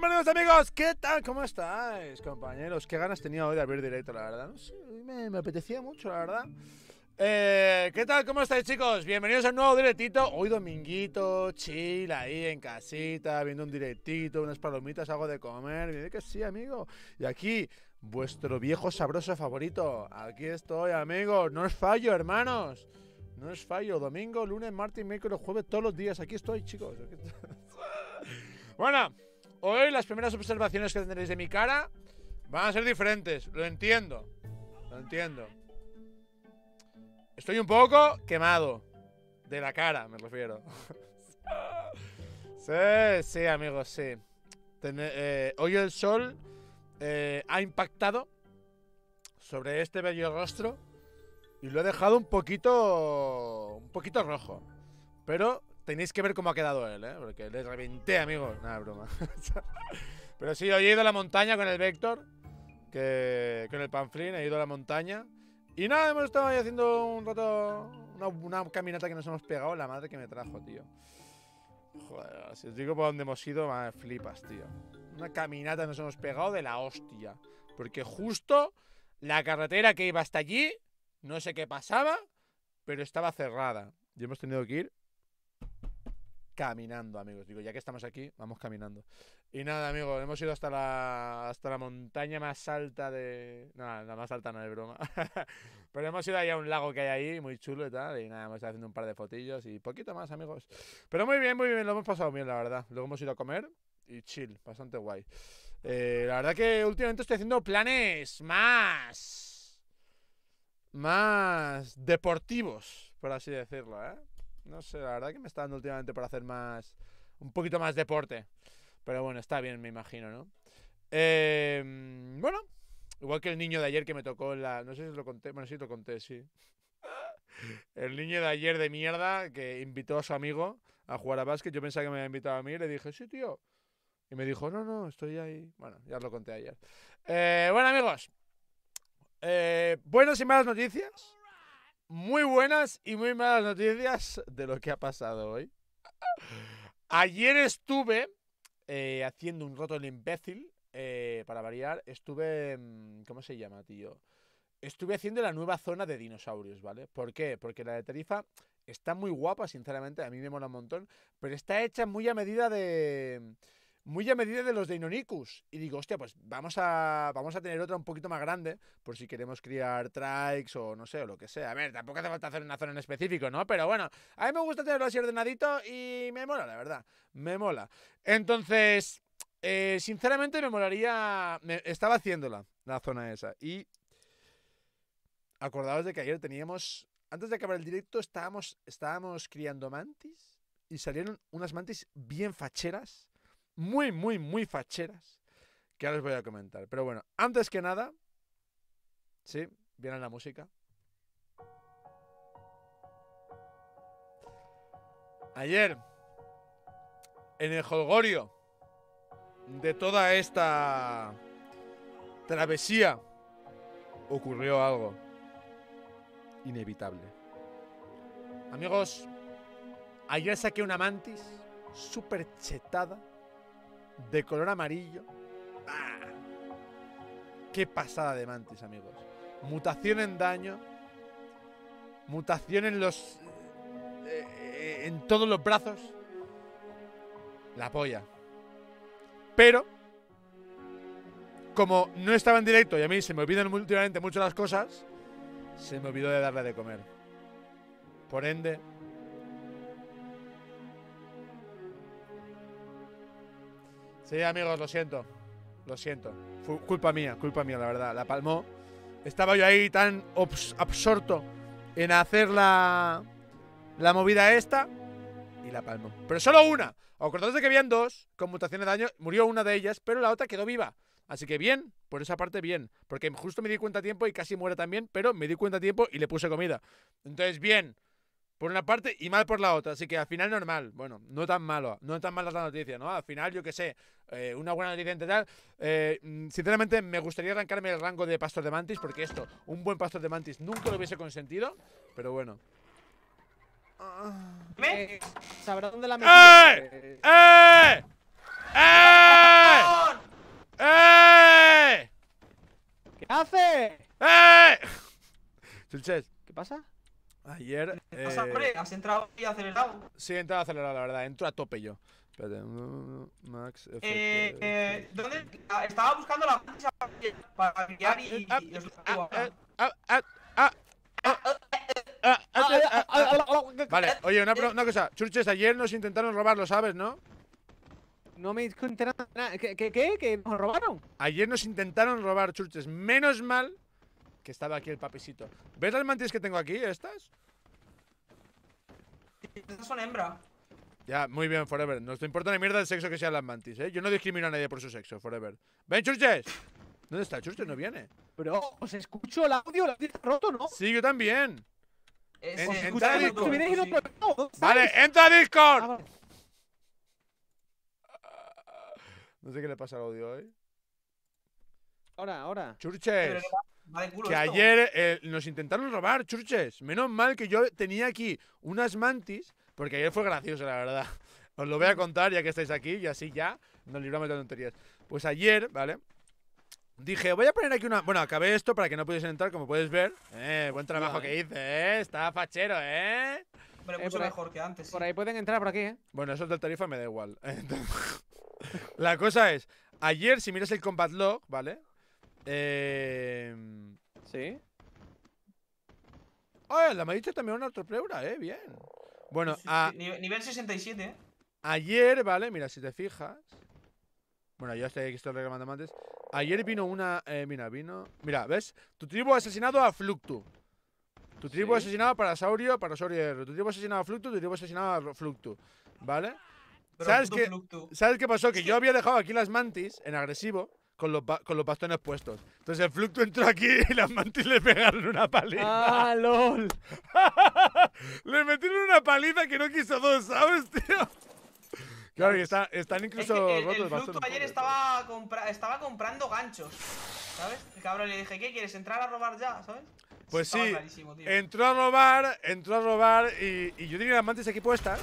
Bienvenidos amigos, ¿qué tal? ¿Cómo estáis, compañeros? Qué ganas tenía hoy de abrir directo, la verdad. No sé, me, apetecía mucho, la verdad. Eh, ¿Qué tal? ¿Cómo estáis, chicos? Bienvenidos a un nuevo directito. Hoy dominguito, chill, ahí en casita, viendo un directito, unas palomitas, algo de comer. Mire que sí, amigo. Y aquí, vuestro viejo sabroso favorito. Aquí estoy, amigos. No es fallo, hermanos. No es fallo. Domingo, lunes, martes, miércoles, jueves, todos los días. Aquí estoy, chicos. bueno. Hoy las primeras observaciones que tendréis de mi cara van a ser diferentes. Lo entiendo. Lo entiendo. Estoy un poco quemado. De la cara, me refiero. sí, sí, amigos, sí. Eh, hoy el sol eh, ha impactado sobre este bello rostro y lo ha dejado un poquito un poquito rojo. Pero Tenéis que ver cómo ha quedado él, ¿eh? Porque le reventé, amigos. Nada, broma. Pero sí, hoy he ido a la montaña con el Vector, que con el Panflin, he ido a la montaña. Y nada, hemos estado ahí haciendo un rato, una, caminata que nos hemos pegado, la madre que me trajo, tío. Joder, si os digo por dónde hemos ido, flipas, tío. Una caminata que nos hemos pegado de la hostia. Porque justo la carretera que iba hasta allí, no sé qué pasaba, pero estaba cerrada. Y hemos tenido que ir caminando, amigos. Digo, ya que estamos aquí, vamos caminando. Y nada, amigos, hemos ido hasta la, hasta la montaña más alta de... No, la más alta no es broma. Pero hemos ido ahí a un lago que hay ahí, muy chulo y tal. Y nada, hemos estado haciendo un par de fotillos y poquito más, amigos. Pero muy bien, muy bien, lo hemos pasado bien, la verdad. Luego hemos ido a comer y chill, bastante guay. Eh, la verdad que últimamente estoy haciendo planes más... Más deportivos, por así decirlo, ¿eh? No sé, la verdad que me está dando últimamente para hacer más. un poquito más deporte. Pero bueno, está bien, me imagino, ¿no? Em, bueno, igual que el niño de ayer que me tocó la. No sé si lo conté. Bueno, sí lo conté, sí. El niño de ayer de mierda que invitó a su amigo a jugar a básquet. Yo pensaba que me había invitado a mí y le dije, sí, tío. Y me dijo, no, no, estoy ahí. Bueno, ya lo conté ayer. Eh, bueno, amigos. Eh, buenas y malas noticias muy buenas y muy malas noticias de lo que ha pasado hoy. Ayer estuve eh, haciendo un roto imbécil, eh, para variar, estuve... ¿Cómo se llama, tío? Estuve haciendo la nueva zona de dinosaurios, ¿vale? ¿Por qué? Porque la de Tarifa está muy guapa, sinceramente, a mí me mola un montón, pero está hecha muy a medida de muy a medida de los de Deinonychus. Y digo, hostia, pues vamos a, vamos a tener otra un poquito más grande por si queremos criar trikes o no sé, o lo que sea. A ver, tampoco hace falta hacer una zona en específico, ¿no? Pero bueno, a mí me gusta tenerlo así ordenadito y me mola, la verdad. Me mola. Entonces, eh, sinceramente me molaría... estaba haciéndola, la zona esa. Y acordaos de que ayer teníamos... Antes de acabar el directo estábamos, estábamos criando mantis y salieron unas mantis bien facheras muy, muy, muy facheras que ahora os voy a comentar. Pero bueno, antes que nada, sí, viene la música. Ayer, en el holgorio de toda esta travesía, ocurrió algo inevitable. Amigos, ayer saqué una mantis súper chetada de color amarillo. ¡Qué pasada de mantis, amigos! Mutación en daño. Mutación en los... Eh, eh, en todos los brazos. La polla. Pero... Como no estaba en directo y a mí se me olvidan últimamente muchas las cosas, se me olvidó de darle de comer. Por ende, Sí, amigos, lo siento. Lo siento. culpa mía, culpa mía, la verdad. La palmó. Estaba yo ahí tan absorto en hacer la, movida esta y la palmó. Pero solo una. Acordaos de que habían dos con mutaciones de daño. Murió una de ellas, pero la otra quedó viva. Así que bien, por esa parte bien. Porque justo me di cuenta a tiempo y casi muere también, pero me di cuenta a tiempo y le puse comida. Entonces, bien por una parte y mal por la otra. Así que al final normal. Bueno, no tan malo. No tan mala la noticia, ¿no? Al final, yo qué sé, eh, una buena noticia en tal. Eh, mm, sinceramente, me gustaría arrancarme el rango de pastor de mantis porque esto, un buen pastor de mantis, nunca lo hubiese consentido. Pero bueno. ¿Me? Eh, ¿Sabrá dónde la metí? ¡Eh! ¡Eh! ¡Eh! ¿Qué hace? ¡Eh! ¿Qué pasa? Ayer. Eh... ¿Has entrado y acelerado? Sí, he entrado acelerado, la verdad. Entro a tope yo. Espérate. Max. eh, ¿Dónde? Estaba buscando la mancha para pelear y. Vale, oye, una, cosa. Churches, ayer nos intentaron robar, lo sabes, ¿no? No me enterado nada. ¿Qué, ¿Qué? ¿Qué? nos robaron? Ayer nos intentaron robar, Churches. Menos mal que estaba aquí el papisito. ¿Ves las mantis que tengo aquí, estas? Estas son hembra. Ya, muy bien, Forever. No te importa ni mierda el sexo que sean las mantis, ¿eh? Yo no discrimino a nadie por su sexo, Forever. ¡Ven, Churches! ¿Dónde está Churches? No viene. pero os escucho el audio, el audio está roto, ¿no? Sí, yo también. entra a Vale, entra a Discord. Ah, no sé qué le pasa al audio hoy. ¿eh? Ahora, ahora. Churches que ayer eh, nos intentaron robar, churches. Menos mal que yo tenía aquí unas mantis, porque ayer fue gracioso, la verdad. Os lo voy a contar ya que estáis aquí y así ya nos libramos de tonterías. Pues ayer, ¿vale? Dije, voy a poner aquí una... Bueno, acabé esto para que no pudiesen entrar, como puedes ver. Eh, buen trabajo que eh. hice, ¿eh? Está fachero, ¿eh? Pero eh, mucho mejor que antes. Por ahí pueden entrar, por aquí, ¿eh? Bueno, eso del tarifa me da igual. la cosa es, ayer si miras el combat log, ¿vale? Eh... ¿Sí? Oh, la maíz también una pleura, eh, bien. Bueno, a... Nivel 67, eh. Ayer, vale, mira, si te fijas... Bueno, ya estoy que estoy reclamando antes. Ayer vino una... Eh, mira, vino... Mira, ¿ves? Tu tribu ha asesinado a Fluctu. Tu tribu ha asesinado a Parasaurio, Parasaurio Tu tribu ha asesinado a Fluctu, tu tribu ha asesinado a Fluctu. ¿Vale? Pero ¿Sabes qué, ¿Sabes qué pasó? Que yo había dejado aquí las mantis en agresivo con los, con los bastones puestos. Entonces el Flucto entró aquí y las mantis le pegaron una paliza. ¡Ah, lol! le metieron una paliza que no quiso dos, ¿sabes, tío? Claro, y está, están incluso el, Flucto ayer estaba, comprando ganchos, ¿sabes? El cabrón le dije, ¿qué quieres? ¿Entrar a robar ya? ¿Sabes? Pues sí, entró a robar, entró a robar y, y yo tenía las mantis aquí puestas.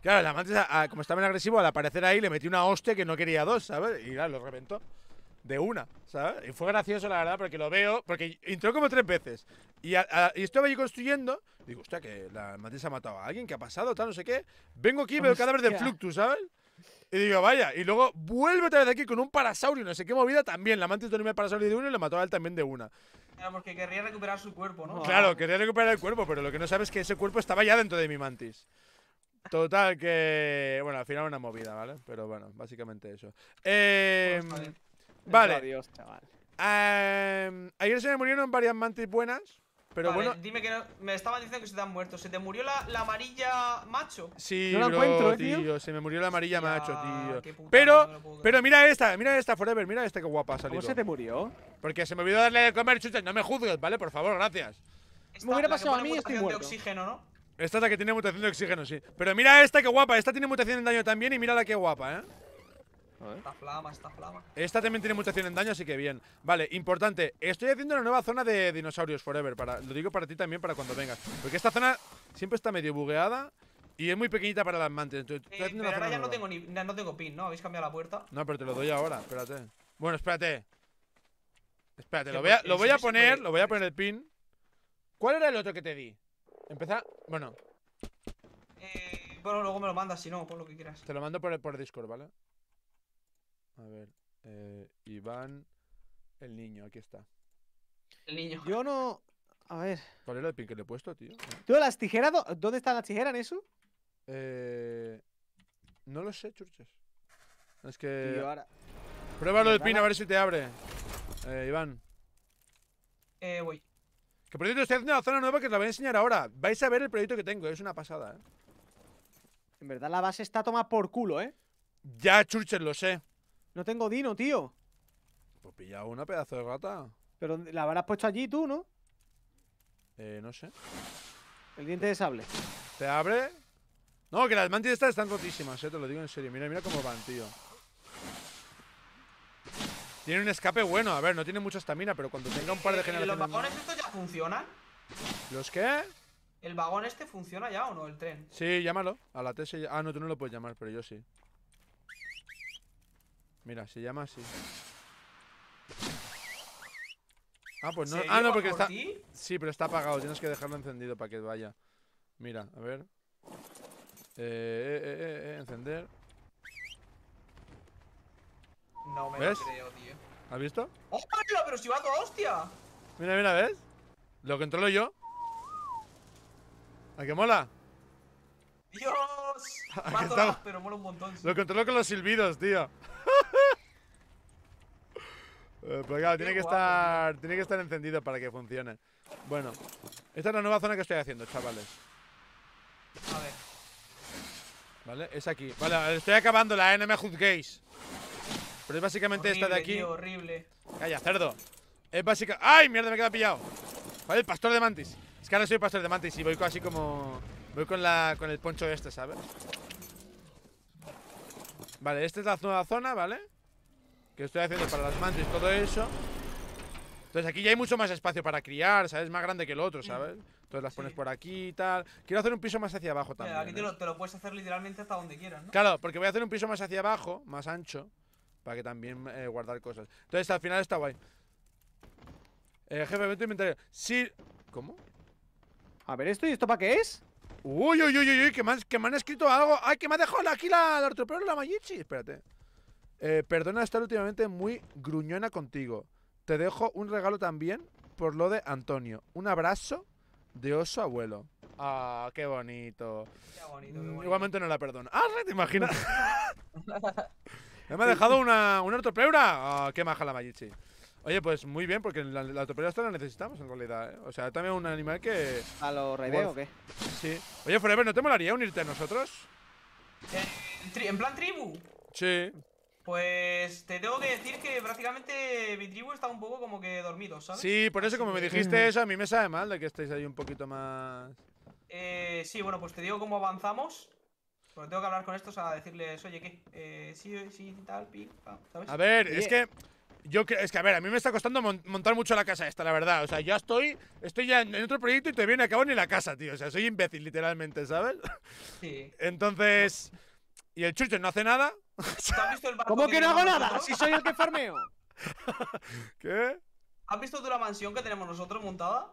Claro, las mantis, como estaba en agresivo, al aparecer ahí le metí una hostia que no quería dos, ¿sabes? Y claro, lo reventó de una, ¿sabes? Y fue gracioso, la verdad, porque lo veo, porque entró como tres veces. Y, estaba yo construyendo, digo, hostia, que la mantis ha matado a alguien, que ha pasado, tal, no sé qué. Vengo aquí, veo el cadáver del Fluctus, ¿sabes? Y digo, vaya, y luego vuelve otra vez aquí con un parasaurio, no sé qué movida también. La mantis dormía el parasaurio de uno y le mató a él también de una. Claro, porque querría recuperar su cuerpo, ¿no? Claro, quería recuperar el cuerpo, pero lo que no sabes es que ese cuerpo estaba ya dentro de mi mantis. Total, que. Bueno, al final una movida, ¿vale? Pero bueno, básicamente eso. Pues, eh. Vale. Adiós, chaval. Em, ayer se me murieron varias mantis buenas. Pero bueno. Dime que no, me estaban diciendo que se te han muerto. ¿Se te murió la, amarilla macho? Sí, no la eh, tío. Se me murió la amarilla macho, tío. pero, pero mira esta, mira esta Forever, mira esta que guapa ha salido. ¿Cómo se te murió? Porque se me olvidó darle de comer chucha No me juzgues, ¿vale? Por favor, gracias. me hubiera pasado a mí, estoy muerto. de oxígeno, ¿no? Esta es la que tiene mutación de oxígeno, sí. Pero mira esta que guapa, esta tiene mutación de daño también y mira la que guapa, ¿eh? Esta flama, esta flama. Esta también tiene mucha en daño, así que bien. Vale, importante. Estoy haciendo una nueva zona de dinosaurios forever. Para, lo digo para ti también, para cuando vengas. Porque esta zona siempre está medio bugueada. Y es muy pequeñita para las mantas. ahora ya no tengo, ni, pin, ¿no? ¿Habéis cambiado la puerta? No, pero te lo doy ahora, espérate. Bueno, espérate. Espérate, lo voy a, lo voy a poner, lo voy a poner el pin. ¿Cuál era el otro que te di? Empezar. Bueno. Eh, bueno, luego me lo mandas, si no, por lo que quieras. Te lo mando por, por Discord, ¿vale? A ver, eh, Iván, el niño, aquí está. El niño. Yo no. A ver. ¿Cuál era el pin que le he puesto, tío? Eh. ¿Tú las tijeras? ¿Dónde están las tijeras en eso? Eh. No lo sé, churches. Es que. ahora... Pruébalo el pin a ver si te abre. Eh, Iván. Eh, voy. Que por cierto, estoy haciendo la zona nueva que os la voy a enseñar ahora. Vais a ver el proyecto que tengo, eh, es una pasada, eh. En verdad, la base está tomada por culo, eh. Ya, churches, lo sé. No tengo dino, tío. Pues pilla una pedazo de rata. Pero la habrás puesto allí tú, ¿no? Eh, no sé. El diente de sable. ¿Te abre? No, que las mantis estas están rotísimas, eh, te lo digo en serio. Mira, mira cómo van, tío. Tiene un escape bueno, a ver, no tiene mucha estamina, pero cuando tenga un par de eh, eh, generaciones. ¿Los vagones estos ya funcionan? ¿Los qué? ¿El vagón este funciona ya o no, el tren? Sí, llámalo. A la TS. Ah, no, tú no lo puedes llamar, pero yo sí. Mira, se llama así. Ah, pues no. Ah, no, porque está. Sí, pero está apagado. Tienes que dejarlo encendido para que vaya. Mira, a ver. Eh, eh, eh, eh, eh encender. No me ¿Ves? creo, tío. ¿Has visto? mira! pero si va toda hostia! Mira, mira, ¿ves? Lo controlo yo. ¿A qué mola? ¡Dios! pero mola un montón. Lo controlo con los silbidos, tío. Eh, pues claro, tiene que, estar, tiene que estar encendido para que funcione. Bueno, esta es la nueva zona que estoy haciendo, chavales. A ver. Vale, es aquí. Vale, estoy acabando la e, NM me Pero es básicamente esta de aquí. Tío, horrible. Calla, cerdo. Es básica… ¡Ay, mierda, me queda pillado! Vale, el pastor de mantis. Es que ahora soy pastor de mantis y voy así como. Voy con, la, con el poncho este, ¿sabes? Vale, esta es la nueva zona, ¿vale? Que estoy haciendo para las mantis, todo eso Entonces aquí ya hay mucho más espacio para criar, ¿sabes? Más grande que el otro, ¿sabes? Entonces las pones por aquí y tal Quiero hacer un piso más hacia abajo también Aquí ¿eh? te lo, puedes hacer literalmente hasta donde quieras, ¿no? Claro, porque voy a hacer un piso más hacia abajo, más ancho Para que también eh, guardar cosas Entonces al final está guay eh, Jefe, vente inventario Sí... ¿Cómo? A ver, ¿esto y esto para qué es? Uy, uy, uy, uy, que me han, que me han escrito algo. Ay, que me ha dejado aquí la, la la Mayichi. Espérate. Eh, perdona estar últimamente muy gruñona contigo. Te dejo un regalo también por lo de Antonio. Un abrazo de oso abuelo. Ah, qué bonito. Igualmente no la perdono. Ah, ¿te imaginas? me ha dejado una, una ortopeura. Ah, qué maja la Mayichi. Oye, pues muy bien, porque la, la esta la necesitamos en realidad. ¿eh? O sea, también un animal que. ¿A lo raideo o qué? Sí. Oye, Forever, ¿no te molaría unirte a nosotros? ¿En, plan tribu? Sí. Pues te tengo que decir que prácticamente mi tribu está un poco como que dormido, ¿sabes? Sí, por eso, como me dijiste eso, a mí me sabe mal de que estéis ahí un poquito más. Eh, sí, bueno, pues te digo cómo avanzamos. Pero tengo que hablar con estos a decirles, oye, ¿qué? Eh, sí, sí, tal, pi, ¿sabes? A ver, es que yo creo, es que a ver, a mí me está costando montar mucho la casa esta, la verdad. O sea, ya estoy, estoy ya en otro proyecto y te viene a cabo ni la casa, tío. O sea, soy imbécil, literalmente, ¿sabes? Sí. Entonces. Y el Churches no hace nada. ¿Cómo que no hago nada? Si soy el que farmeo. ¿Qué? ¿Has visto tú la mansión que tenemos nosotros montada?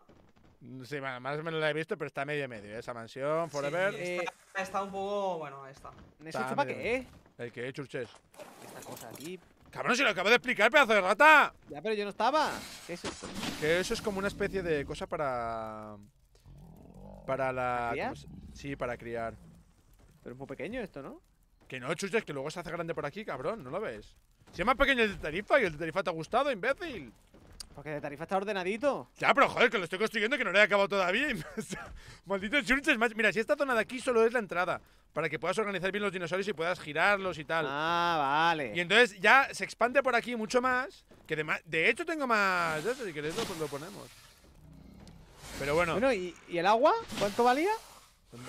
Sí, más me menos la he visto, pero está medio medio, ¿eh? esa mansión, forever. Eh. está, un poco. Bueno, está. para qué? El que, Churches. Esta cosa aquí. Cabrón, se lo acabo de explicar, pedazo de rata. Ya, pero yo no estaba. ¿Qué es esto? Que eso es como una especie de cosa para. Para la. sí, para criar. Pero es muy pequeño esto, ¿no? Que no, es que luego se hace grande por aquí, cabrón, ¿no lo ves? Si es más pequeño el de tarifa y el tarifa te ha gustado, imbécil. Porque de tarifa está ordenadito. Ya, pero joder, que lo estoy construyendo que no lo he acabado todavía. Malditos churches, Mira, si esta zona de aquí solo es la entrada, para que puedas organizar bien los dinosaurios y puedas girarlos y tal. Ah, vale. Y entonces ya se expande por aquí mucho más, que de, hecho tengo más... Ya sé, si queréis lo, ponemos. Pero bueno. Bueno, ¿y, el agua? ¿Cuánto valía?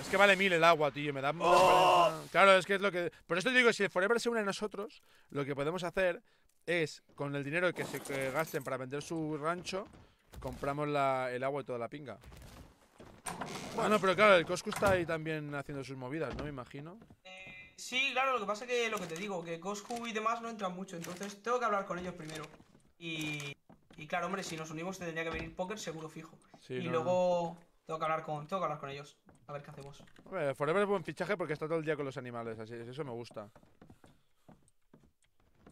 Es que vale mil el agua, tío, me da... ¡Oh! Claro, es que es lo que... Por esto te digo, si el Forever se une a nosotros, lo que podemos hacer es con el dinero que se gasten para vender su rancho, compramos la, el agua y toda la pinga. Bueno, ah, pero claro, el Coscu está ahí también haciendo sus movidas, ¿no? Me imagino. Eh, sí, claro, lo que pasa es que lo que te digo, que Coscu y demás no entran mucho, entonces tengo que hablar con ellos primero. Y, claro, hombre, si nos unimos tendría que venir póker seguro fijo. y luego tengo que, hablar con, tengo hablar con ellos, a ver qué hacemos. Forever es buen fichaje porque está todo el día con los animales, así eso me gusta.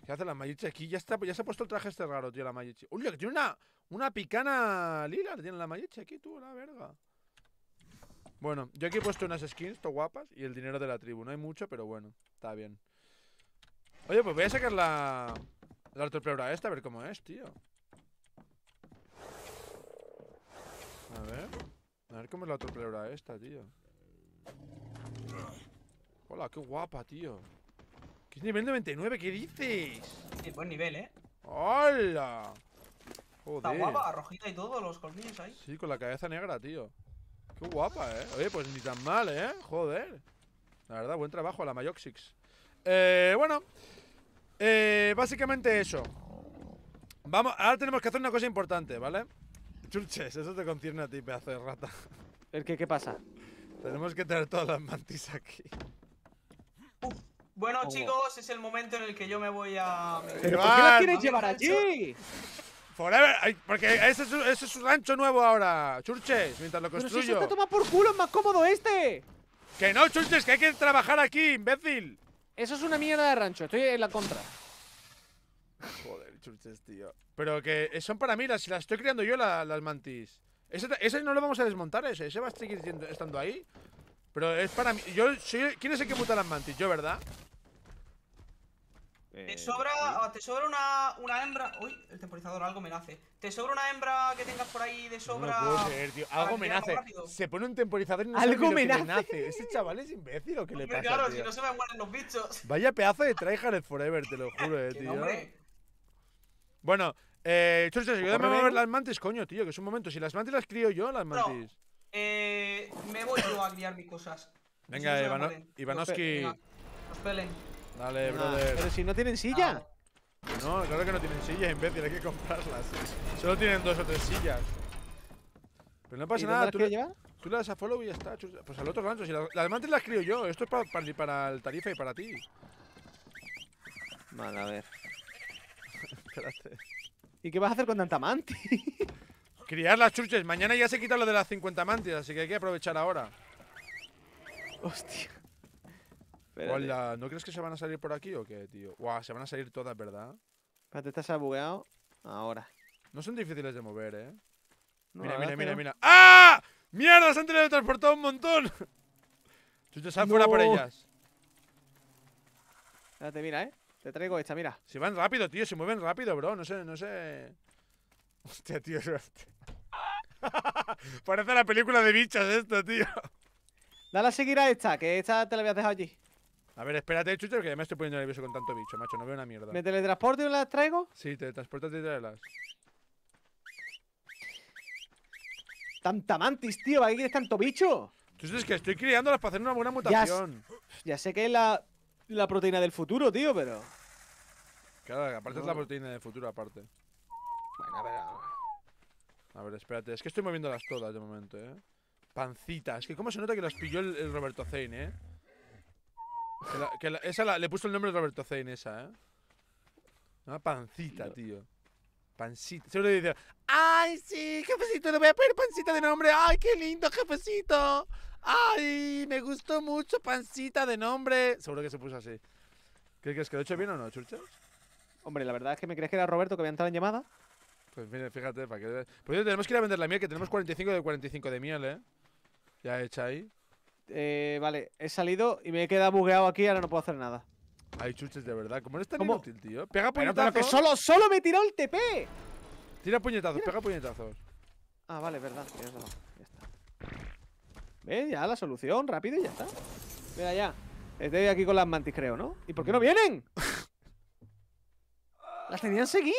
¿Qué hace la Mayichi aquí? Ya, está, ya se ha puesto el traje este raro, tío, la Mayichi. Uy, que tiene una, una picana lila, tiene la Mayichi aquí, tú, la verga. Bueno, yo aquí he puesto unas skins, to guapas, y el dinero de la tribu. No hay mucho, pero bueno, está bien. Oye, pues voy a sacar la... La pleura esta, a ver cómo es, tío. A ver. A ver cómo es la autorpleura esta, tío. Hola, qué guapa, tío. ¿Qué es nivel 99? ¿Qué dices? Sí, buen nivel, ¿eh? ¡Hola! Joder. Está guapa, rojita y todo, los colmillos ahí. Sí, con la cabeza negra, tío. Qué guapa, ¿eh? Oye, pues ni tan mal, ¿eh? Joder. La verdad, buen trabajo a la Mayoxix. Eh, bueno. Eh, básicamente eso. Vamos, ahora tenemos que hacer una cosa importante, ¿vale? Chulches, eso te concierne a ti, pedazo de rata. ¿El qué? ¿Qué pasa? Tenemos que tener todas las mantis aquí. Uf. Bueno, chicos, es el momento en el que yo me voy a. ¿Pero por qué la quieres llevar allí? Forever, porque ese es, un rancho nuevo ahora, Churches, mientras lo construyo. Pero si se te toma por culo, es más cómodo este. Que no, Churches, que hay que trabajar aquí, imbécil. Eso es una mierda de rancho, estoy en la contra. Joder, Churches, tío. Pero que son para mí, las, las estoy creando yo, las mantis. Ese, ese, no lo vamos a desmontar, ese. Ese va a seguir estando ahí pero es para mí. Yo ¿Quién es el que muta las mantis? Yo, ¿verdad? Eh, te sobra, ah, te sobra una, una hembra. Uy, el temporizador, algo me nace. Te sobra una hembra que tengas por ahí de sobra. tío. Algo me nace. Se pone un temporizador y no ¿Algo me nace? nace. Ese chaval es imbécil o qué le pasa. Claro, si no se me mueren los bichos. Vaya pedazo de tryhard forever, te lo juro, eh, tío. Bueno, eh, Churches, ayúdame a mover las mantis, coño, tío, que es un momento. Si las mantis las crío yo, las mantis. Eh, me voy yo a guiar mis cosas. Venga, Ivanovski. Dale, brother. Pero si no tienen silla. Ah. No, claro que no tienen sillas, imbécil, hay que comprarlas. Solo tienen dos o tres sillas. Pero no pasa nada, tú le, llevas tú le das a follow y ya está. Pues al otro gancho, si las la mantas las crío yo, esto es para, para, el tarifa y para ti. Vale, a ver. ¿Y qué vas a hacer con tanta mantis? Criar las chuches. Mañana ya se quita lo de las 50 mantis, así que hay que aprovechar ahora. Hostia. ¿no crees que se van a salir por aquí o qué, tío? Guau, se van a salir todas, ¿verdad? Espérate, estás abugueado ahora. No son difíciles de mover, ¿eh? mira, mira, mira, mira. ¡Ah! ¡Mierda! Se han teletransportado un montón. Chucho, sal fuera por ellas. Espérate, mira, ¿eh? Te traigo esta, mira. Se van rápido, tío. Se mueven rápido, bro. No sé, no sé. Hostia, tío, hostia. Parece la película de bichas esto, tío. Dale a seguir a esta, que esta te la habías dejado allí. A ver, espérate, Chucho, que ya me estoy poniendo nervioso con tanto bicho, macho. No veo una mierda. ¿Me teletransporto y las traigo? Sí, te transportas y tráelas. ¡Tanta mantis, tío! ¿Para qué quieres tanto bicho? Tú sabes que estoy criándolas para hacer una buena mutación. Ya, sé que es la, la, proteína del futuro, tío, pero... Claro, aparte es la proteína del futuro, aparte. Bueno, a ver, espérate. Es que estoy moviéndolas todas de momento, ¿eh? Pancita. Es que cómo se nota que las pilló el, Roberto Zane, ¿eh? esa le puso el nombre de Roberto Zane, esa, ¿eh? Una ah, pancita, tío. Pancita. Seguro que dice, ¡ay, sí, jefecito! Le voy a poner pancita de nombre. ¡Ay, qué lindo, jefecito! ¡Ay, me gustó mucho pancita de nombre! Seguro que se puso así. ¿Crees que lo he hecho bien o no, Churches? Hombre, la verdad es que me crees que era Roberto que había entrado en llamada. Pues fíjate, para que... Pues tenemos que ir a vender la miel, que tenemos 45 de 45 de miel, ¿eh? Ya hecha ahí. Eh, vale, he salido y me he quedado bugueado aquí, ahora no puedo hacer nada. Hay chuches de verdad. como eres tan tío? Pega puñetazos. que solo, solo me tiró el TP. Tira puñetazos, pega puñetazos. Ah, vale, verdad. Ya está. ¿Ves? Ya la solución, rápido y ya está. Mira ya. Estoy aquí con las mantis, creo, ¿no? ¿Y por qué no vienen? las tenían seguir.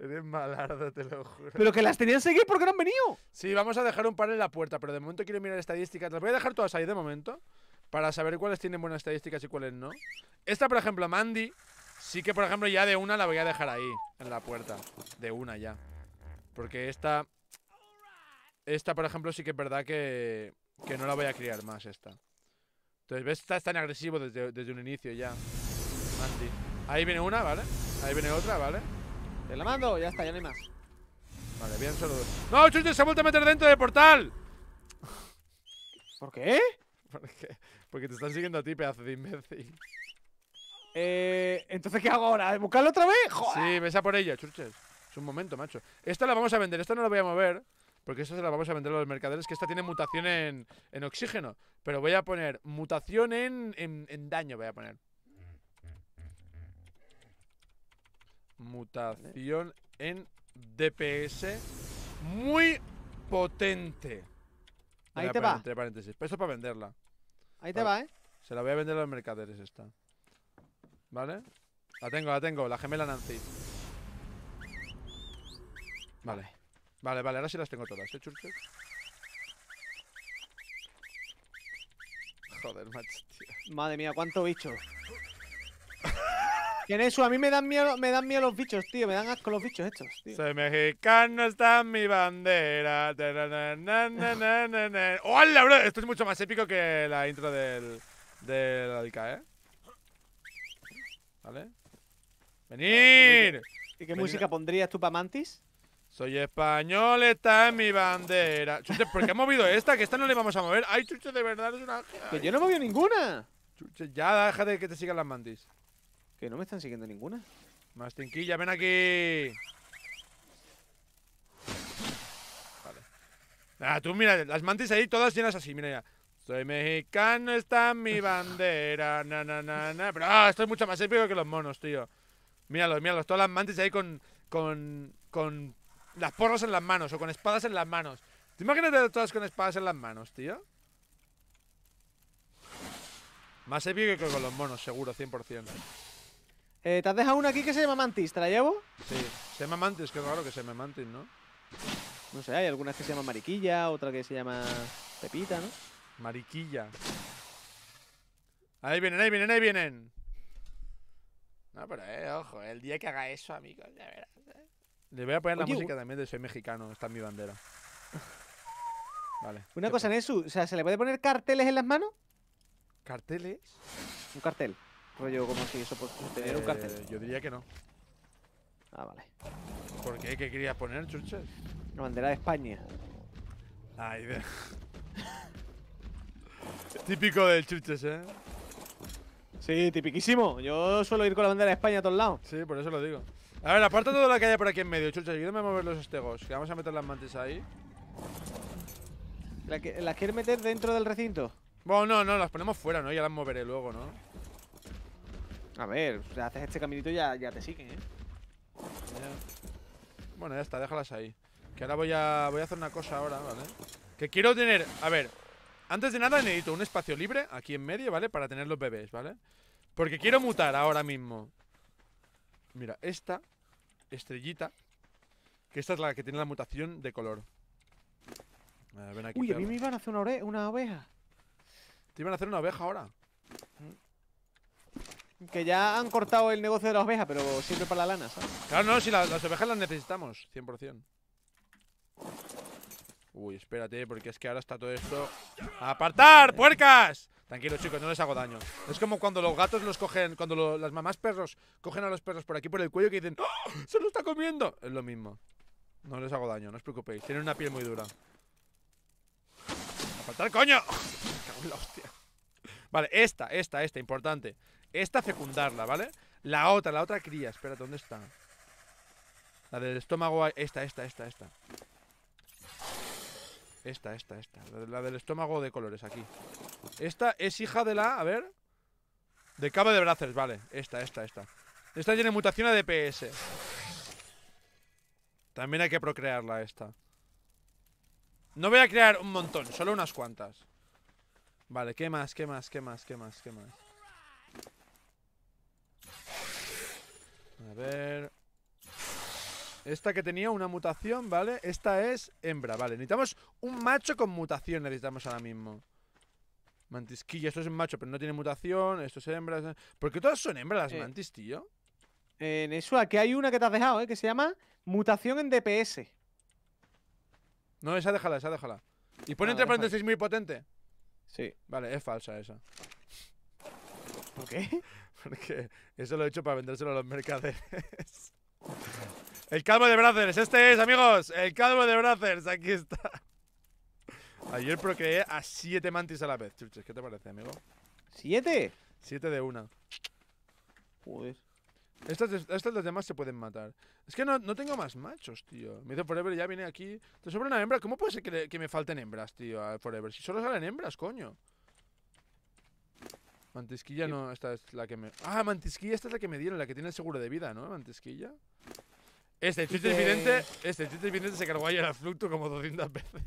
Eres malardo, te lo juro. Pero que las tenían seguir porque no han venido. Sí, vamos a dejar un par en la puerta, pero de momento quiero mirar estadísticas. Las voy a dejar todas ahí de momento para saber cuáles tienen buenas estadísticas y cuáles no. Esta, por ejemplo, Mandy, sí que, por ejemplo, ya de una la voy a dejar ahí, en la puerta. De una ya. Porque esta... Esta, por ejemplo, sí que es verdad que, que no la voy a criar más, esta. Entonces, ¿ves? está tan agresivo desde, un inicio ya. Mandy. Ahí viene una, ¿vale? Ahí viene otra, ¿vale? vale te la mando, ya está, ya no hay más. Vale, bien saludos. ¡No, chuches! se ha vuelto a meter dentro del portal! ¿Por qué? Porque, porque te están siguiendo a ti, pedazo de imbécil. Eh, Entonces, ¿qué hago ahora? ¿Buscarlo otra vez? ¡Joder! Sí, besa por ella, chuches. Es un momento, macho. Esta la vamos a vender, esta no la voy a mover. Porque esta se la vamos a vender a los mercaderes, que esta tiene mutación en, oxígeno. Pero voy a poner mutación en, en daño, voy a poner. Mutación en DPS muy potente. Ahí te va. Entre paréntesis. Eso para venderla. Ahí te va, ¿eh? Se la voy a vender a los mercaderes esta. ¿Vale? La tengo, la tengo. La gemela Nancy. Vale. Vale, vale. Ahora sí las tengo todas, ¿eh, Joder, macho, Madre mía, cuánto bicho. eso, a mí me dan miedo, me dan miedo los bichos, tío. Me dan asco los bichos estos, tío. Soy mexicano, está en mi bandera. ¡Hola, bro! Esto es mucho más épico que la intro del. de la ¿eh? ¿Vale? ¡Venir! ¿Y qué música pondrías tú para Mantis? Soy español, está en mi bandera. ¿por qué ha movido esta? Que esta no le vamos a mover. Ay, chuche, de verdad es una. Que yo no he movido ninguna. Ya, ya, de que te sigan las mantis. Que no me están siguiendo ninguna. Mastinquilla, ven aquí. Vale. Ah, tú mira, las mantis ahí todas llenas así, mira ya. Soy mexicano, está mi bandera, na na na na. Pero ah, esto es mucho más épico que los monos, tío. Míralos, míralos, todas las mantis ahí con, con, con las porras en las manos o con espadas en las manos. ¿Te imaginas todas con espadas en las manos, tío? Más épico que con los monos, seguro, 100%. Eh, te has dejado una aquí que se llama Mantis, ¿te la llevo? Sí, se llama Mantis, que raro que se llame Mantis, ¿no? No sé, hay algunas que se llaman Mariquilla, otra que se llama Pepita, ¿no? Mariquilla. Ahí vienen, ahí vienen, ahí vienen. No, pero eh, ojo, el día que haga eso, amigo, ya verás. Eh. Le voy a poner la música también de Soy Mexicano, está en mi bandera. Vale. Una cosa, en o sea, ¿se le puede poner carteles en las manos? ¿Carteles? Un cartel como si eso tener eh, Yo diría que no. Ah, vale. ¿Por qué? ¿Qué querías poner, churches? La bandera de España. Ay, de... Típico del churches ¿eh? Sí, tipiquísimo. Yo suelo ir con la bandera de España a todos lados. Sí, por eso lo digo. A ver, aparta todo lo que por aquí en medio, chuches. Ayúdame a mover los estegos, que vamos a meter las mantis ahí. ¿Las la quieres meter dentro del recinto? Bueno, no, no, las ponemos fuera, ¿no? Ya las moveré luego, ¿no? A ver, haces este caminito y ya, ya te siguen, ¿eh? Bueno, ya está, déjalas ahí. Que ahora voy a, voy a hacer una cosa ahora, ¿vale? Que quiero tener... A ver, antes de nada necesito un espacio libre aquí en medio, ¿vale? Para tener los bebés, ¿vale? Porque quiero mutar ahora mismo. Mira, esta estrellita, que esta es la que tiene la mutación de color. ven aquí, Uy, a mí me iban a hacer una, una oveja. Te iban a hacer una oveja ahora. Mm. Que ya han cortado el negocio de las ovejas, pero siempre para la lana, ¿sabes? Claro, no, si las ovejas las necesitamos, 100%. Uy, espérate, porque es que ahora está todo esto... ¡Apartar, puercas! Tranquilo, chicos, no les hago daño. Es como cuando los gatos los cogen, cuando las mamás perros cogen a los perros por aquí por el cuello que dicen ¡Oh, ¡Se lo está comiendo! Es lo mismo. No les hago daño, no os preocupéis. Tienen una piel muy dura. ¡Apartar, coño! la hostia. Vale, esta, esta, esta, importante. Esta fecundarla, ¿vale? La otra, la otra cría. espera, ¿dónde está? La del estómago... Esta, esta, esta, esta. Esta, esta, esta. La del estómago de colores, aquí. Esta es hija de la... A ver... De Cabo de brazos, vale. Esta, esta, esta. Esta tiene mutación de DPS. También hay que procrearla esta. No voy a crear un montón, solo unas cuantas. Vale, ¿qué más? ¿Qué más? ¿Qué más? ¿Qué más? ¿Qué más? A ver... Esta que tenía una mutación, ¿vale? Esta es hembra, vale. Necesitamos un macho con mutación, necesitamos ahora mismo. Mantisquilla, esto es un macho, pero no tiene mutación. Esto es hembra. ¿Por qué todas son hembras las eh, mantis, tío? En eso, aquí hay una que te has dejado, ¿eh? Que se llama mutación en DPS. No, esa déjala, esa déjala. Y pone ah, entre paréntesis muy potente. Sí. Vale, es falsa esa. ¿Por qué? Porque eso lo he hecho para vendérselo a los mercaderes. El calvo de Brazers, este es, amigos. El calvo de Brazers, aquí está. Ayer procreé a siete mantis a la vez. Chuches, ¿qué te parece, amigo? ¿Siete? Siete de una. Joder. Estas, estas demás se pueden matar. Es que no, tengo más machos, tío. Me dice Forever, ya viene aquí. Te sobra una hembra. ¿Cómo puede ser que, me falten hembras, tío, a Forever? Si solo salen hembras, coño. Mantisquilla no, esta es la que me. Ah, Mantisquilla, esta es la que me dieron, la que tiene el seguro de vida, ¿no? Mantisquilla. Este el eh. evidente, este chuche evidente se cargó ayer al flucto como 200 veces.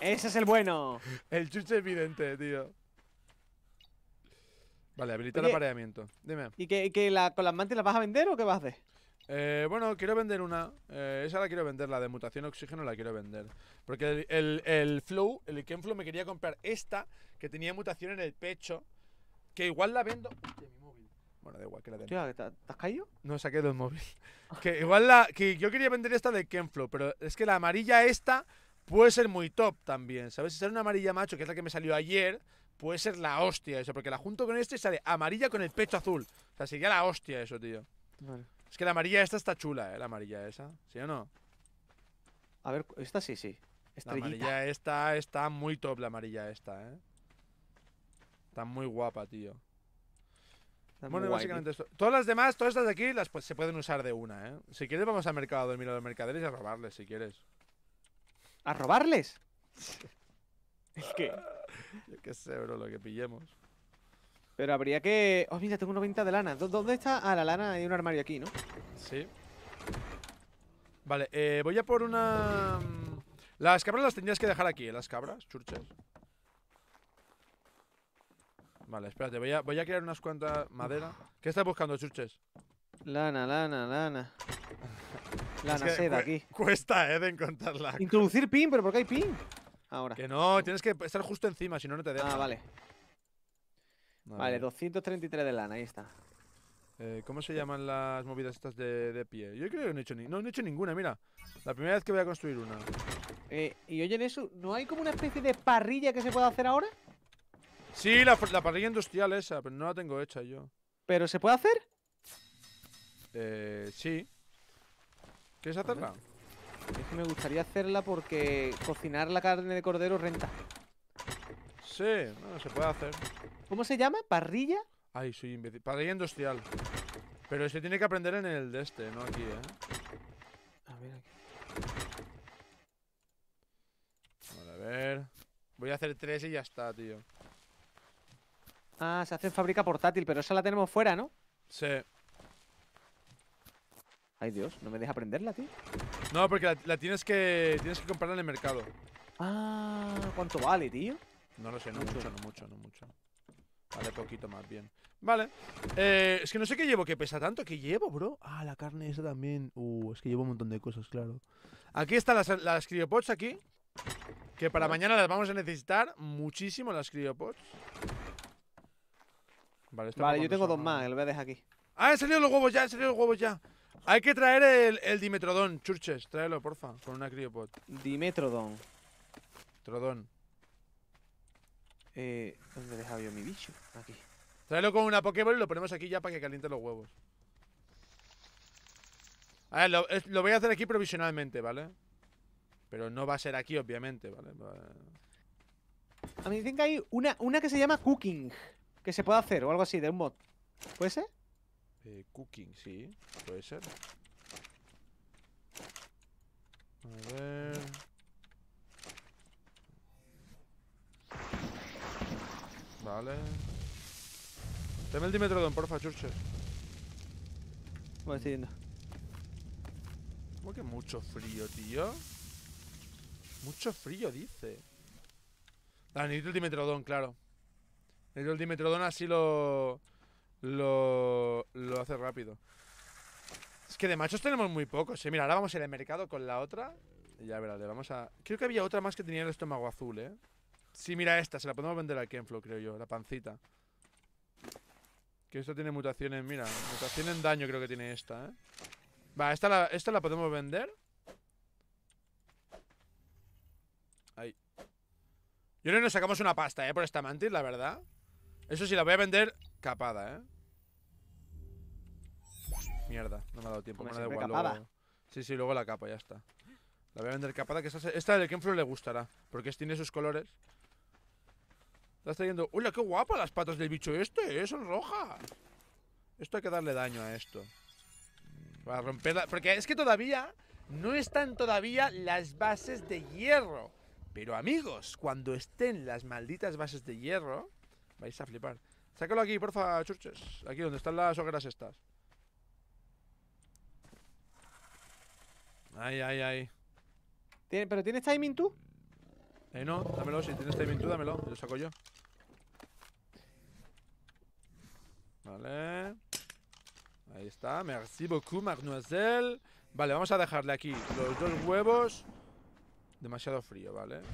Ese es el bueno. El chuche evidente, tío. Vale, habilita el apareamiento. Dime. ¿Y que, la, con las mantis las vas a vender o qué vas a hacer? Eh, bueno, quiero vender una. Eh, esa la quiero vender, la de mutación oxígeno la quiero vender. Porque el, Flow, el Ken me quería comprar esta que tenía mutación en el pecho que igual la vendo. de mi móvil. Bueno, da igual que la tengo. ¿te, has caído? No, saqué el móvil. que igual la. Que yo quería vender esta de Kenflo, pero es que la amarilla esta puede ser muy top también. ¿Sabes? Si sale una amarilla macho, que es la que me salió ayer, puede ser la hostia eso. Porque la junto con este y sale amarilla con el pecho azul. O sea, sería la hostia eso, tío. Es que la amarilla esta está chula, ¿eh? La amarilla esa. ¿Sí o no? A ver, esta sí, sí. Estrellita. La amarilla esta está muy top, la amarilla esta, ¿eh? Está muy guapa, tío. bueno, básicamente Esto. Todas las demás, todas estas de aquí, las pues, se pueden usar de una, ¿eh? Si quieres, vamos al mercado del miro de mercaderes y a robarles, si quieres. ¿A robarles? es que. Yo qué sé, bro, lo que pillemos. Pero habría que. Oh, mira, tengo 90 de lana. ¿Dónde está? Ah, la lana hay un armario aquí, ¿no? Sí. Vale, eh, voy a por una. Mm, las cabras las tendrías que dejar aquí, ¿eh? Las cabras, churches. Vale, espérate, voy a, voy a crear unas cuantas madera. ¿Qué estás buscando, chuches? Lana, lana, lana. lana, seda aquí. Cuesta, eh, de encontrarla. Introducir pin, pero ¿por qué hay pin? Ahora. Que no, tienes que estar justo encima, si no, no te deja. Ah, vale. Vale, 233 de lana, ahí está. Eh, ¿Cómo se llaman las movidas estas de, pie? Yo creo que no he hecho, ni no, he hecho ninguna, mira. La primera vez que voy a construir una. Eh, y y en eso, ¿no hay como una especie de parrilla que se pueda hacer ahora? Sí, la, parrilla industrial esa, pero no la tengo hecha yo. ¿Pero se puede hacer? Eh, sí. ¿Quieres hacerla? Es que me gustaría hacerla porque cocinar la carne de cordero renta. Sí, bueno, se puede hacer. ¿Cómo se llama? ¿Parrilla? Ay, soy imbécil. Parrilla industrial. Pero se tiene que aprender en el de este, no aquí, ¿eh? A ver aquí. a ver. Voy a hacer tres y ya está, tío. Ah, se hace en fábrica portátil, pero esa la tenemos fuera, ¿no? Sí. Ay, Dios, no me deja prenderla, tío. No, porque la, tienes que tienes que comprarla en el mercado. Ah, ¿cuánto vale, tío? No lo sé, no mucho, no mucho, no mucho. Vale, poquito más bien. Vale. Eh, es que no sé qué llevo, que pesa tanto. ¿Qué llevo, bro? Ah, la carne esa también. Uh, es que llevo un montón de cosas, claro. Aquí están las, las criopods, aquí. Que para mañana las vamos a necesitar muchísimo, las criopods. Vale, yo tengo dos más, el a dejar aquí. Ah, han salido los huevos ya, han salido los huevos ya. Hay que traer el, el dimetrodón, churches. Tráelo, porfa, con una criopod. Dimetrodón. Trodón. Eh, ¿Dónde he dejado yo mi bicho? Aquí. Tráelo con una Pokéball y lo ponemos aquí ya para que caliente los huevos. A ver, lo, voy a hacer aquí provisionalmente, ¿vale? Pero no va a ser aquí, obviamente, ¿vale? A mí dicen que hay una, una que se llama Cooking que se pueda hacer o algo así, de un mod. ¿Puede ser? Eh, cooking, sí, puede ser. A ver. Vale. Deme el dimetrodón, porfa, Churcher. Voy decidiendo. ¿Cómo que mucho frío, tío? Mucho frío, dice. Ah, necesito el dimetrodón, claro. El Dimetrodon así lo, lo, lo hace rápido. Es que de machos tenemos muy pocos. ¿eh? Mira, ahora vamos a ir al mercado con la otra. ya verá, le vamos a. Creo que había otra más que tenía el estómago azul, ¿eh? Sí, mira esta, se la podemos vender al Kenflo, creo yo, la pancita. Que esta tiene mutaciones, mira, mutación en daño creo que tiene esta, ¿eh? Va, esta la, la podemos vender. Ahí. Y ahora nos sacamos una pasta, ¿eh? Por esta mantis, la verdad. Eso sí, la voy a vender capada, ¿eh? Mierda, no me ha dado tiempo. Sí, sí, luego la capa, ya está. La voy a vender capada, que esta, de del Kenflow le gustará, porque tiene esos colores. está yendo... ¡Hola, qué guapa las patas del bicho este! ¿eh? ¡Son rojas! Esto hay que darle daño a esto. Para mm, romperla... Porque es que todavía no están todavía las bases de hierro. Pero amigos, cuando estén las malditas bases de hierro... Vais a flipar. Sácalo aquí, porfa, churches. Aquí donde están las hogueras estas. Ahí, ahí, ahí ¿Pero tienes timing tú? Eh, no, dámelo. Si tienes timing tú, dámelo. Lo saco yo. Vale. Ahí está. Merci beaucoup, mademoiselle. Vale, vamos a dejarle aquí los dos huevos. Demasiado frío, ¿vale? vale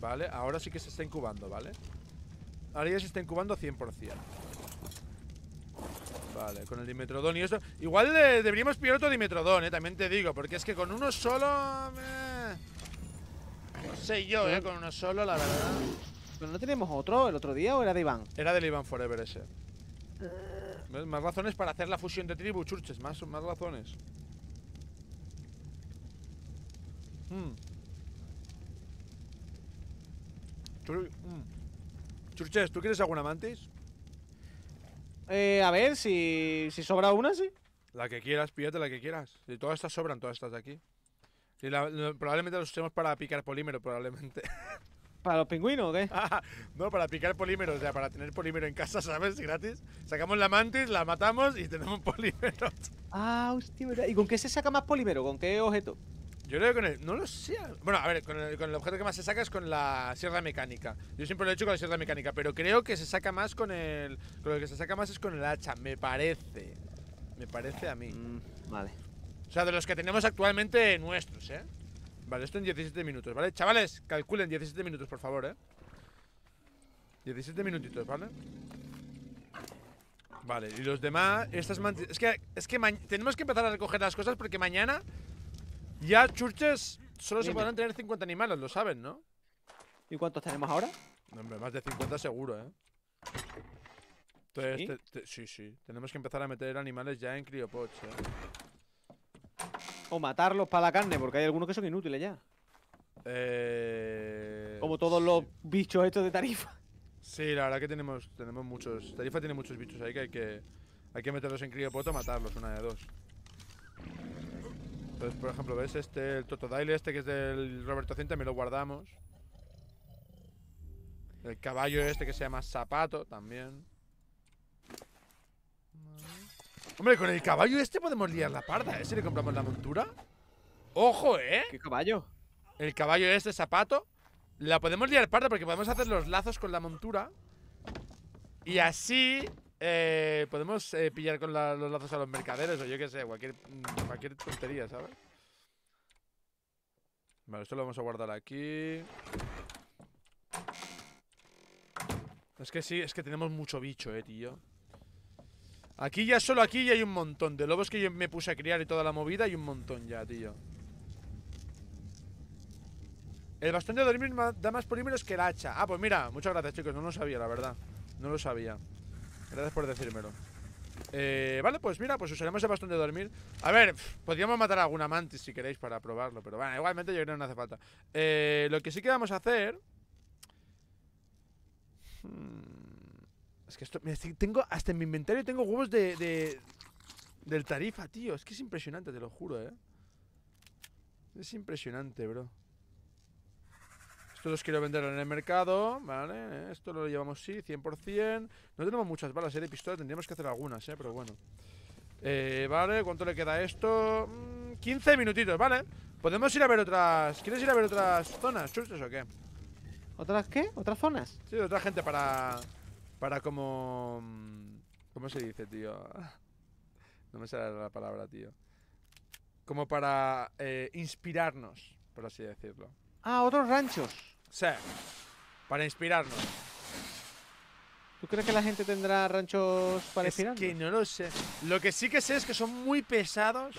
¿Vale? Ahora sí que se está incubando, ¿vale? Ahora ya se está incubando 100%. Vale, con el Dimetrodon y esto. Igual deberíamos pillar otro dimetrodón, eh, también te digo, porque es que con uno solo. no sé yo, eh, con uno solo, la verdad. ¿Pero no tenemos otro el otro día o era de Iván? Era del Iván Forever ese. Más razones para hacer la fusión de tribu, churches, más, más razones. Hmm. Mm. Churches, ¿tú quieres alguna mantis? Eh, a ver, si, si sobra una, sí. La que quieras, pídate la que quieras. Y todas estas sobran, todas estas de aquí. probablemente las usemos para picar polímero, probablemente. ¿Para los pingüinos o qué? no, para picar polímero, o sea, para tener polímero en casa, ¿sabes? Gratis. Sacamos la mantis, la matamos y tenemos polímero. Ah, hostia, ¿Y con qué se saca más polímero? ¿Con qué objeto? Yo creo que con el. No lo sé. Bueno, a ver, con el, objeto que más se saca es con la sierra mecánica. Yo siempre lo he hecho con la sierra mecánica, pero creo que se saca más con el. Con lo que se saca más es con el hacha, me parece. Me parece a mí. Mm, vale. O sea, de los que tenemos actualmente nuestros, ¿eh? Vale, esto en 17 minutos, ¿vale? Chavales, calculen 17 minutos, por favor, ¿eh? 17 minutitos, ¿vale? Vale, y los demás, estas Es que, es que tenemos que empezar a recoger las cosas porque mañana ya Churches solo se podrán tener 50 animales, lo saben, ¿no? ¿Y cuántos tenemos ahora? hombre, más de 50 seguro, ¿eh? Entonces, ¿Sí? ¿Sí? Tenemos que empezar a meter animales ya en criopoche. ¿eh? O matarlos para la carne, porque hay algunos que son inútiles ya. Eh... Como todos los bichos estos de tarifa. Sí, la verdad que tenemos, tenemos muchos. Tarifa tiene muchos bichos ahí que hay que, hay que meterlos en criopoto, o matarlos, una de dos. Entonces, pues, por ejemplo, ves este, el Totodile este que es del Roberto Cinta, me lo guardamos. El caballo este que se llama Zapato también. Hombre, con el caballo este podemos liar la parda, ¿eh? Si le compramos la montura. ¡Ojo, eh! ¿Qué caballo? El caballo este Zapato. La podemos liar parda porque podemos hacer los lazos con la montura. Y así eh, Podemos eh, pillar con los lazos a los mercaderes o yo qué sé, cualquier, mm, cualquier tontería, ¿sabes? Vale, esto lo vamos a guardar aquí. Es que sí, es que tenemos mucho bicho, eh, tío. Aquí ya, solo aquí ya hay un montón de lobos que yo me puse a criar y toda la movida Y un montón ya, tío. El bastón de dormir da más polímeros que el hacha. Ah, pues mira, muchas gracias, chicos. No lo sabía, la verdad. No lo sabía. Gracias por decírmelo. Eh, vale, pues mira, pues usaremos el bastón de dormir. A ver, podríamos matar a alguna mantis si queréis para probarlo, pero bueno, igualmente yo creo que no hace falta. Eh, lo que sí que vamos a hacer... Hmm, es que esto... tengo, hasta en mi inventario tengo huevos de, de... Del tarifa, tío. Es que es impresionante, te lo juro, eh. Es impresionante, bro. Esto los quiero vender en el mercado, ¿vale? Esto lo llevamos sí, 100%. No tenemos muchas balas ¿eh? de pistola, tendríamos que hacer algunas, ¿eh? Pero bueno. Eh, vale, ¿cuánto le queda esto? 15 mm, minutitos, ¿vale? Podemos ir a ver otras... ¿Quieres ir a ver otras zonas, chuches, o qué? ¿Otras qué? ¿Otras zonas? Sí, otra gente para... Para como... Mm, ¿Cómo se dice, tío? No me sale la palabra, tío. Como para eh, inspirarnos, por así decirlo. Ah, otros ranchos. Sí. Para inspirarnos. ¿Tú crees que la gente tendrá ranchos para Es que no lo sé. Lo que sí que sé es que son muy pesados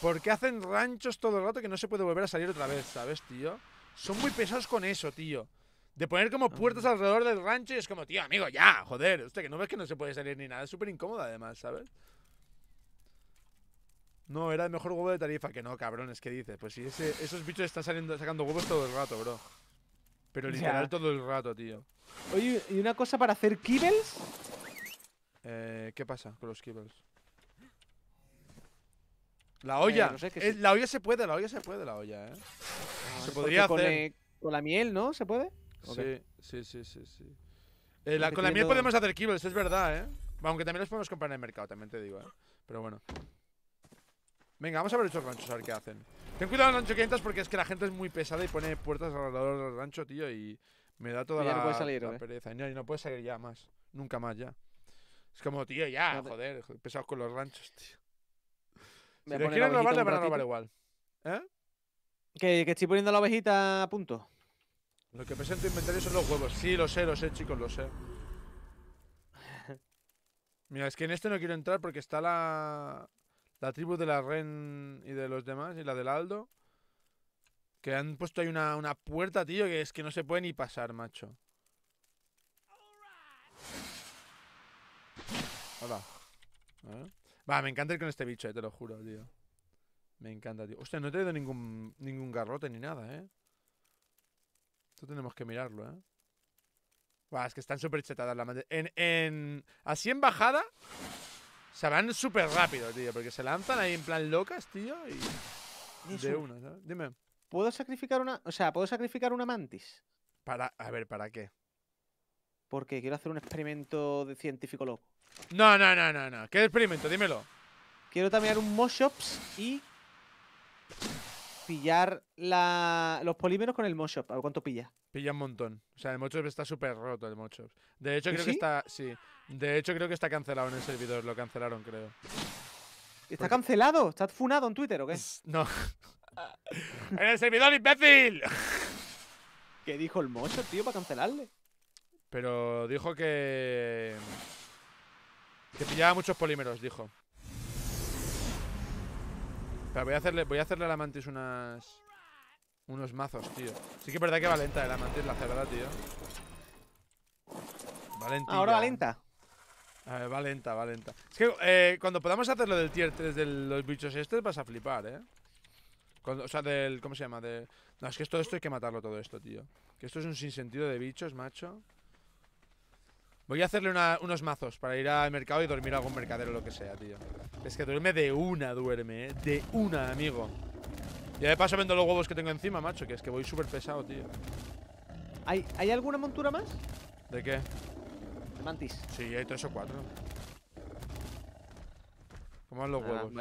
porque hacen ranchos todo el rato que no se puede volver a salir otra vez, ¿sabes, tío? Son muy pesados con eso, tío. De poner como puertas ah. alrededor del rancho y es como, tío, amigo, ya, joder. Usted que no ves que no se puede salir ni nada. Es súper incómodo además, ¿sabes? No, era el mejor huevo de tarifa. Que no, cabrones, ¿qué dices? Pues si esos bichos están saliendo, sacando huevos todo el rato, bro. Pero literal todo el rato, tío. Oye, ¿y una cosa para hacer kibbles? Eh, ¿Qué pasa con los kibbles? La eh, olla. Eh, la olla se puede, la olla se puede, la olla, ¿eh? Ah, se podría hacer. Con, la miel, ¿no? ¿Se puede? Sí, sí, sí, sí. sí. Eh, la, con la miel podemos hacer kibbles, es verdad, ¿eh? Aunque también los podemos comprar en el mercado, también te digo, ¿eh? Pero bueno. Venga, vamos a ver esos ranchos, a ver qué hacen. Ten cuidado en los ranchos, que porque es que la gente es muy pesada y pone puertas alrededor del rancho, tío, y me da toda y la, eh. no pereza. Y no, puedes salir ya más. Nunca más ya. Es como, tío, ya, joder, pesados con los ranchos, tío. Me si quieren robar, le van a robar igual. ¿Eh? ¿Que, que estoy poniendo la ovejita a punto. Lo que presento en tu inventario son los huevos. Sí, lo sé, lo sé, chicos, lo sé. Mira, es que en este no quiero entrar porque está la... La tribu de la Ren y de los demás, y la del Aldo. Que han puesto ahí una, puerta, tío, que es que no se puede ni pasar, macho. Hola. ¿Eh? Va, me encanta ir con este bicho, eh, te lo juro, tío. Me encanta, tío. Hostia, no he traído ningún, ningún garrote ni nada, ¿eh? Esto tenemos que mirarlo, ¿eh? Va, es que están súper chetadas la En, en... Así en bajada se van súper rápido, tío, porque se lanzan ahí en plan locas, tío, y... De una, ¿sabes? Dime. ¿Puedo sacrificar una... O sea, ¿puedo sacrificar una mantis? Para... A ver, ¿para qué? Porque quiero hacer un experimento de científico loco. No, no, no, no, no. ¿Qué experimento? Dímelo. Quiero también un Moshops y pillar los polímeros con el Moshop. ¿A cuánto pilla? Pilla un montón. O sea, el Moshop está súper roto, el De hecho, creo que está. Sí. De hecho, creo que está cancelado en el servidor. Lo cancelaron, creo. ¿Está cancelado? ¿Está funado en Twitter o qué? No. ¡En el servidor, imbécil! ¿Qué dijo el Moshop, tío, para cancelarle? Pero dijo que. Que pillaba muchos polímeros, dijo voy a hacerle, voy a hacerle la mantis unas. Unos mazos, tío. Sí que es verdad que va lenta eh, la mantis, la cerda, tío. Valentina. Ahora va lenta. A ver, va lenta, va lenta. Es que eh, cuando podamos hacer lo del tier 3 de los bichos estos, vas a flipar, eh. o sea, del. ¿Cómo se llama? De... No, es que todo esto hay que matarlo todo esto, tío. Que esto es un sinsentido de bichos, macho. Voy a hacerle unos mazos para ir al mercado y dormir a algún mercadero o lo que sea, tío. Es que duerme de una, duerme, ¿eh? De una, amigo. Ya de paso vendo los huevos que tengo encima, macho, que es que voy súper pesado, tío. ¿Hay, alguna montura más? ¿De qué? De mantis. Sí, hay tres o cuatro. ¿Cómo los huevos?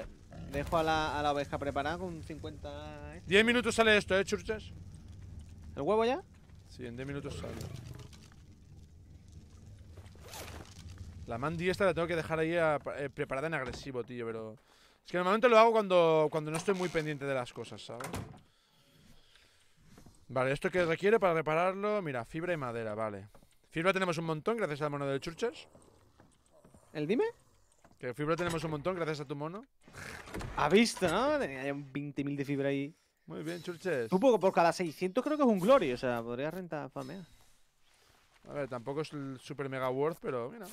Dejo a la, a la, oveja preparada con 50... 10 eh. minutos sale esto, ¿eh, churches? ¿El huevo ya? Sí, en 10 minutos sale. La Mandy esta la tengo que dejar ahí eh, eh, preparada en agresivo, tío, pero... Es que normalmente lo hago cuando, cuando no estoy muy pendiente de las cosas, ¿sabes? Vale, ¿esto ¿qué requiere para repararlo? Mira, fibra y madera, vale. Fibra tenemos un montón gracias al mono de Churches. ¿El dime? Que fibra tenemos un montón gracias a tu mono. Ha visto, ¿no? Tenía un 20.000 de fibra ahí. Muy bien, Churches. Un poco por cada 600 creo que es un glory, o sea, podría rentar famea. A ver, tampoco es el super mega worth, pero mira.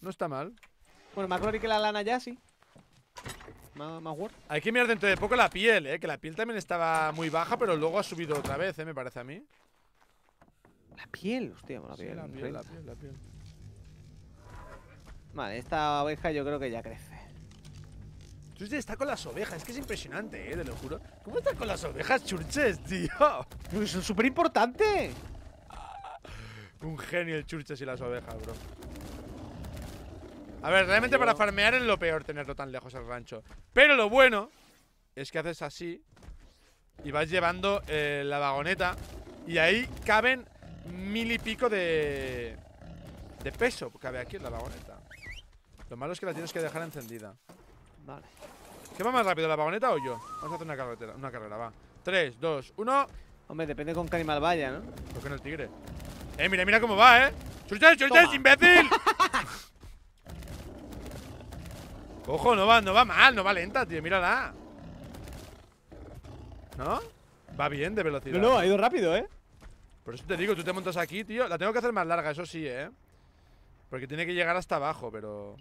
No está mal. Bueno, más glory que la lana ya, sí. Más, más Hay que mirar dentro de poco la piel, ¿eh? Que la piel también estaba muy baja, pero luego ha subido otra vez, ¿eh? Me parece a mí. La piel, hostia, la, piel, la, piel, la piel. la piel, Vale, esta oveja yo creo que ya crece. Churches está con las ovejas, es que es impresionante, eh, te lo juro. ¿Cómo estás con las ovejas, Churches, tío? es súper importante Un genio el Churches y las ovejas, bro. A ver, realmente para farmear es lo peor tenerlo tan lejos el rancho. Pero lo bueno es que haces así y vas llevando eh, la vagoneta y ahí caben mil y pico de, de peso. Cabe aquí en la vagoneta. Lo malo es que la tienes que dejar encendida. Vale. ¿Qué va más rápido, la vagoneta o yo? Vamos a hacer una carretera, una carrera, va. Tres, dos, uno… Hombre, depende con qué animal vaya, ¿no? Porque no el tigre. Eh, mira, mira cómo va, eh. ¡Chuches, chuches, imbécil! ¡Ojo! no va, mal, no va lenta, tío, mírala. ¿No? Va bien de velocidad. No, no, ha ido rápido, ¿eh? Por eso te digo, tú te montas aquí, tío. La tengo que hacer más larga, eso sí, ¿eh? Porque tiene que llegar hasta abajo, pero...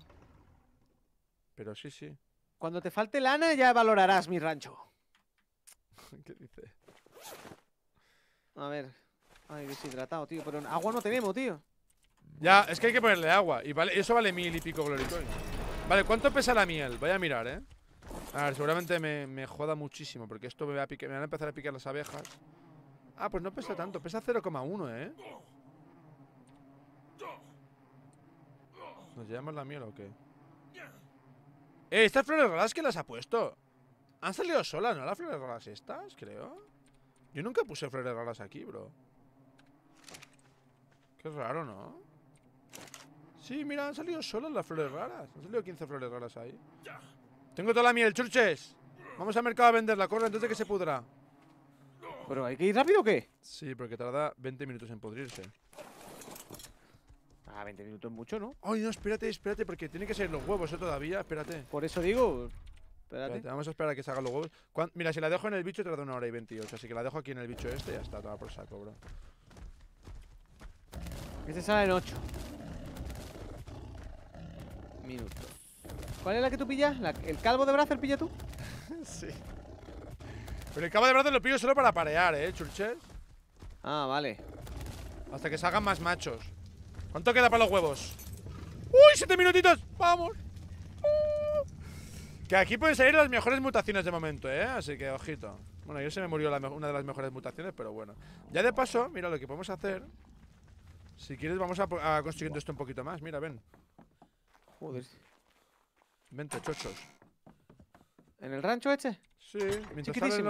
Pero sí, sí. Cuando te falte lana ya valorarás mi rancho. ¿Qué dice? A ver. Ay, deshidratado, tío. Pero agua no tenemos, tío. Ya, es que hay que ponerle agua. Y vale, eso vale mil y pico coins. Vale, ¿cuánto pesa la miel? Voy a mirar, ¿eh? A ver, seguramente me, joda muchísimo Porque esto me, va a van a empezar a picar las abejas Ah, pues no pesa tanto Pesa 0,1, ¿eh? ¿Nos llevamos la miel o qué? Eh, estas flores raras que las ha puesto Han salido solas, ¿no? Las flores raras estas, creo Yo nunca puse flores raras aquí, bro Qué raro, ¿no? Sí, mira, han salido solas las flores raras. Han salido 15 flores raras ahí. Tengo toda la miel, churches. Vamos al mercado a venderla, corre antes de que se pudra. ¿Pero hay que ir rápido o qué? Sí, porque tarda 20 minutos en pudrirse. Ah, 20 minutos es mucho, ¿no? Ay, no, espérate, espérate, porque tiene que salir los huevos ¿eh? todavía, espérate. Por eso digo, espérate. vamos a esperar a que salgan los huevos. Mira, si la dejo en el bicho tarda una hora y 28, así que la dejo aquí en el bicho este y ya está, toda por saco, bro. Este sale en 8 minutos. ¿Cuál es la que tú pillas? ¿El calvo de brazo el pilla tú? sí. Pero el calvo de brazo lo pillo solo para parear, ¿eh, churches? Ah, vale. Hasta que salgan más machos. ¿Cuánto queda para los huevos? ¡Uy, siete minutitos! ¡Vamos! ¡Uh! Que aquí pueden salir las mejores mutaciones de momento, ¿eh? Así que, ojito. Bueno, yo se me murió una de las mejores mutaciones, pero bueno. Ya de paso, mira lo que podemos hacer. Si quieres, vamos a, a consiguiendo esto un poquito más. Mira, ven. Joder. Vente, chochos. ¿En el rancho este? Sí, mientras salen,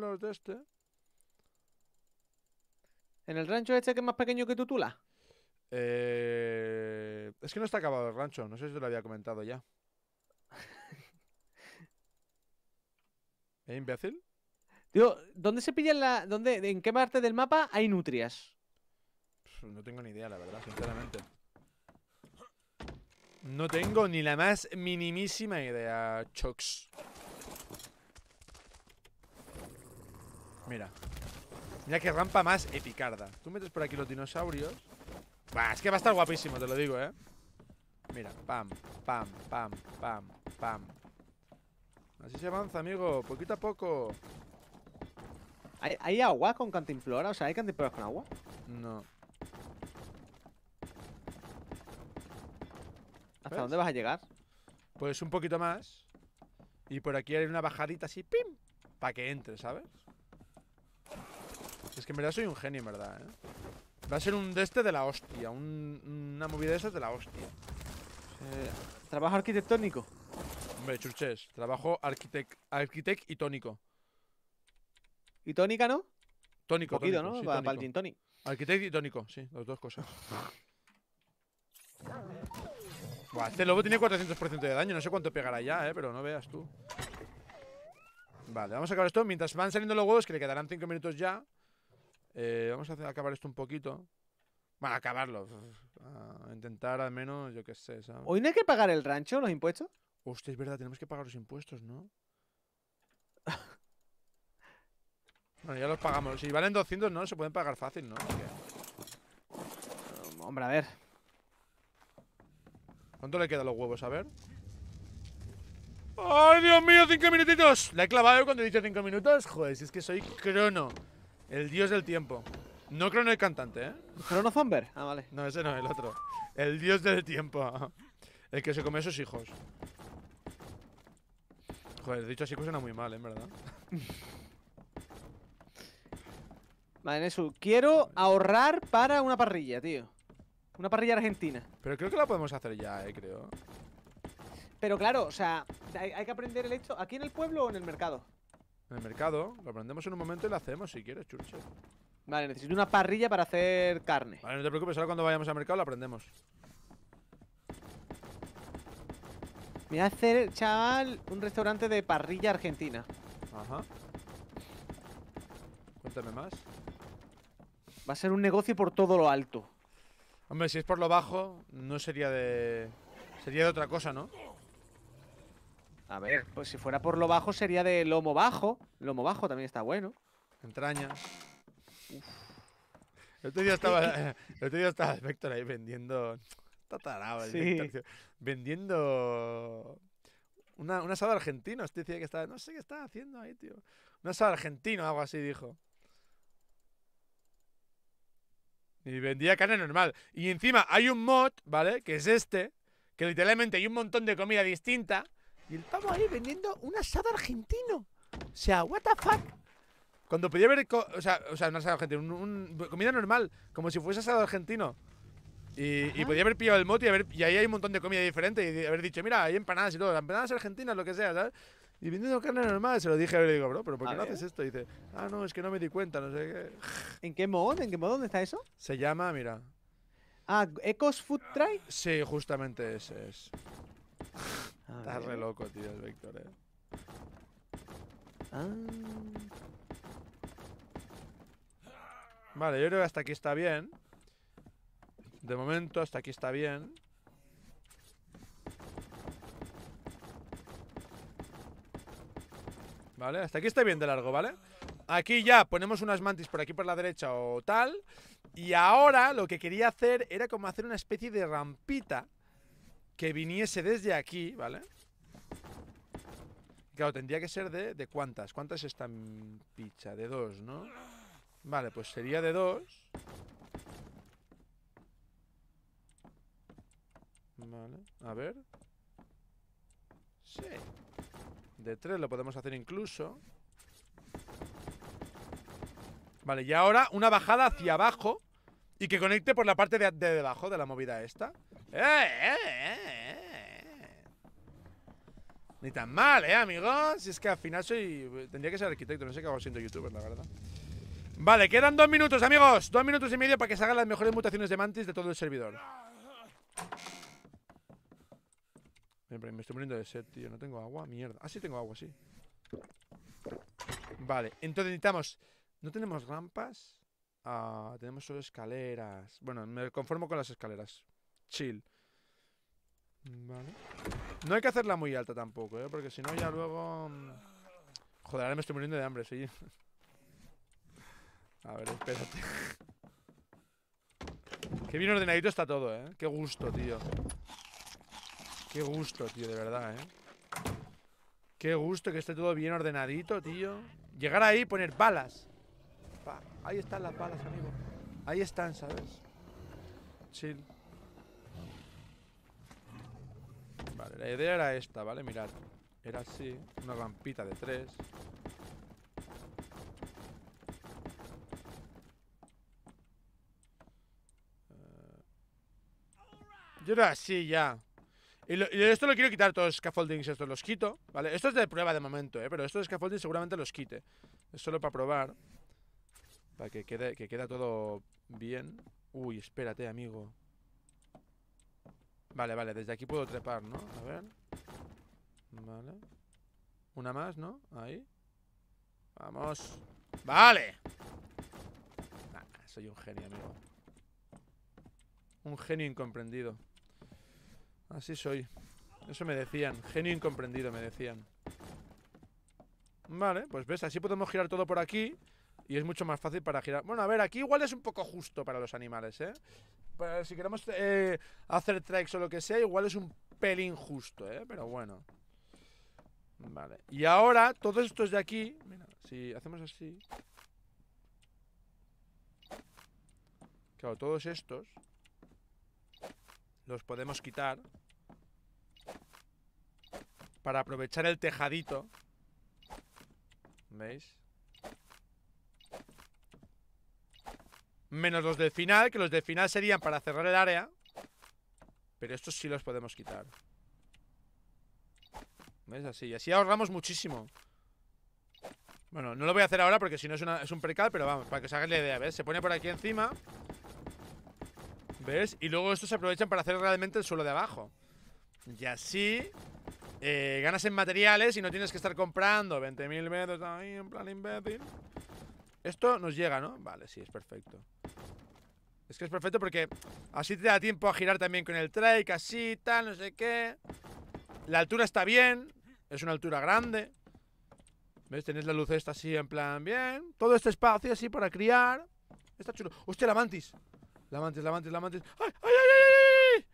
los, de este. ¿En el rancho este que es más pequeño que Tutula? Eh... Es que no está acabado el rancho, no sé si te lo había comentado ya. ¿Eh, imbécil? Tío, ¿dónde se pilla la. Dónde, ¿En qué parte del mapa hay nutrias? no tengo ni idea, la verdad, sinceramente. No tengo ni la más minimísima idea, Chox. Mira. Mira qué rampa más epicarda. Tú metes por aquí los dinosaurios. Bah, es que va a estar guapísimo, te lo digo, ¿eh? Mira, pam, pam, pam, pam, pam. Así se avanza, amigo, poquito a poco. ¿Hay, agua con cantinflora? O sea, ¿hay cantinflora con agua? No. ¿Hasta dónde vas a llegar? Pues un poquito más. Y por aquí hay una bajadita así, ¡pim! Para que entre, ¿sabes? Es que en verdad soy un genio, en verdad, ¿eh? Va a ser un de este de la hostia. Un, una movida de esas de la hostia. Eh, ¿Trabajo arquitectónico? Hombre, chuches. Trabajo arquitect, arquitect y tónico. ¿Y tónica, no? Tónico, poquito, tónico, el gin Arquitect y tónico, sí. Las dos cosas. este lobo tiene 400% de daño. No sé cuánto pegará ya, eh, pero no veas tú. Vale, vamos a acabar esto. Mientras van saliendo los huevos, que le quedarán 5 minutos ya. Eh, vamos a acabar esto un poquito. Bueno, acabarlo. intentar al menos, yo qué sé, ¿sabes? ¿Hoy no hay que pagar el rancho, los impuestos? Hostia, es verdad, tenemos que pagar los impuestos, ¿no? bueno, ya los pagamos. Si valen 200, no, se pueden pagar fácil, ¿no? Hombre, a ver. ¿Cuánto le quedan los huevos? A ver. ¡Ay, Dios mío! ¡Cinco minutitos! La he clavado cuando he dicho cinco minutos. Joder, si es que soy Crono. El dios del tiempo. No Crono el cantante, ¿eh? ¿Crono Zomber? Ah, vale. No, ese no, el otro. El dios del tiempo. El que se come a sus hijos. Joder, dicho así pues suena muy mal, ¿eh? en verdad. vale, Nesu. Quiero ahorrar para una parrilla, tío. Una parrilla argentina. Pero creo que la podemos hacer ya, eh, creo. Pero claro, o sea, hay, que aprender el hecho. ¿Aquí en el pueblo o en el mercado? En el mercado. Lo aprendemos en un momento y lo hacemos si quieres, churche. Vale, necesito una parrilla para hacer carne. Vale, no te preocupes, ahora cuando vayamos al mercado la aprendemos. Me voy a hacer, chaval, un restaurante de parrilla argentina. Ajá. Cuéntame más. Va a ser un negocio por todo lo alto. Hombre, si es por lo bajo, no sería de... Sería de otra cosa, ¿no? A ver, pues si fuera por lo bajo sería de lomo bajo. Lomo bajo también está bueno. Entraña. Uf. El otro día estaba, el Vector ahí vendiendo... Está tarado el Vendiendo... Una, un asado argentino, este decía que estaba... No sé qué estaba haciendo ahí, tío. Un asado argentino, algo así, dijo. Y vendía carne normal. Y encima hay un mod, ¿vale? Que es este, que literalmente hay un montón de comida distinta. Y estamos ahí vendiendo un asado argentino. O sea, what the fuck. Cuando podía ver, o sea, o un asado argentino, comida normal, como si fuese asado argentino. Y, podía haber pillado el mod y, ver y ahí hay un montón de comida diferente y haber dicho, mira, hay empanadas y todo, empanadas argentinas, lo que sea, ¿sabes? Y vendiendo carne normal, se lo dije a él digo, bro, pero ¿por qué no haces esto? dice, ah, no, es que no me di cuenta, no sé qué. ¿En qué modo ¿En qué modo ¿Dónde está eso? Se llama, mira. Ah, ¿Ecos Food Try? Sí, justamente ese es. estás está re loco, tío, el Víctor, eh. Ah. Vale, yo creo que hasta aquí está bien. De momento, hasta aquí está bien. ¿Vale? Hasta aquí está bien de largo, ¿vale? Aquí ya ponemos unas mantis por aquí por la derecha o tal. Y ahora lo que quería hacer era como hacer una especie de rampita que viniese desde aquí, ¿vale? Claro, tendría que ser de, de cuántas. ¿Cuántas están picha? De dos, ¿no? Vale, pues sería de dos. Vale, a ver. Sí de 3 lo podemos hacer incluso. Vale, y ahora una bajada hacia abajo y que conecte por la parte de, debajo de la movida esta. ¡Eh, eh, eh! Ni tan mal, ¿eh, amigos? es que al final soy... Tendría que ser arquitecto, no sé qué hago siendo youtuber, la verdad. Vale, quedan dos minutos, amigos. Dos minutos y medio para que se hagan las mejores mutaciones de mantis de todo el servidor. Me, estoy muriendo de sed, tío. No tengo agua, mierda. Ah, sí tengo agua, sí. Vale, entonces necesitamos... No tenemos rampas. Ah, tenemos solo escaleras. Bueno, me conformo con las escaleras. Chill. Vale. No hay que hacerla muy alta tampoco, ¿eh? Porque si no ya luego... Mm, joder, ahora me estoy muriendo de hambre, sí. A ver, espérate. Qué bien ordenadito está todo, ¿eh? Qué gusto, tío. Qué gusto, tío, de verdad, ¿eh? Qué gusto que esté todo bien ordenadito, tío. Llegar ahí y poner balas. ahí están las balas, amigo. Ahí están, ¿sabes? Chill. Vale, la idea era esta, ¿vale? Mirad. Era así, una rampita de tres. Eh, yo era así ya. Y, esto lo quiero quitar todos los scaffoldings, estos los quito, ¿vale? Esto es de prueba de momento, ¿eh? Pero estos scaffoldings seguramente los quite. Es solo para probar. Para que quede, que quede todo bien. Uy, espérate, amigo. Vale, vale, desde aquí puedo trepar, ¿no? A ver. Vale. Una más, ¿no? Ahí. Vamos. ¡Vale! soy un genio, amigo. Un genio incomprendido. Así soy. Eso me decían. Genio incomprendido, me decían. Vale, pues ves, así podemos girar todo por aquí. Y es mucho más fácil para girar. Bueno, a ver, aquí igual es un poco justo para los animales, ¿eh? Pues, si queremos eh, hacer Tracks o lo que sea, igual es un pelín justo, ¿eh? Pero bueno. Vale. Y ahora, todos estos de aquí... Mira, si hacemos así... Claro, todos estos los podemos quitar para aprovechar el tejadito. ¿Veis? Menos los del final, que los del final serían para cerrar el área. Pero estos sí los podemos quitar. ¿Veis? Así. Así ahorramos muchísimo. Bueno, no lo voy a hacer ahora porque si no es, un precal, pero vamos, para que os hagáis la idea. ¿Ves? Se pone por aquí encima. ¿Ves? Y luego estos se aprovechan para hacer realmente el suelo de abajo. Y así eh, ganas en materiales y no tienes que estar comprando 20.000 metros ahí en plan imbécil. Esto nos llega, ¿no? Vale, sí, es perfecto. Es que es perfecto porque así te da tiempo a girar también con el trike, así, tal, no sé qué. La altura está bien, es una altura grande. ¿Ves? Tenés la luz esta así en plan bien. Todo este espacio así para criar. Está chulo. ¡Hostia, la mantis! La mantis, la mantis, la mantis. ¡Ay, ay, ay, ay!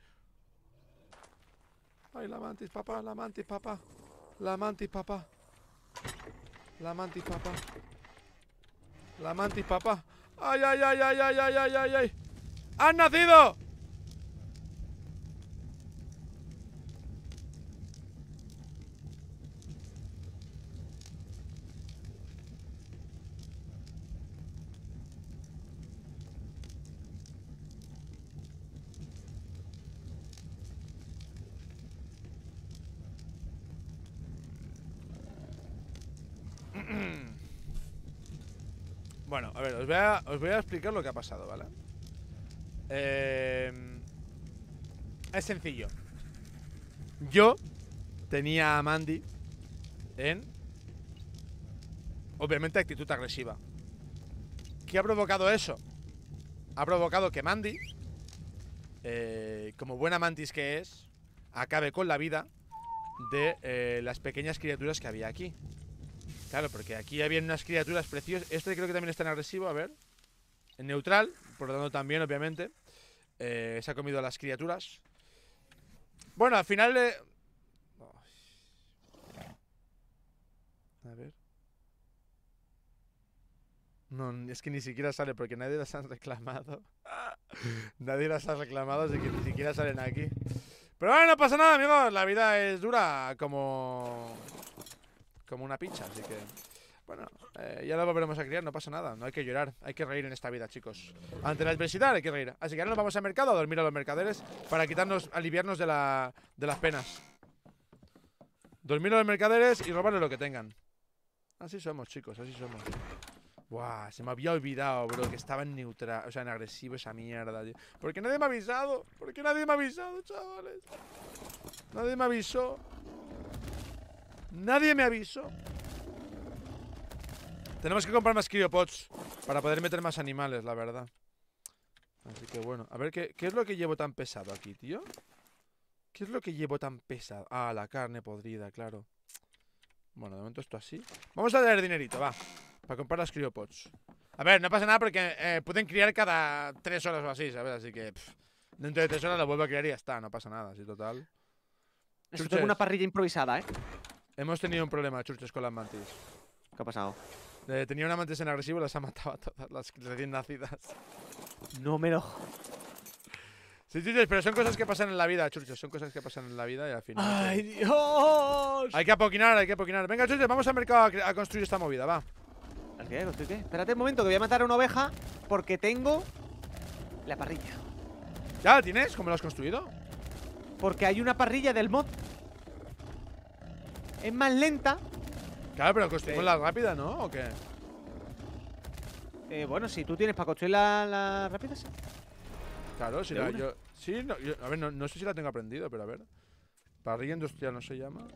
¡Ay, la mantis, papá! ¡La mantis, papá! ¡La mantis, papá! ¡La mantis, papá! ¡La mantis, papá! ¡Ay, ay, ay, ay, ay, ay, ay, ay! ay! ¡Has nacido! os voy, a, explicar lo que ha pasado, ¿vale? Em, es sencillo. Yo tenía a Mandy en, obviamente, actitud agresiva. ¿Qué ha provocado eso? Ha provocado que Mandy, eh, como buena mantis que es, acabe con la vida de eh, las pequeñas criaturas que había aquí. Claro, porque aquí había unas criaturas preciosas. Este creo que también está en agresivo, a ver. En neutral, por lo tanto también, obviamente. Eh, se ha comido a las criaturas. Bueno, al final le... A ver. No, es que ni siquiera sale porque nadie las ha reclamado. nadie las ha reclamado, así que ni siquiera salen aquí. Pero bueno, no pasa nada, amigos. La vida es dura como como una pincha, así que... Bueno, eh, ya lo volveremos a criar, no pasa nada, no hay que llorar, hay que reír en esta vida, chicos. Ante la adversidad hay que reír. Así que ahora nos vamos al mercado a dormir a los mercaderes para quitarnos, aliviarnos de, la, de las penas. Dormir a los mercaderes y robarle lo que tengan. Así somos, chicos, así somos. Buah, se me había olvidado, bro, que estaba en neutral, o sea, en agresivo esa mierda, tío. ¿Por nadie me ha avisado? ¿Por nadie me ha avisado, chavales? Nadie me avisó. Nadie me avisó. Tenemos que comprar más criopods para poder meter más animales, la verdad. Así que bueno, a ver, ¿qué, es lo que llevo tan pesado aquí, tío? ¿Qué es lo que llevo tan pesado? Ah, la carne podrida, claro Bueno, de momento esto así Vamos a dar dinerito, va Para comprar las criopods A ver, no pasa nada porque eh, pueden criar cada tres horas o así, ¿sabes? Así que dentro de tres horas lo vuelvo a criar y ya está, no pasa nada, así total Esto tengo una parrilla improvisada, ¿eh? Hemos tenido un problema, churches, con las mantis. ¿Qué ha pasado? Eh, tenía una mantis en agresivo y las ha matado a todas las recién nacidas. No me lo... Sí, churches, pero son cosas que pasan en la vida, churches. Son cosas que pasan en la vida y al final... ¡Ay, Dios! Hay que apoquinar, hay que apoquinar. Venga, churches, vamos al mercado a, construir esta movida, va. ¿Al qué? ¿Construir qué? Espérate un momento, que voy a matar a una oveja porque tengo la parrilla. ¿Ya la tienes? ¿Cómo lo has construido? Porque hay una parrilla del mod es más lenta. Claro, pero construimos la rápida, ¿no? ¿O qué? Eh, bueno, si tú tienes para construir la, rápida, sí. Claro, si la, yo. Sí, no, a ver, no, sé si la tengo aprendido, pero a ver. Parrilla industrial no se llama.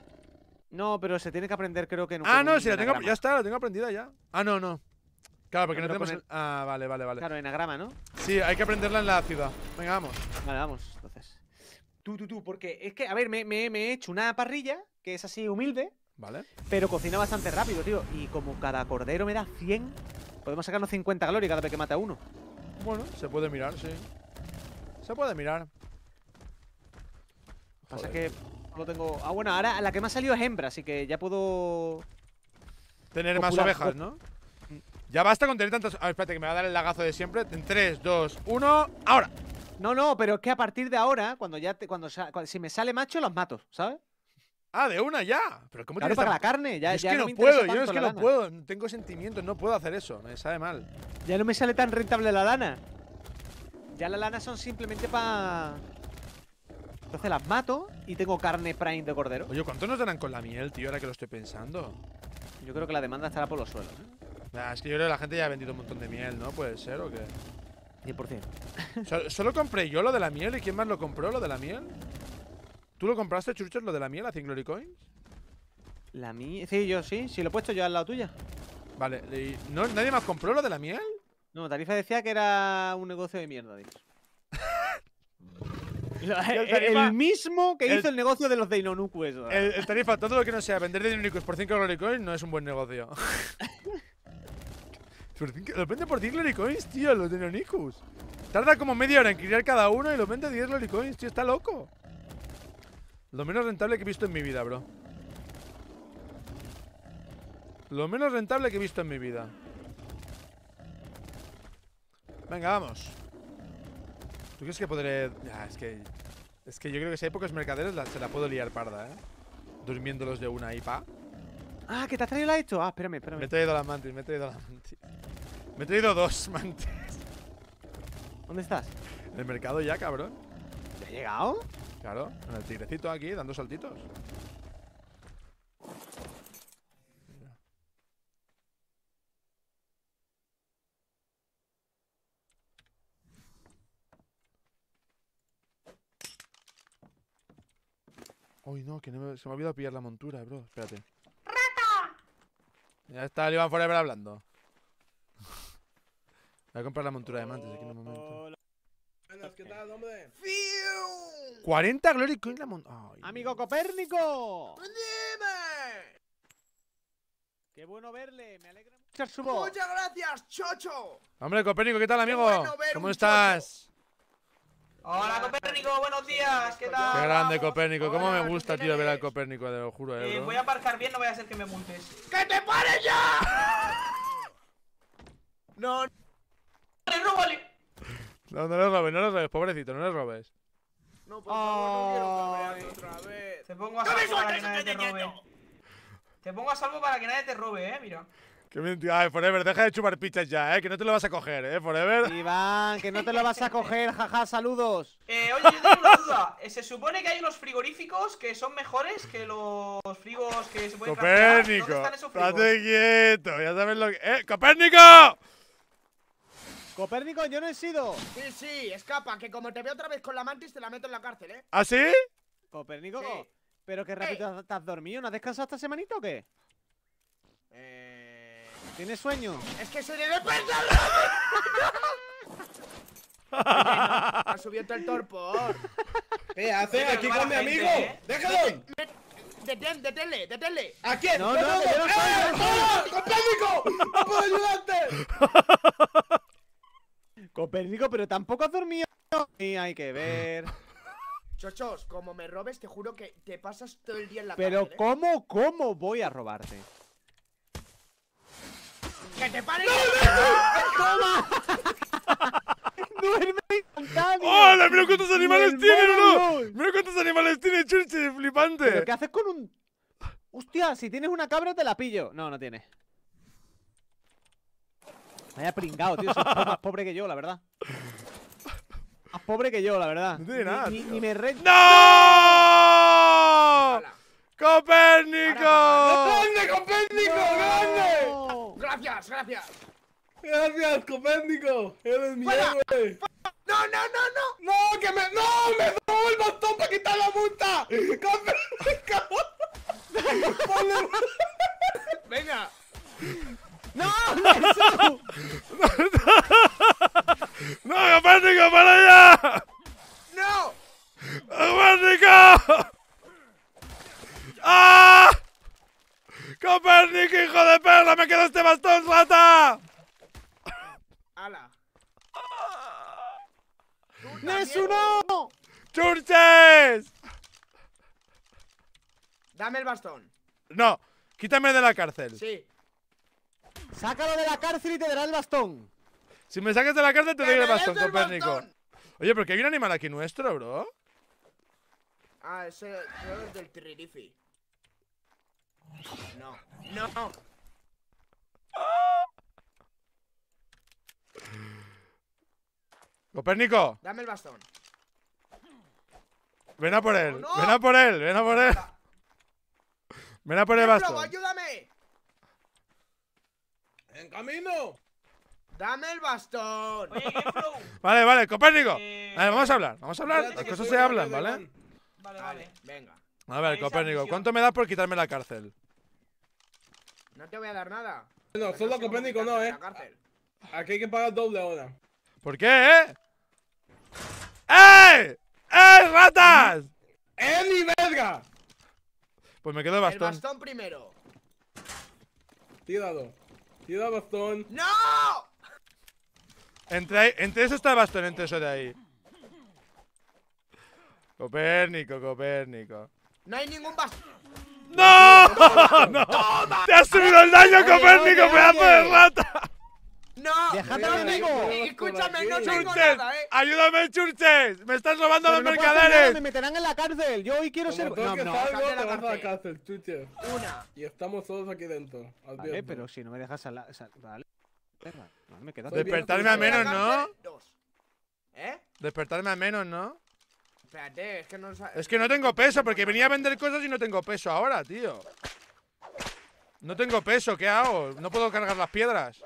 No, pero se tiene que aprender, creo que ah, no. Ah, no, si la tengo. Ya está, la tengo aprendida ya. Ah, no, no. Claro, porque no, tenemos. Ah, vale, vale, vale. Claro, enagrama, ¿no? Sí, hay que aprenderla en la ciudad. Venga, vamos. Vale, vamos. Tú, tú, tú, porque es que, a ver, me, he hecho una parrilla que es así humilde, ¿vale? Pero cocina bastante rápido, tío. Y como cada cordero me da 100, podemos sacarnos 50 calorías cada vez que mata uno. Bueno, se puede mirar, sí. Se puede mirar. que Pasa que no tengo. Ah, bueno, ahora la que me ha salido es hembra, así que ya puedo. Tener más ovejas, ¿no? Mm. Ya basta con tener tantas. A ver, espérate, que me va a dar el lagazo de siempre. En 3, 2, 1, ahora. No, no, pero es que a partir de ahora, cuando ya te, cuando, si me sale macho, los mato, ¿sabes? Ah, de una ya. Pero ¿cómo claro, para la carne, es que no, puedo, yo es que no puedo, tengo sentimientos, no puedo hacer eso, me sabe mal. Ya no me sale tan rentable la lana. Ya la lana son simplemente para entonces las mato y tengo carne prime de cordero. Oye, ¿cuánto nos darán con la miel, tío, ahora que lo estoy pensando? Yo creo que la demanda estará por los suelos. ¿eh? es que yo creo que la gente ya ha vendido un montón de miel, ¿no? ¿Puede ser o qué? 100%. ¿Solo compré yo lo de la miel? ¿Y quién más lo compró, lo de la miel? ¿Tú lo compraste, Churches, lo de la miel a 100 Glory Coins? La miel. Sí, yo sí. Sí, lo he puesto yo al lado tuya. Vale. ¿Nadie más compró lo de la miel? No, Tarifa decía que era un negocio de mierda, eh, El, mismo que hizo el negocio de los de El, tarifa, todo lo que no sea vender de por 5 Glory Coins no es un buen negocio. Lo vende por 10 Glory tío, los de Neonicus. Tarda como media hora en criar cada uno y lo vende 10 Glory tío, está loco. Lo menos rentable que he visto en mi vida, bro. Lo menos rentable que he visto en mi vida. Venga, vamos. ¿Tú crees que podré...? es que... Es que yo creo que si hay pocos mercaderes se la puedo liar parda, ¿eh? Durmiéndolos de una y pa... Ah, que te has traído la esto. Ah, espérame, espérame. Me he traído las mantis, me he traído las mantis. Me he traído dos mantis. ¿Dónde estás? En el mercado ya, cabrón. ¿Ya he llegado? Claro, en el tigrecito aquí, dando saltitos. Uy, no, que me, se me ha olvidado pillar la montura, bro. Espérate. Ya está el Iván Forever hablando. Voy a comprar la montura de Mantis aquí en un momento. ¿qué tal, hombre? ¡Fiu! 40 Glory Coin la montura. ¡Amigo Copérnico! ¡Dime! ¡Qué bueno verle! ¡Me alegra mucho ¡Muchas gracias, Chocho! Hombre, Copérnico, ¿qué tal, amigo? ¿Cómo estás? Hola Copérnico, buenos días, ¿qué tal? Qué grande Copérnico, cómo me gusta, tío, ver al Copérnico, te lo juro, eh. eh voy a aparcar bien, no voy a hacer que me multes. ¡Que te pares ya! no. No le robes, no, no lo robes, no lo robes, pobrecito, no lo robes. No, por favor, no quiero otra vez. Te pongo a salvo te robe. Te pongo a salvo para que nadie te robe, eh, mira. Qué mentira. Ay, Forever, deja de chupar pichas ya, ¿eh? Que no te lo vas a coger, ¿eh, Forever? Iván, que no te lo vas a coger, jaja, saludos. Eh, oye, yo tengo una duda. Eh, se supone que hay unos frigoríficos que son mejores que los frigos que se pueden Copérnico, ¿Dónde están quieto, ya sabes lo que... ¡Eh, Copérnico! Copérnico, yo no he sido. Sí, sí, escapa, que como te veo otra vez con la mantis, te la meto en la cárcel, ¿eh? ¿Ah, sí? Copérnico, pero qué rápido te has dormido. ¿No has descansado esta semanita o qué? Eh... ¿Tienes sueño? ¡Es que soy de despertar! ¡Ha subido todo el torpor! ¿Qué hace aquí con mi amigo? ¿eh? ¡Déjalo! deténle, deténle. ¿A quién? No, no, ¡Copérnico! ¡No puedo ayudarte! Copérnico, pero tampoco has dormido. Y hay que ver. Chochos, como me robes, te juro que te pasas todo el día en la Pero, ¿eh? ¿cómo, cómo voy a robarte? ¡Que te ¡Toma! ¡Toma! ¡Duerme instantáneo! ¡Hola! ¡Mira cuántos animales tiene, bro! ¡Mira cuántos animales tiene ¡Churchi! ¡Flipante! ¿Pero qué haces con un...? Hostia, si tienes una cabra te la pillo. No, no tiene. haya pringado, tío. Soy más pobre que yo, la verdad. Más pobre que yo, la verdad. No tiene nada, ni, me re... ¡No! ¡Copérnico! ¡Grande, Copérnico! ¡Grande! Gracias, gracias. Gracias, Copérnico. Eres mi héroe. No, no, no, no. No, que me. ¡No! ¡Me doy el botón para quitar la multa! ¡Copérnico! Venga. ¡No! ¡No! ¡No, Copérnico, para allá! ¡No! ¡Copérnico! ¡Ah! ¡Copernic, hijo de perra! ¡Me quedo este bastón, rata! ¡Hala! ¡Nesuno! ¡Churches! Dame el bastón. No, quítame de la cárcel. Sí. Sácalo de la cárcel y te dará el bastón. Si me sacas de la cárcel te doy el bastón, Copérnico. Oye, pero qué hay un animal aquí nuestro, bro. Ah, ese es del Tiririfi. No, no. Copérnico. Dame el bastón. Ven a por él, ven a por él, ven a por él. Ven a por el bastón. ayúdame! ¡En camino! ¡Dame el bastón! vale, vale, Copérnico. Eh, vamos a hablar, vamos a hablar. Las cosas se hablan, ¿vale? Vale, vale. Venga. A ver, Copérnico, ¿cuánto me da por quitarme la cárcel? No te voy a dar nada. No, solo Copérnico no, eh. Aquí hay que pagar doble ahora. ¿Por qué, eh? ¡Eh! ¡Eh, ratas! ¡Eh, mi verga! Pues me quedo el bastón. El bastón primero. Tíralo. Tira bastón. ¡No! Entre, ahí, entre eso está el bastón, entre eso de ahí. Copérnico, Copérnico. No hay ningún bastón. ¡No! ¡No! ¡Toma! ¡Te has subido el daño, Copérnico, pedazo de rata! ¡No! déjate amigo! Escúchame, no soy Churches, nada, eh. ¡Ayúdame, Churches! ¡Me estás robando los mercaderes! ¡Me meterán en la cárcel! Yo hoy quiero ser... No, no, no. a la cárcel, Churches. Una. Y estamos todos aquí dentro. Vale, pero si no me dejas Vale. Me Despertarme a menos, ¿no? ¿Eh? Despertarme a menos, ¿no? Espérate, es que no no tengo peso, porque venía a vender cosas y no tengo peso ahora, tío. No tengo peso, ¿qué hago? No puedo cargar las piedras.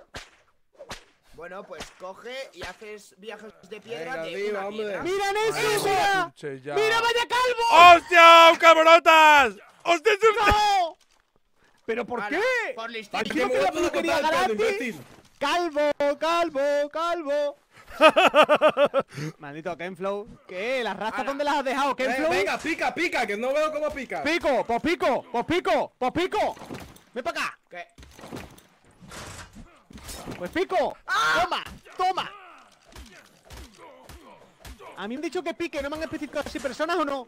Bueno, pues coge y haces viajes de piedra Mira, ¡Mira, vaya calvo! ¡Hostia, camarotas! ¡Hostia, ¡No! ¿Pero por qué? Por Aquí me la peluquería Calvo, calvo, calvo. Maldito Kenflow. ¿Qué? ¿Las rastas dónde las has dejado, Kenflow? Venga, pica, pica, que no veo cómo pica. Pico, pues pico, pues pico, pues pico. Ven para acá. ¿Qué? Pues pico. Toma, toma. A mí me han dicho que pique, no me han especificado si personas o no.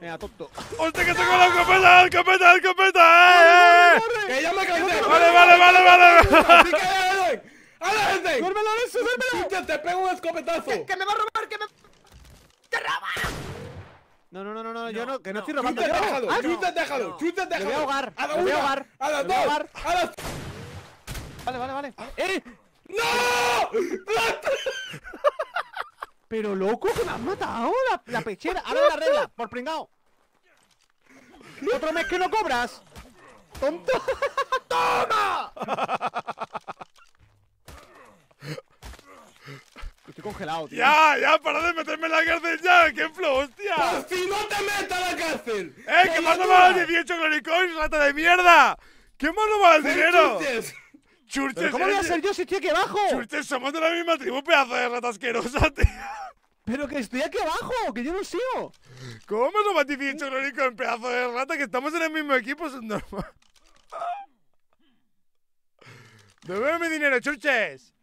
Venga, tonto. ¡Hostia, que tengo la escopeta, escopeta, escopeta! ¡Que ya me vale, vale, vale! gente! ¡Duérmelo, Alexis, duérmelo! ¡Te pego un escopetazo! ¡Que, me va a robar, que me... ¡Te roba! No, no, no, no, no, yo no, que no, estoy robando. ¡Chute, déjalo! Ah, déjalo! No. déjalo! déjalo! voy a ahogar! ¡A la una! Ahogar, ¡A las dos! ¡A las... Vale, vale, vale. ¡Eh! ¡No! Pero loco, que me has matado la, pechera. Ahora la regla, por pringao. Otro mes que no cobras. ¡Tonto! ¡Toma! estoy congelado, tío. ¡Ya, ya! ¡Para de meterme en la cárcel ya! ¡Qué flow, hostia! ¡Por si no te metas a la cárcel! ¡Eh, que más no de 18 gloricoins, rata de mierda! ¿Qué más no vale el dinero? Churches. ¿Cómo eh, voy a ser yo si estoy aquí abajo? Churches, somos de la misma tribu, pedazo de rata asquerosa, tío. Pero que estoy aquí abajo, que yo no sigo. ¿Cómo me tomas 18 gloricoins, pedazo de rata? Que estamos en el mismo equipo, es normal. Devuelve mi dinero, churches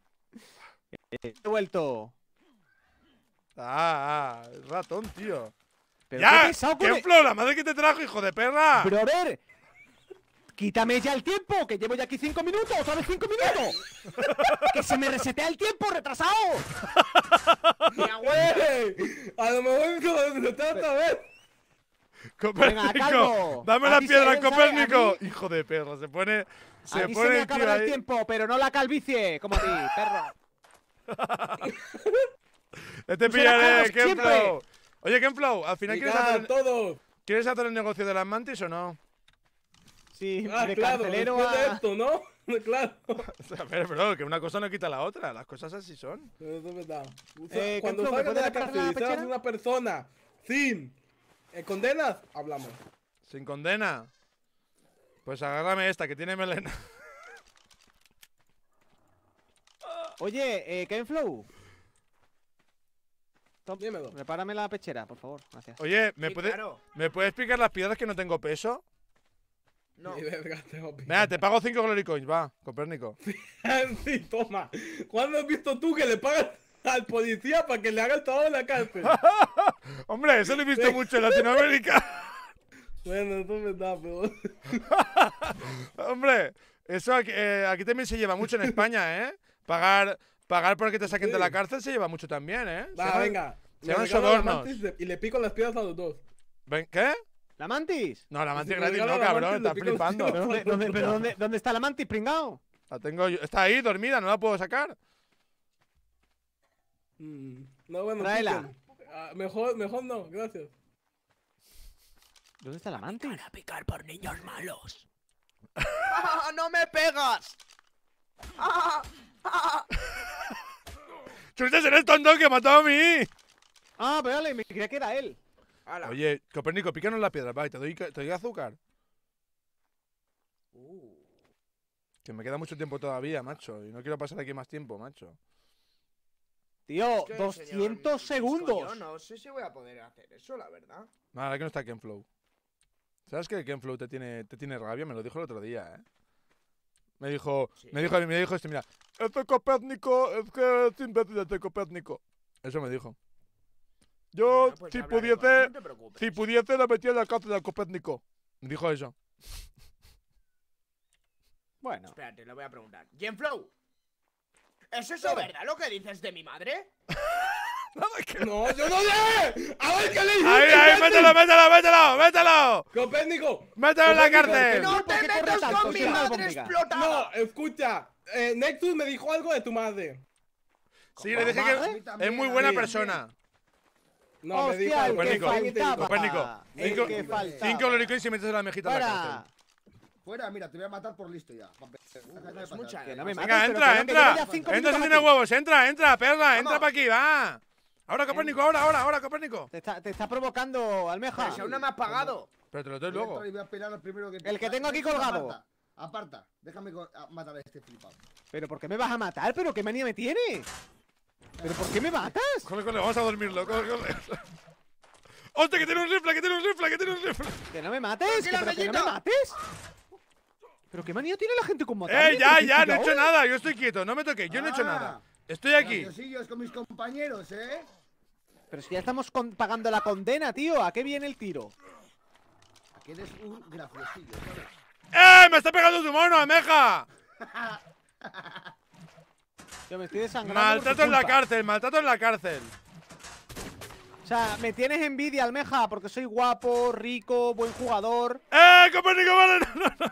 he vuelto. Ah, ah, ratón, tío. Pero ¡Ya! ¿Qué, ¡Tiempo! ¡La madre que te trajo, hijo de perra! Pero a ver, Quítame ya el tiempo, que llevo ya aquí cinco minutos, ¿sabes? Cinco minutos. que se me resetea el tiempo, retrasado. Mi güey. A lo mejor me a ver. Copérnico, dame la piedra, Copérnico. Hijo de perra, se pone. Se pone se me acaba el, tiempo, pero no la calvicie, como a ti, perro este pillaré, eh, Kenflow. Oye, Kenflow, al final quieres hacer, todo. ¿quieres hacer el negocio de las mantis o no? Sí, ah, de claro, carcelero a... de esto, ¿no? claro. pero, que una cosa no quita la otra. Las cosas así son. es verdad. eh, cuando salgas de la cárcel y una persona sin eh, condenas, hablamos. Sin condena. Pues agárrame esta que tiene melena. Oye, eh, Ken Flow. Repárame la pechera, por favor. Gracias. Oye, ¿me, puedes explicar las piedras que no tengo peso? No. Mira, te pago 5 Glory Coins, va, Copérnico. sí, toma. ¿Cuándo has visto tú que le pagas al policía para que le haga el trabajo en la cárcel? Hombre, eso lo he visto mucho en Latinoamérica. bueno, tú me da pero. Hombre, eso eh, aquí también se lleva mucho en España, ¿eh? Pagar, pagar porque te saquen de la cárcel se lleva mucho también, ¿eh? Va, venga. Se sobornos. Y le pico las piedras a los dos. ¿Qué? ¿La mantis? No, la mantis gratis no, cabrón, estás flipando. dónde, dónde, está la mantis, pringao? La tengo yo. Está ahí, dormida, no la puedo sacar. Mm, no, bueno, Tráela. Ah, mejor, mejor no, gracias. ¿Dónde está la mantis? Para picar por niños malos. ¡Ah, ¡No me pegas! ¡Ah! Churches, eres tonto que ha matado a mí. Ah, pero dale, me creía que era él. Oye, Copérnico, pícanos la piedra, va, te doy, azúcar. Uh. Que me queda mucho tiempo todavía, macho. Y no quiero pasar aquí más tiempo, macho. Tío, 200 segundos. no sé si voy a poder hacer eso, la verdad. Nada, que no está Kenflow. ¿Sabes que Kenflow te tiene, te tiene rabia? Me lo dijo el otro día, ¿eh? Me dijo, me dijo, me dijo este, mira, este Copérnico es que es imbécil este Copérnico. Eso me dijo. Yo, pues, si pudiese, si pudiese, la metía en la cárcel al Copérnico. Me dijo eso. Bueno. Espérate, lo voy a preguntar. ¿Genflow? ¿Es eso verdad lo que dices de mi madre? No, yo no sé. A ver qué le dije. Ahí, ahí, mételo, mételo, mételo, mételo. Copérnico. Mételo en la cárcel. No te metas con pues mi madre explotada. No, escucha. Eh, Nexus me dijo algo de tu madre. Sí, le dije que es muy buena persona. No, me dijo Copérnico. Copérnico. Cinco loricón y metes en la mejita en la cárcel. Fuera, mira, te voy a matar por listo ya. Venga, entra, entra. Entra si tiene huevos, entra, entra, perra, entra para aquí, va. Ahora, em, Copérnico, ahora, ahora, ahora, Copérnico. Te está, te está provocando, Almeja. ¿Ya si aún me has pagado. Pero te lo doy luego. el, que tengo aquí colgado. Aparta, déjame matar a este flipado. ¿Pero por qué me vas a matar? ¿Pero qué manía me tienes? ¿Pero por qué me matas? Cole, cole, vamos a dormirlo. Cole, ¡Hostia, que tiene un rifle, que tiene un rifle, que tiene un rifle! ¡Que no me mates! ¡Que, no me mates! ¿Pero qué manía tiene la gente con matar? ¡Eh, ya, ya! ¡No he hecho nada! Yo estoy quieto, no me toques, yo no he hecho ah. nada. Estoy aquí. con mis compañeros, ¿eh? Pero si ya estamos pagando la condena, tío. ¿A qué viene el tiro? Aquí eres un ¡Eh! ¡Me está pegando tu mano, Almeja! Yo me estoy desangrando. Maltrato en la cárcel, maltrato en la cárcel. O sea, me tienes envidia, Almeja, porque soy guapo, rico, buen jugador. ¡Eh, Copérnico, vale! No, no, no.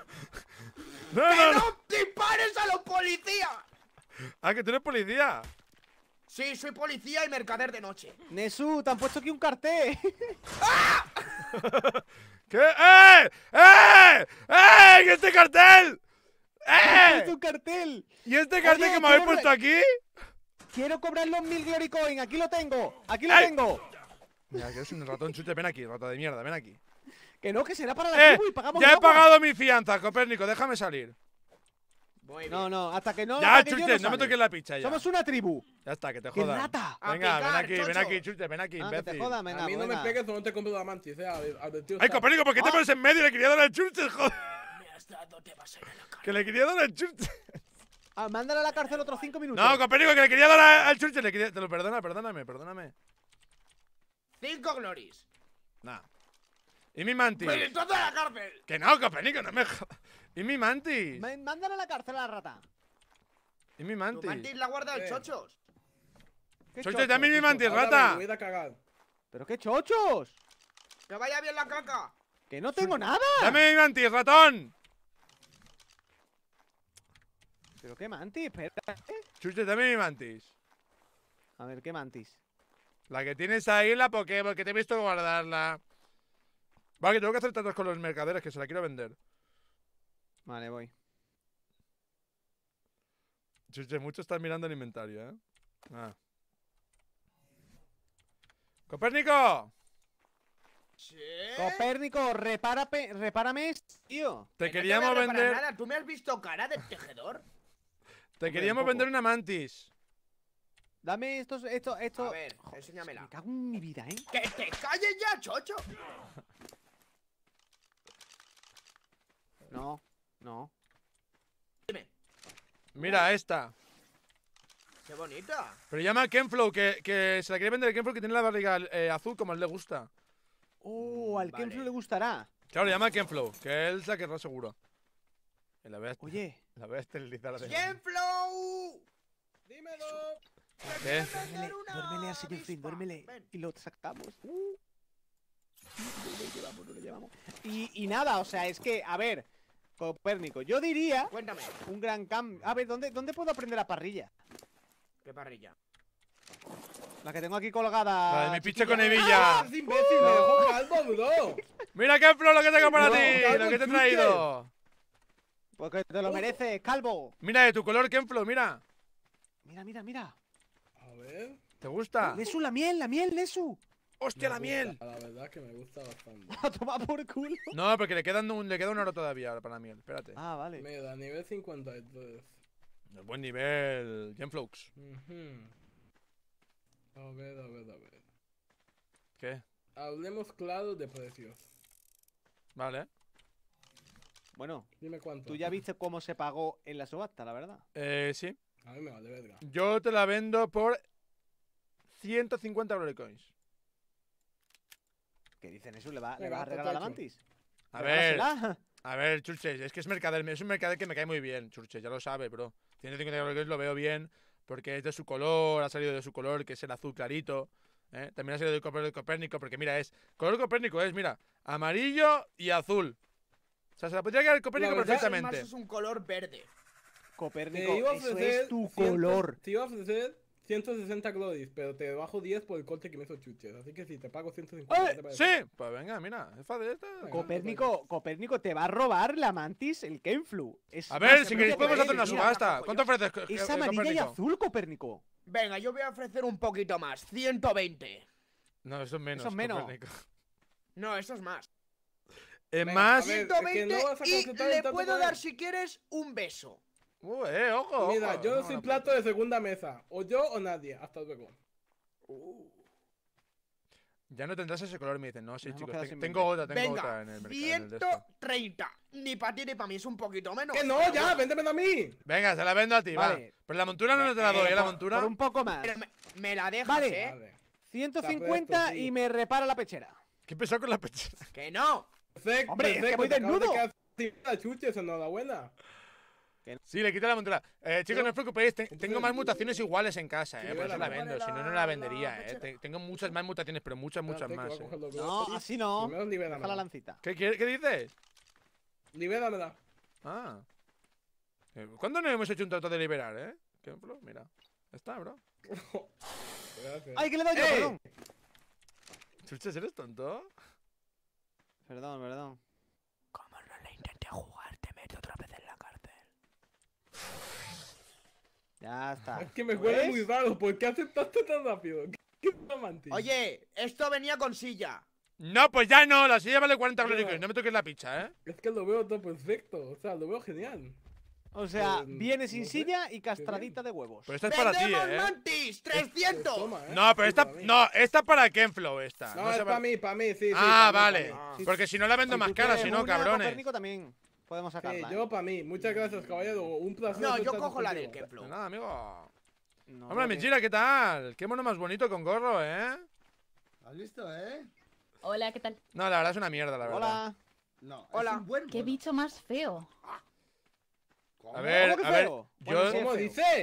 no, ¡Que no. dispares a los policías! Ah, que tú eres policía. Sí, soy policía y mercader de noche. Nesu, te han puesto aquí un cartel. ¡Ah! ¿Qué? ¡Eh! ¡Eh! ¡Eh! ¿Y este cartel? ¡Eh! ¡Es un cartel! ¿Y este cartel que me habéis puesto aquí? Quiero cobrar los mil Glory Coin. Aquí lo tengo. Aquí lo tengo. Mira, que es un ratón chute. Ven aquí, rata de mierda. Ven aquí. Que no, que será para la ¡Eh! tribu y pagamos Ya he pagado mi fianza, Copérnico. Déjame salir. No, no, hasta que no. Ya, Chuches, no, me toques la picha ya. Somos una tribu. Ya está, que te jodan. Venga, ven aquí, ven aquí, chutes, ven aquí, imbécil. a mí no me pegues o no te compro la mantis, eh. Ay, Copérnico, ¿por qué te ah. pones en medio? Le quería dar al Chuches, joder. Me has dado, te vas a ir a la Que le quería dar al Chute. mándale a la cárcel otros cinco minutos. No, Copérnico, que le quería dar al quería, te lo perdona, perdóname, perdóname. Cinco glories. Nah. ¿Y mi mantis? ¡Me a la cárcel! Que no, Copérnico, no me jodas. Y mi mantis! ¡Mándale a la cárcel a la rata! Y mi mantis! mantis la guarda el eh. chochos! ¡Chochos, dame mi mantis, rata! voy a ¡Pero qué chochos! ¡Que vaya bien la caca! ¡Que no tengo nada! ¡Dame mi mantis, ratón! ¿Pero qué mantis? Espera, ¿eh? Chuche, dame mi mantis. A ver, ¿qué mantis? La que tienes ahí, la porque, porque te he visto guardarla. Vale, que tengo que hacer tratos con los mercaderes que se la quiero vender. Vale, voy. mucho estás mirando el inventario, ¿eh? Ah. ¡Copérnico! Copérnico, repárame, repárame, tío. Te queríamos vender. ¿Tú me has visto cara de tejedor? te queríamos vender una mantis. Dame estos, esto, esto. A ver, enséñamela. Me cago en mi vida, ¿eh? ¡Que te calles ya, chocho! no. No. Dime. Mira esta. Qué bonita. Pero llama a Kenflow, que, que se la quiere vender a Kenflow que tiene la barriga eh, azul como le gusta. Oh, al mm, Kenflow le gustará. Claro, llama a Kenflow, que él se la querrá seguro. La voy a Oye. La voy a esterilizar. ¡Kenflow! ¡Dímelo! ¿Qué? Duérmele, duérmele a señor Finn, duérmele. Y lo sacamos. No le llevamos, lo llevamos. Y, y nada, o sea, es que, a ver... Copérnico. Yo diría. Un gran cambio. A ver, ¿dónde, ¿dónde puedo aprender la parrilla? ¿Qué parrilla? La que tengo aquí colgada. La de pinche con hebilla. ¡Ah, imbécil! ¡Me dejó calvo, ¡Mira, Kemplo, lo que tengo para ti! ¡Lo que te he traído! Porque pues te lo oh. mereces, calvo. Mira, de tu color, Kenflo, mira. Mira, mira, mira. A ver. ¿Te gusta? Lesu, la miel, la miel, Lesu. ¡Hostia, la miel! La verdad que me gusta bastante. ¡A tomar por culo! No, porque le, quedan un, le queda una hora todavía para la miel. Espérate. Ah, vale. da nivel 52. buen nivel, Genflux. A ver, a ver, a ver. ¿Qué? Hablemos claro de precios. Vale. Bueno, dime cuánto. Tú ya viste cómo se pagó en la subasta, la verdad. Eh, sí. A mí me vale verga. Yo te la vendo por 150 coins. ¿Qué dicen eso? ¿Le, va, ¿le a regalar a la mantis? A ver. A ver, churche es que es mercader, es un mercader que me cae muy bien, churche ya lo sabe, bro. Tiene 50 lo veo bien, porque es de su color, ha salido de su color, que es el azul clarito. ¿eh? También ha salido color de Copérnico, porque mira, es. Color Copérnico es, mira, amarillo y azul. O sea, se la podría quedar el Copérnico perfectamente. Es, es un color verde. Copérnico, eso es tu color. Te iba a ofrecer 160 Glodis, pero te bajo 10 por el corte que me hizo Chuches. Así que si te pago 150. ¡Eh! sí, pues venga, mira, de Copérnico, Copérnico te va a robar la mantis, el Kenflu. a ver, si queréis podemos hacer una subasta. ¿Cuánto ofreces? esa eh, eh, amarilla y azul, Copérnico. Venga, yo voy a ofrecer un poquito más, 120. No, eso es menos. Eso es menos. Copérnico. No, eso es más. Eh, es más. 120 y le puedo dar, si quieres, un beso. Uh, eh, ojo, pues Mira, yo no, soy plato de segunda mesa. O yo o nadie. Hasta luego. Uh. Ya no tendrás ese color, me dicen. No, sí, chicos. tengo otra, tengo otra en el mercado. 130. ni para ti ni para mí es un poquito menos. Que no, ya, véndemelo a mí. Venga, se la vendo a ti, vale. Pero la montura no, te la doy, eh, la eh, montura. Por un poco más. me, la dejas, vale. eh. 150 y me repara la pechera. ¿Qué pesó con la pechera? Que no. Hombre, es que voy desnudo. Chuches, buena. Sí, le quita la montura. Eh, chicos, no os preocupéis, tengo más mutaciones iguales en casa, eh, por eso la vendo. Si no, no la vendería, eh. Tengo muchas más mutaciones, pero muchas, muchas más. Eh. No, así no. ¿A la lancita. ¿Qué, dices? Nivel Ah. Eh, ¿Cuándo no hemos hecho un trato de liberar, eh? ejemplo? Mira. Está, bro. ¡Ay, que le he dado yo! Chucha, Perdón. ¿eres tonto? Perdón, perdón. Ya está. Es que me huele muy raro, ¿por qué tanto tan rápido? Oye, esto venía con silla. No, pues ya no, la silla vale 40 clérigos, no me toques la picha, ¿eh? Es que lo veo todo perfecto, o sea, lo veo genial. O sea, pues, viene sin silla y castradita de huevos. Pero esta es para ti, ¿eh? Mantis, 300! ¿eh? No, pero esta, ¿eh? no, esta para Kenflow, esta. No, es para mí, para mí, sí, sí. Ah, vale, porque si no la vendo más cara, si no, cabrones. También podemos sacarla. yo para mí. Muchas gracias, caballero. Un placer. No, yo cojo la del Keplo. Nada, amigo. Hombre, Michira, ¿qué tal? Qué mono más bonito con gorro, ¿eh? ¿Has visto, eh? Hola, ¿qué tal? No, la verdad es una mierda, la verdad. Hola. No, Hola. Es buen Qué bicho más feo. A ver, ¿Cómo que a ver.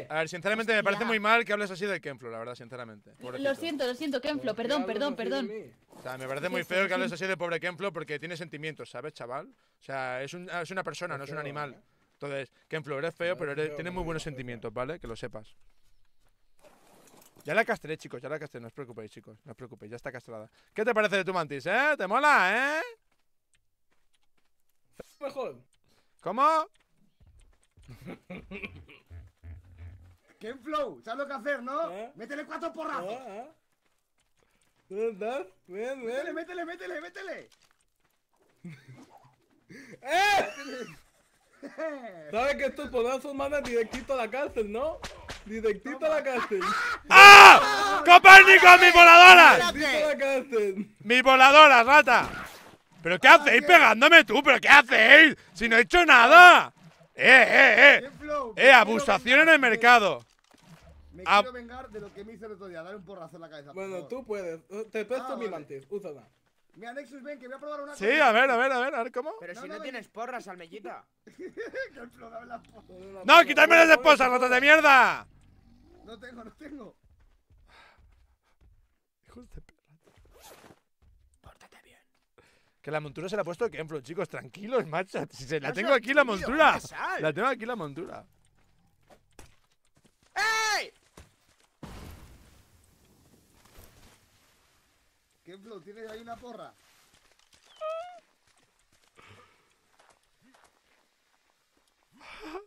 A ver, sinceramente me parece muy mal que hables así De Kenflo, la verdad, sinceramente. Lo siento, lo siento, Kenflo, perdón, perdón, perdón. O sea, me parece muy feo que hables así de pobre Kenflo porque tiene sentimientos, ¿sabes, chaval? O sea, es, una persona, no es un animal. ¿eh? Entonces, Kenflo, eres feo, pero eres, tienes muy buenos sentimientos, ¿vale? Que lo sepas. Ya la castré, chicos, ya la castré, no os preocupéis, chicos, no os preocupéis, ya está castrada. ¿Qué te parece de tu mantis, eh? ¿Te mola, eh? Mejor. ¿Cómo? En Flow, ¿sabes lo que hacer, no? ¿Eh? Métele cuatro porrazos. ¿Eh? ¿Eh? estás? Ven, Métele, métele, métele, métele. ¡Eh! ¿Sabes que estos porrazos mandan directito a la cárcel, no? Directito a la cárcel. ¡Ah! ¡Copérnico, mi voladora! Directito a la cárcel. ¡Mi voladora, rata! ¿Pero qué hacéis pegándome tú? ¿Pero qué hacéis? Si no he hecho nada. ¡Eh, eh, eh! ¡Eh, abusación en el mercado! Me ah. quiero vengar de lo que me hice el otro día, dar un porrazo en la cabeza. Bueno, tú puedes. Eh, te presto ah, mi mantis, úsala. Mira, Nexus, ven, que voy a probar una. Sí, a ver, a ver, a ver, a ver cómo. Pero si no, tienes porras, almellita. que la porra. ¡No, quítame las esposas, ratas de mierda! No tengo, no tengo. Hijos de Pórtate bien. Que la montura se la ha puesto Kenflo, chicos, tranquilos, macho. la tengo aquí la montura. La tengo aquí la montura. ¡Eh! ejemplo, tienes ahí una porra.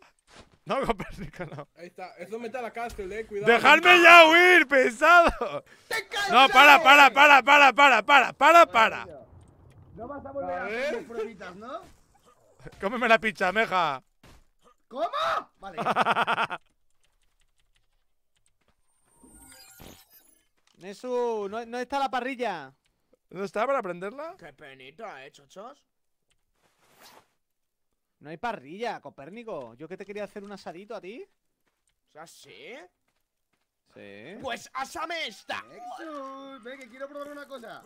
No, Copérnico, no. Ahí está. Eso me está la castle, eh. Cuidado. ¡Dejarme ya huir, pesado! ¡Te caes! No, para, para, para, para, para, para, para, para. No vas a volver a, hacer pruebitas, ¿no? Cómeme la meja! ¿Cómo? Vale. Nesu, no, está la parrilla. ¿Dónde está para prenderla? Qué ha hecho eh, chos. No hay parrilla, Copérnico. Yo que te quería hacer un asadito a ti. ¿O sea, ¿sí? ¿Sí? Sí. Pues asame esta. Nesu, ven que quiero probar una cosa.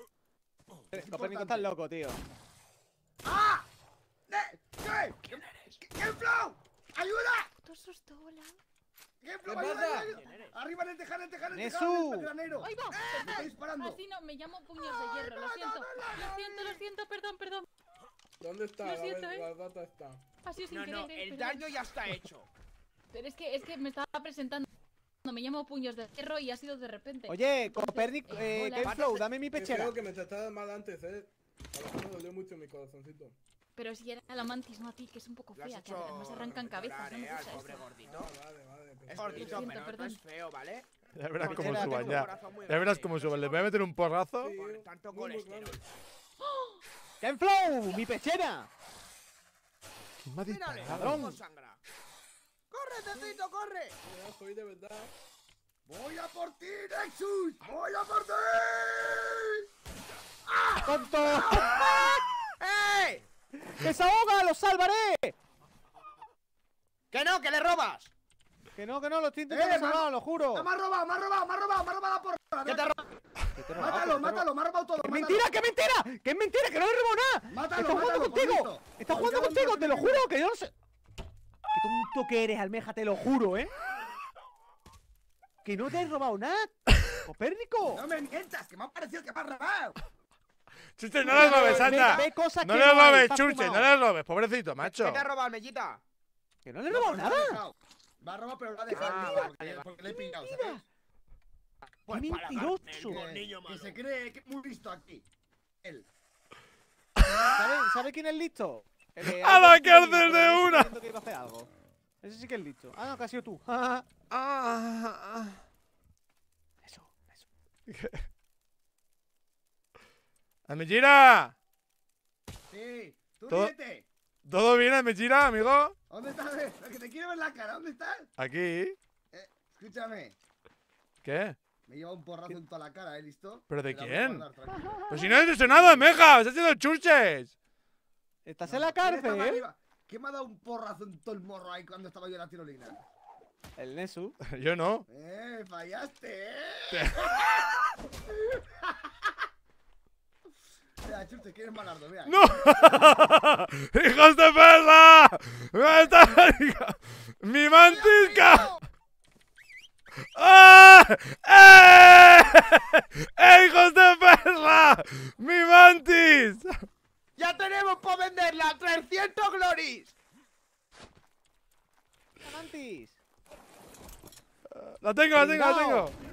Eh, Copérnico está loco, tío. ¡Ah! ¿Qué? ¿Quién eres? ¡¿Quién Flow! ¡Ayuda! ¿Te asustó, hola? ¡Ejemplo! ¡Ayuda, arriba en el tejado, en el tejado, el granero! ¡Ahí va! ¡Eh! Estoy disparando! Así no, me llamo puños de hierro, lo siento. Lo siento, lo siento, perdón, perdón. ¿Dónde está? Lo siento, ¿eh? la, eh. data está. Así sin no, no, el eh, daño ya está hecho. Pero es que, es que me estaba presentando. Me llamo puños de hierro y ha sido de repente. Oye, Copernic, eh, Flow, eh, dame mi pechera. Creo que me trataba mal antes, eh. A lo mejor me dolió mucho mi corazoncito. Pero si era la mantis, no a ti, que es un poco fea, que además arrancan cabezas, no me eh, gordito. es gordito, pero es feo, ¿vale? Ya verás cómo suban, ya. Ya verás cómo Le voy a meter un porrazo. Tanto colesterol. ¡Oh! ¡Ten Flow! ¡Mi pechera! ¡Qué me ¡Corre, Tecito, corre! de ¡Voy a por ti, Nexus! ¡Voy a por ti! ¡Ah! ¡Tonto! ¡Eh! ¡Desahoga! ¡Lo salvaré! ¡Que no! ¡Que le robas! Que no, que no, lo estoy te eh, lo juro. No, me ha robado, me ha robado, me ha robado, me ha robado la porra. te ha robado? Mátalo, mátalo, me robado todo. mentira, qué mentira! es mentira, que no le robado nada! ¡Mátalo, Está jugando contigo! Está jugando contigo, te lo juro, que yo no sé. Qué tonto que eres, almeja, te lo juro, ¿eh? Que no te he robado nada. ¡Copérnico! ¡No me mientas, que me ha parecido que me has robado! Churche, no le robes, anda. no le no robes, Churche, no le robes, pobrecito, macho. ¿Qué te ha robado, Mellita? Que no le he robado nada. Va a robar, pero lo ha dejado. Porque, ah, porque le he pillado, ¿sabes? Pues ¡Qué mentiroso! Que, que se cree que muy listo aquí. Él. ¿Sabe, quién es listo? ¡A la cárcel de una! Ese sí que es listo. Ah, no, que ha sido tú. Ah, ah, ah, Eso, eso. ¡Almejira! Sí, tú ¿Todo, ¿Todo bien, Almejira, amigo? ¿Dónde estás? que te quiero ver la cara, ¿dónde estás? Aquí. Eh, escúchame. ¿Qué? Me lleva un porrazo en toda la cara, ¿eh? ¿Listo? ¿Pero de quién? ¡Pero pues si no has hecho nada, meja, has sido chuches. Estás en la cárcel, ¿eh? ¿Qué me ha dado un porrazo en todo el morro ahí cuando estaba yo en la tirolina? El Nesu. yo no. Eh, fallaste, eh. malardo, ¡No! ¡Hijos de perra! ¡Me está... ¡Mi mantisca! ¡Ah! ¡Eh! ¡Eh, hijos de perra! mi mantisca ah eh hijos de perra mi mantis! ¡Ya tenemos por venderla! ¡300 gloris! ¡La mantis! La tengo, la tengo, la tengo.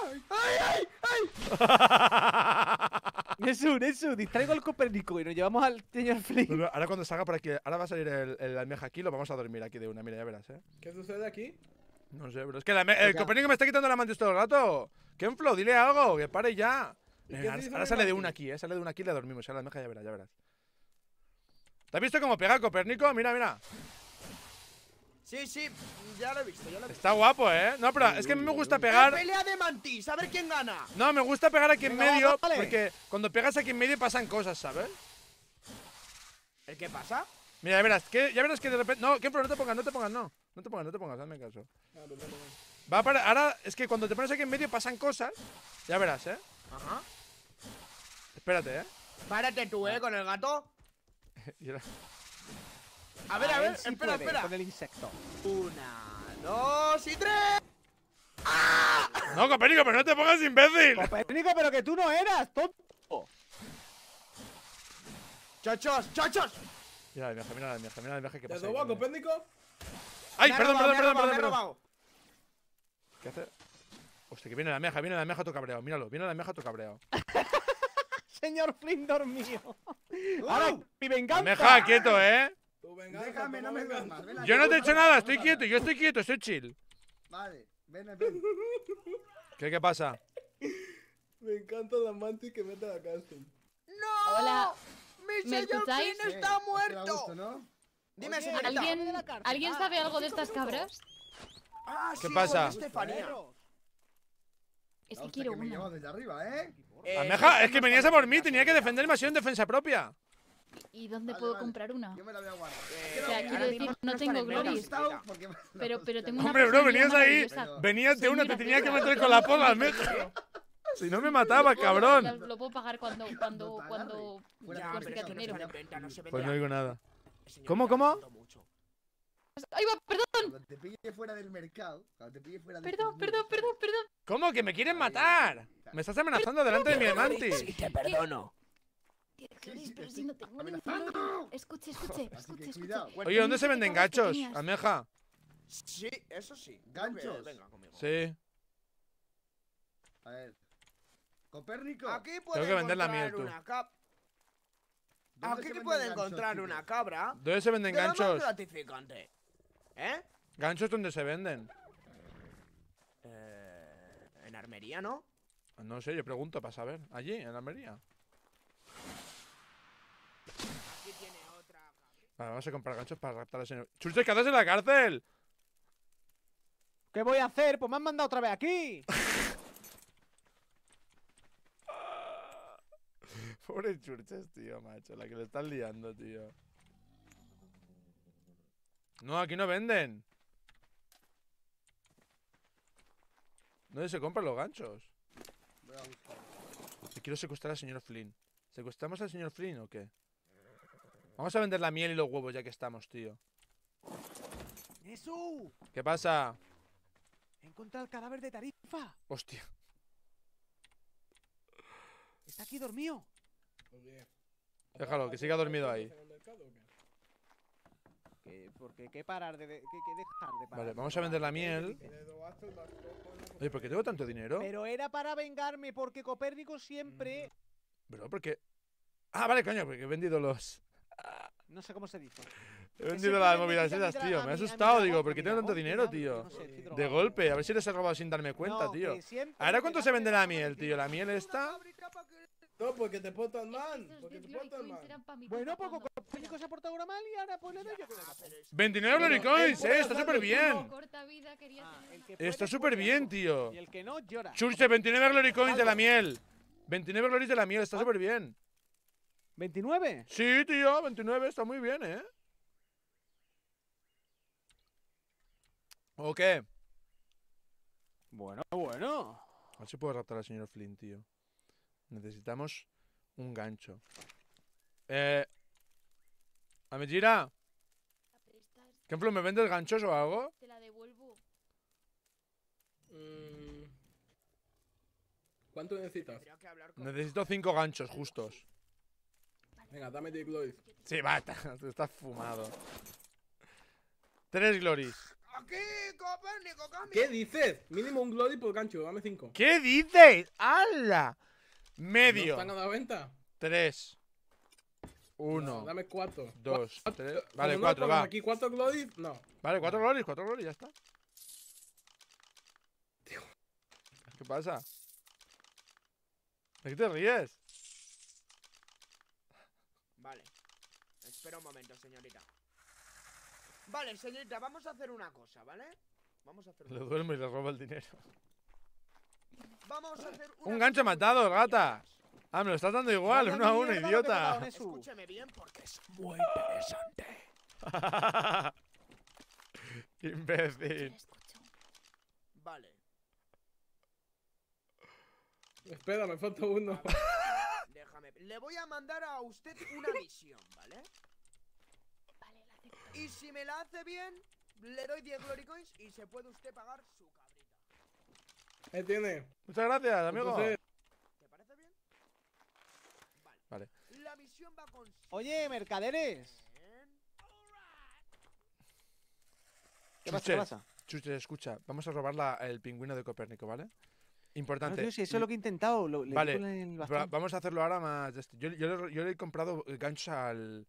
¡Ay, ay, ay! Nesu, Nesu, distraigo al Copérnico y nos llevamos al señor Flick. ahora cuando salga por aquí, ahora va a salir el, el almeja aquí, lo vamos a dormir aquí de una, mira, ya verás, ¿eh? ¿Qué sucede aquí? No sé, pero es que la, el Copérnico me está quitando la mantis todo el rato. Kenflo, dile algo, que pare ya. ahora, sale de una aquí, ¿eh? Sale de una aquí y le dormimos. Ahora la almeja ya verás, ya verás. ¿Te has visto cómo pega Copérnico? Mira, mira. Sí, sí, ya lo he visto, ya lo he visto. Está guapo, ¿eh? No, pero es que a mí me gusta pegar. pelea de mantis, a ver quién gana. No, me gusta pegar aquí en medio, porque cuando pegas aquí en medio pasan cosas, ¿sabes? ¿El qué pasa? Mira, ya verás, que, ya verás que de repente. No, que no te pongas, no te pongas, no. No te pongas, no te pongas, hazme caso. Va para. Ahora, es que cuando te pones aquí en medio pasan cosas. Ya verás, ¿eh? Ajá. Espérate, ¿eh? Párate tú, ¿eh? Con el gato. A ver, a, ver, espera, espera. Con el insecto. Una, dos y tres. ¡Ah! No, Copérnico, pero no te pongas imbécil. Copérnico, pero que tú no eras, tonto. Chachos, chachos. Mira el mira el viaje, mira la viaje que pasa. ¿Te Copérnico? ¡Ay, perdón, perdón, perdón, perdón, ¿Qué hace? Hostia, que viene la meja, viene la meja, tu cabreado. Míralo, viene la meja, tu cabreado. Señor Flindor mío. Ahora, mi venganza. meja, quieto, eh. Déjame, no me vengas Yo no te he hecho nada, estoy quieto, yo estoy quieto, estoy chill. Vale, ven, ven. ¿Qué, qué pasa? Me encanta la mantis que mete la cárcel. ¡No! Hola. ¡Mi señor está muerto! Dime, ¿Alguien, ah, sabe algo de estas cabras? Ah, ¿Qué pasa? Es que quiero una. desde arriba, ¿eh? eh es que venías a por mí, tenía que defenderme, ha sido en defensa propia. ¿Y dónde puedo comprar una? Yo me la voy a guardar. o sea, quiero decir, no tengo glories. Pero, pero tengo una Hombre, bro, venías ahí. Venías de una, te tenía que meter con la polla al metro. Si no me mataba, cabrón. Lo, puedo pagar cuando, cuando, cuando Cuando. Cuando. dinero. No se pues no digo nada. ¿Cómo, cómo? ¡Ay, va, perdón! Cuando te pille fuera del mercado, cuando te pille fuera del Perdón, perdón, perdón, perdón. ¿Cómo? Que me quieren matar. Me estás amenazando delante de mi amante. te perdono. Escuche, escuche, escuche, Oye, ¿dónde se venden gachos, Ameja, Sí, eso sí. Ganchos. Venga conmigo. Sí. A ver. Copérnico. Aquí puede vender la miel, tú. Una Aquí encontrar una cabra. ¿Dónde se venden ganchos? gratificante. ¿Eh? ¿Ganchos dónde se venden? Eh, en armería, ¿no? No sé, yo pregunto para saber. ¿Allí, en armería? Aquí tiene otra. Vale, vamos a comprar ganchos para raptar al señor. ¡Churches, que haces en la cárcel! ¿Qué voy a hacer? Pues me han mandado otra vez aquí. Pobre Churches, tío, macho. La que le están liando, tío. No, aquí no venden. ¿Dónde se compran los ganchos? Te quiero secuestrar al señor Flynn. ¿Secuestramos al señor Flynn o qué? Vamos a vender la miel y los huevos ya que estamos, tío. ¿Qué pasa? He encontrado el cadáver de Tarifa. Hostia. Está aquí dormido. Déjalo, que siga dormido ahí. porque qué parar dejar de parar. Vale, vamos a vender la miel. Oye, ¿por qué tengo tanto dinero? Pero era para vengarme, porque Copérnico siempre. Bro, mm. porque. Ah, vale, coño, porque he vendido los. No sé cómo se dice. He vendido las movidas tío. Me ha asustado, digo, porque tengo tanto dinero, tío. De golpe, a ver si les he robado sin darme cuenta, tío. ¿Ahora cuánto se vende la miel, tío? La miel está. No, porque te portas mal. Porque te mal. Bueno, poco Coño se ha portado mal y ahora pues le doy yo. 29 loricoins, eh. Está súper bien. Ah, está súper bien, tío. Churche, 29 Coins de la miel. 29 glories de la miel, está súper bien. ¿29? Sí, tío, 29 está muy bien, ¿eh? ¿O qué? Bueno, bueno. A ver si puedo raptar al señor Flynn, tío. Necesitamos un gancho. Eh. ¿Qué ¿Ejemplo, me vendes ganchos o algo? Te la devuelvo. Mm. ¿Cuánto necesitas? Necesito cinco ganchos justos. Venga, dame 10 glories. Sí, basta. estás fumado. Tres glories. Aquí, Copérnico, ¿Qué dices? Mínimo un glory por gancho. Dame cinco. ¿Qué dices? ¡Hala! Medio. ¿No están a la venta? Tres. Uno. dame cuatro. Dos. Vale, cuatro, va. Aquí cuatro glories. No. Vale, cuatro glories, cuatro glories, ya está. ¿Qué pasa? ¿De qué te ríes? Vale Espera un momento, señorita Vale, señorita, vamos a hacer una cosa, ¿vale? Vamos a hacer una Lo duermo y le robo el dinero Vamos a hacer una Un gancho matado, gata Ah, me lo estás dando igual, uno a uno, idiota Escúchame bien porque es muy interesante Imbécil Vale Espera, me falta uno le voy a mandar a usted una misión, ¿vale? Y si me la hace bien, le doy 10 glory coins y se puede usted pagar su cabrita. Entiende. Muchas gracias, amigo. ¿Te parece bien? Vale. La misión va con... Oye, mercaderes. ¿Qué pasa? escucha, vamos a robar la, el pingüino de Copérnico, ¿vale? Importante. No, eso es lo que he intentado. vale, vamos a hacerlo ahora más. Yo, le he comprado ganchos al.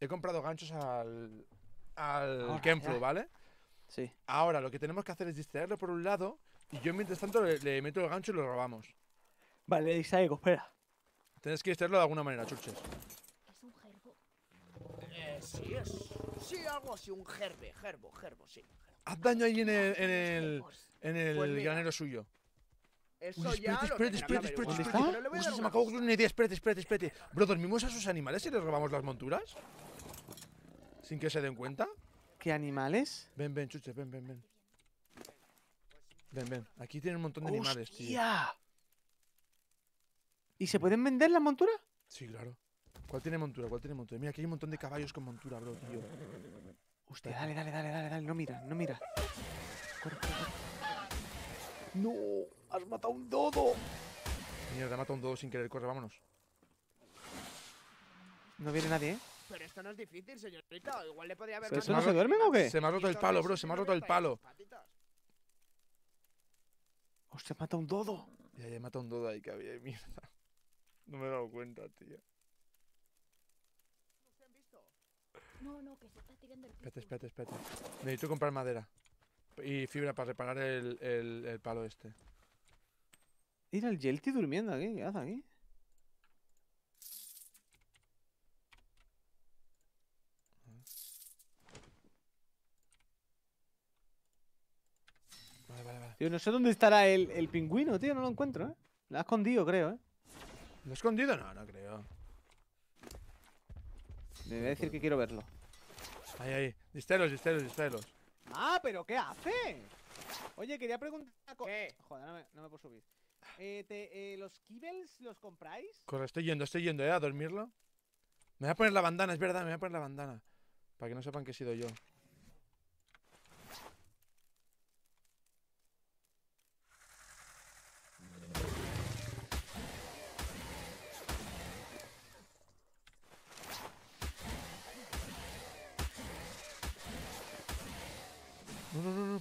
He comprado ganchos al. Al ah, Kenflu, ¿vale? Sí. Ahora lo que tenemos que hacer es distraerlo por un lado y yo mientras tanto le, meto el gancho y lo robamos. Vale, distraigo, espera. Tienes que distraerlo de alguna manera, chuches Es un gerbo. Eh, sí es. Sí hago así un gerbe, gerbo, gerbo, sí. Haz daño ahí en el, en el, pues granero suyo. Eso ya espérate, espérate, espérate, espérate, espérate. Uy, se me acabó de una idea, espérate, espérate, espérate. Bro, ¿dormimos a esos animales y les robamos las monturas? ¿Sin que se den cuenta? ¿Qué animales? Ven, ven, chuche, ven, ven, ven. Ven, ven. Aquí tienen un montón de animales, tío. ¿Y se pueden vender las monturas? Sí, claro. ¿Cuál tiene montura? ¿Cuál tiene montura? Mira, aquí hay un montón de caballos con montura, bro, tío. Usted, dale, dale, dale, dale, dale. No mira, no mira. Corre, corre. ¡No! ¡Has matado un dodo! Mierda, matado un dodo sin querer. Corre, vámonos. No viene nadie, ¿eh? Pero esto no es difícil, señorita. Igual le podría haber... ¿Eso no se o qué? Se me ha roto el palo, bro. Se me ha roto el palo. ¡Hostia, mata un dodo! Ya, ya matado un dodo ahí que había. Mierda. No me he dado cuenta, tío. No, no, que se está tirando el Espérate, espérate, espérate. Necesito comprar madera y fibra para reparar el, palo este. Mira el Jelty durmiendo aquí, ¿qué hace aquí? Vale, vale, vale. Tío, no sé dónde estará el, el pingüino, tío, no lo encuentro, ¿eh? Lo ha escondido, creo, ¿eh? ¿Lo ha escondido? No, no creo. Me voy a decir que quiero verlo. Ahí, ahí. Distelos, distelos, distelos. Ah, pero ¿qué hace? Oye, quería preguntar... ¿Qué? Joder, no me, puedo subir. Eh, eh, ¿Los kibbles los compráis? Corre, estoy yendo, estoy yendo, ¿eh? A dormirlo. Me voy a poner la bandana, es verdad, me voy a poner la bandana. Para que no sepan que he sido yo.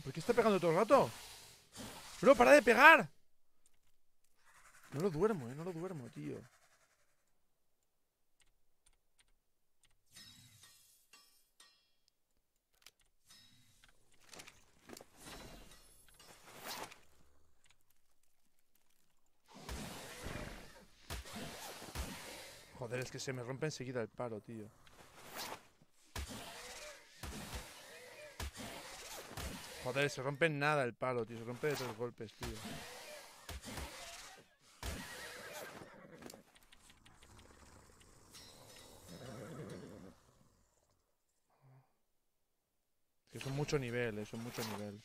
¿por qué está pegando todo el rato? Bro, para de pegar. No lo duermo, eh. No lo duermo, tío. Joder, es que se me rompe enseguida el paro, tío. Joder, se rompe nada el palo, tío. Se rompe de tres golpes, tío. Que son mucho nivel, es eh, un mucho nivel.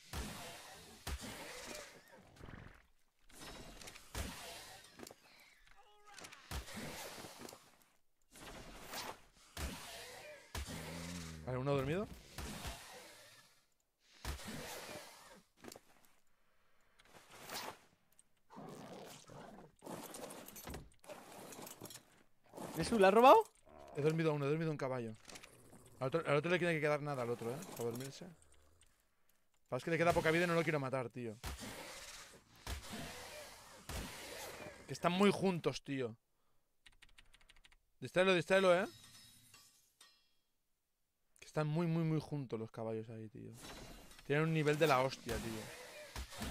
¿Lo ha has robado? He dormido uno, he dormido un caballo. Al otro, le tiene que quedar nada al otro, ¿eh? Para dormirse. Pasa es que le queda poca vida y no lo quiero matar, tío. Que están muy juntos, tío. Distraelo, distraelo, ¿eh? Que están muy, muy, muy juntos los caballos ahí, tío. Tienen un nivel de la hostia, tío.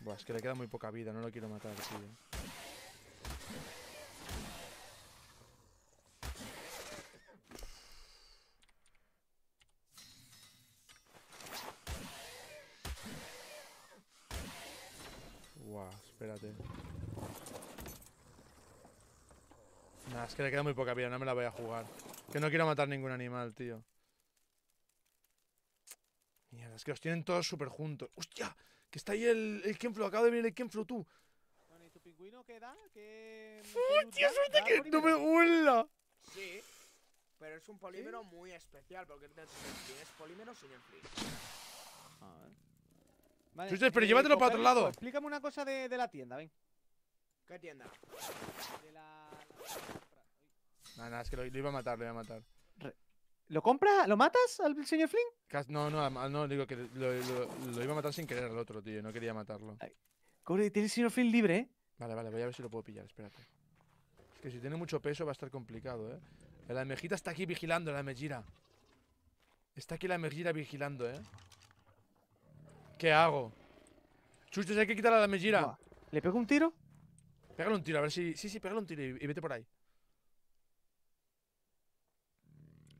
Buah, es que le queda muy poca vida, no lo quiero matar, tío. Que le queda muy poca vida, no me la voy a jugar. Que no quiero matar ningún animal, tío. Mierda, es que los tienen todos súper juntos. ¡Hostia! Que está ahí el, el Kenflo, acaba de venir el Kenflo, tú. Bueno, ¿y tu pingüino qué da? ¿Qué... ¡Hostia, suerte que no me huela! Sí, pero es un polímero muy especial, porque tienes polímero sin enfriar. A ver. pero eh, llévatelo para otro lado. Explícame una cosa de, de la tienda, ven. ¿Qué tienda? De la... Nada, es que lo, iba a matar, lo iba a matar. ¿Lo compras? ¿Lo matas al señor Flynn? No, no, no, digo que lo, iba a matar sin querer al otro, tío. No quería matarlo. Cobre, tiene el señor Flynn libre, ¿eh? Vale, vale, voy a ver si lo puedo pillar, espérate. Es que si tiene mucho peso va a estar complicado, ¿eh? La mejita está aquí vigilando, la mejira. Está aquí la mejira vigilando, ¿eh? ¿Qué hago? ¿Chuches hay que quitar a la mejira. ¿Le pego un tiro? Pégale un tiro, a ver si... Sí, sí, pégale un tiro y vete por ahí.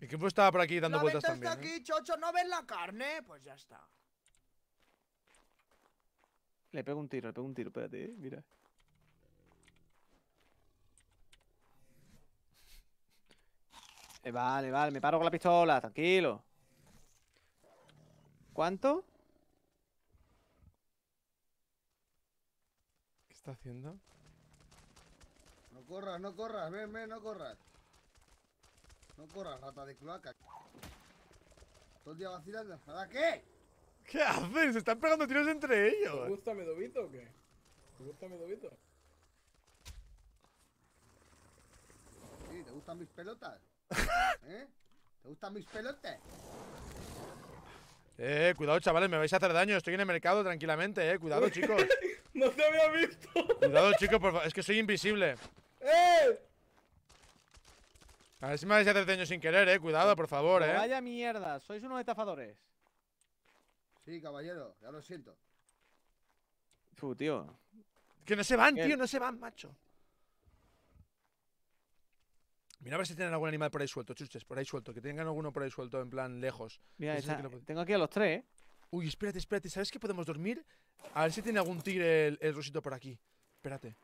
¿Y qué equipo estaba por aquí dando vueltas también. está aquí, ¿eh? chocho. ¿No ves la carne? Eh, pues ya está. Le pego un tiro, le pego un tiro. Espérate, eh. mira. Eh, vale, vale. Me paro con la pistola. Tranquilo. ¿Cuánto? ¿Qué está haciendo? No corras, no corras. Ven, ven, no corras. No corras, rata de cloaca. Todo el día vacilando. ¿Para qué? ¿Qué haces? Se están pegando tiros entre ellos. ¿Te gusta Medovito o qué? ¿Te gusta Medovito? Sí, ¿te gustan mis pelotas? ¿Eh? ¿Te gustan mis pelotas? Eh, cuidado, chavales, me vais a hacer daño. Estoy en el mercado tranquilamente, eh. Cuidado, chicos. no te había visto. cuidado, chicos, por favor. Es que soy invisible. ¡Eh! A ver si me a hacer daño sin querer, eh. Cuidado, por favor, eh. Vaya mierda, sois unos estafadores. Sí, caballero, ya lo siento. Fu, tío. Que no se van, tío, no se van, macho. Mira a ver si tienen algún animal por ahí suelto, chuches, por ahí suelto. Que tengan alguno por ahí suelto, en plan, lejos. Mira, tengo aquí a los tres, eh. Uy, espérate, espérate. ¿Sabes que podemos dormir? A ver si tiene algún tigre el rosito por aquí. Espérate.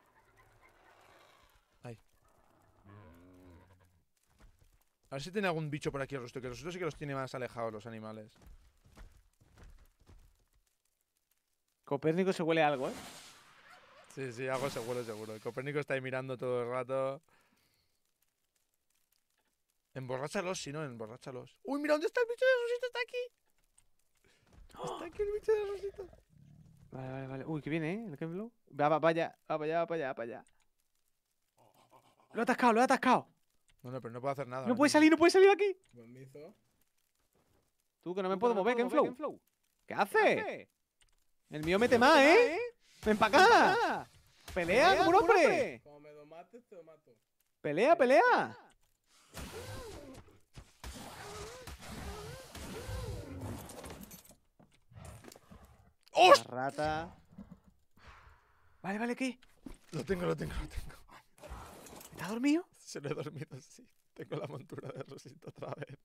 A ver si tiene algún bicho por aquí el resto, que los otros sí que los tiene más alejados los animales. Copérnico se huele algo, ¿eh? Sí, sí, algo se huele seguro. Copérnico está ahí mirando todo el rato. Emborráchalos, si no, emborráchalos. ¡Uy, mira dónde está el bicho de Rosito! ¡Está aquí! ¡Está aquí el bicho de Rosito! Vale, vale, vale. Uy, que viene, ¿eh? El Ken Blue. Va, va, vaya, va para allá, va para allá, va para allá. Lo ha atascado, lo ha atascado. No, pero no puedo hacer nada. No puede salir, no puede salir aquí. Tú que no me puedo mover, en Flow. ¿Qué hace? El mío mete más, ¿eh? me ¿eh? para ¡Pelea, como un hombre! Como me lo mates, te lo mato. ¡Pelea, pelea! ¡Oh! rata. Vale, vale, aquí. Lo tengo, lo tengo, lo tengo. ¿Está dormido? Se he dormido así. Tengo la montura de Rosita otra vez.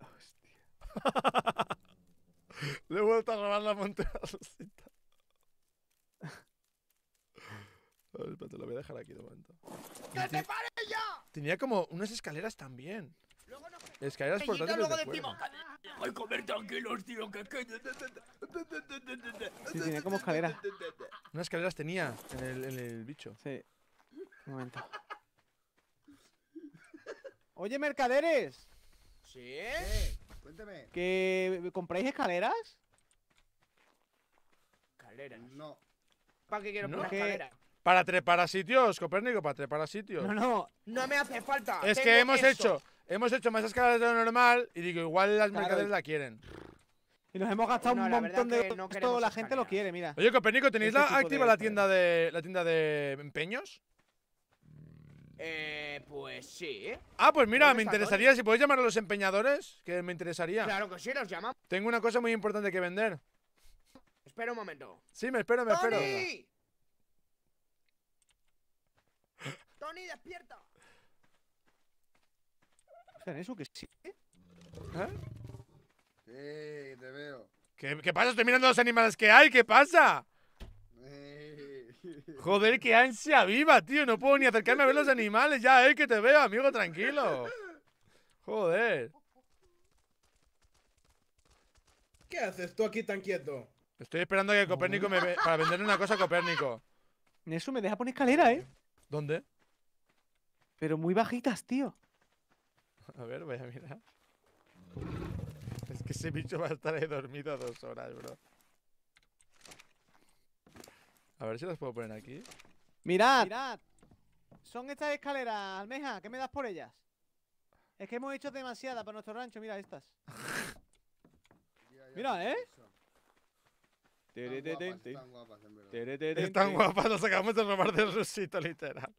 Hostia. Le he vuelto a robar la montura a Rosita. lo voy a dejar aquí de momento. ¡Que te pare Tenía como unas escaleras también. Luego Escaleras por tanto. voy a comer tranquilos, tío. Que, que... Sí, tenía como escaleras. Unas escaleras tenía en el, bicho. Sí. Un momento. Oye, mercaderes. ¿Sí? ¿Qué? Cuéntame. ¿Que compráis escaleras? ¿Escaleras? No. ¿Para qué quiero comprar escaleras? Para trepar a sitios, Copérnico, para trepar a sitios. No, no, no me hace falta. Es que hemos hecho Hemos hecho más escalas de lo normal y digo, igual las mercaderes la quieren. Y nos hemos gastado un montón de. Que Todo la gente lo quiere, mira. Oye, Copérnico, ¿tenéis la, activa la tienda de la tienda de empeños? Eh, pues sí. Ah, pues mira, me interesaría, ¿eh? si podéis llamar a los empeñadores, que me interesaría. Claro que sí, los llamamos. Tengo una cosa muy importante que vender. Espera un momento. Sí, me espero, me ¡Tony! espero. ¡Tony, despierta! en eso? ¿Que sí? ¿Eh? ¿Ah? te veo. ¿Qué, pasa? Estoy mirando los animales que hay. ¿Qué pasa? Joder, qué ansia viva, tío. No puedo ni acercarme a ver los animales ya, eh. Que te veo, amigo, tranquilo. Joder. ¿Qué haces tú aquí tan quieto? Estoy esperando a que Copérnico me ve para venderle una cosa a Copérnico. Eso me deja poner escalera, ¿eh? ¿Dónde? Pero muy bajitas, tío. A ver, voy a mirar. Es que ese bicho va a estar ahí dormido dos horas, bro. A ver si las puedo poner aquí. ¡Mirad! ¡Mirad! Son estas escaleras, Almeja. ¿Qué me das por ellas? Es que hemos hecho demasiada para nuestro rancho. Mira estas. Mira, ¿eh? Están guapas, están guapas. Nos acabamos de robar del rusito, literal.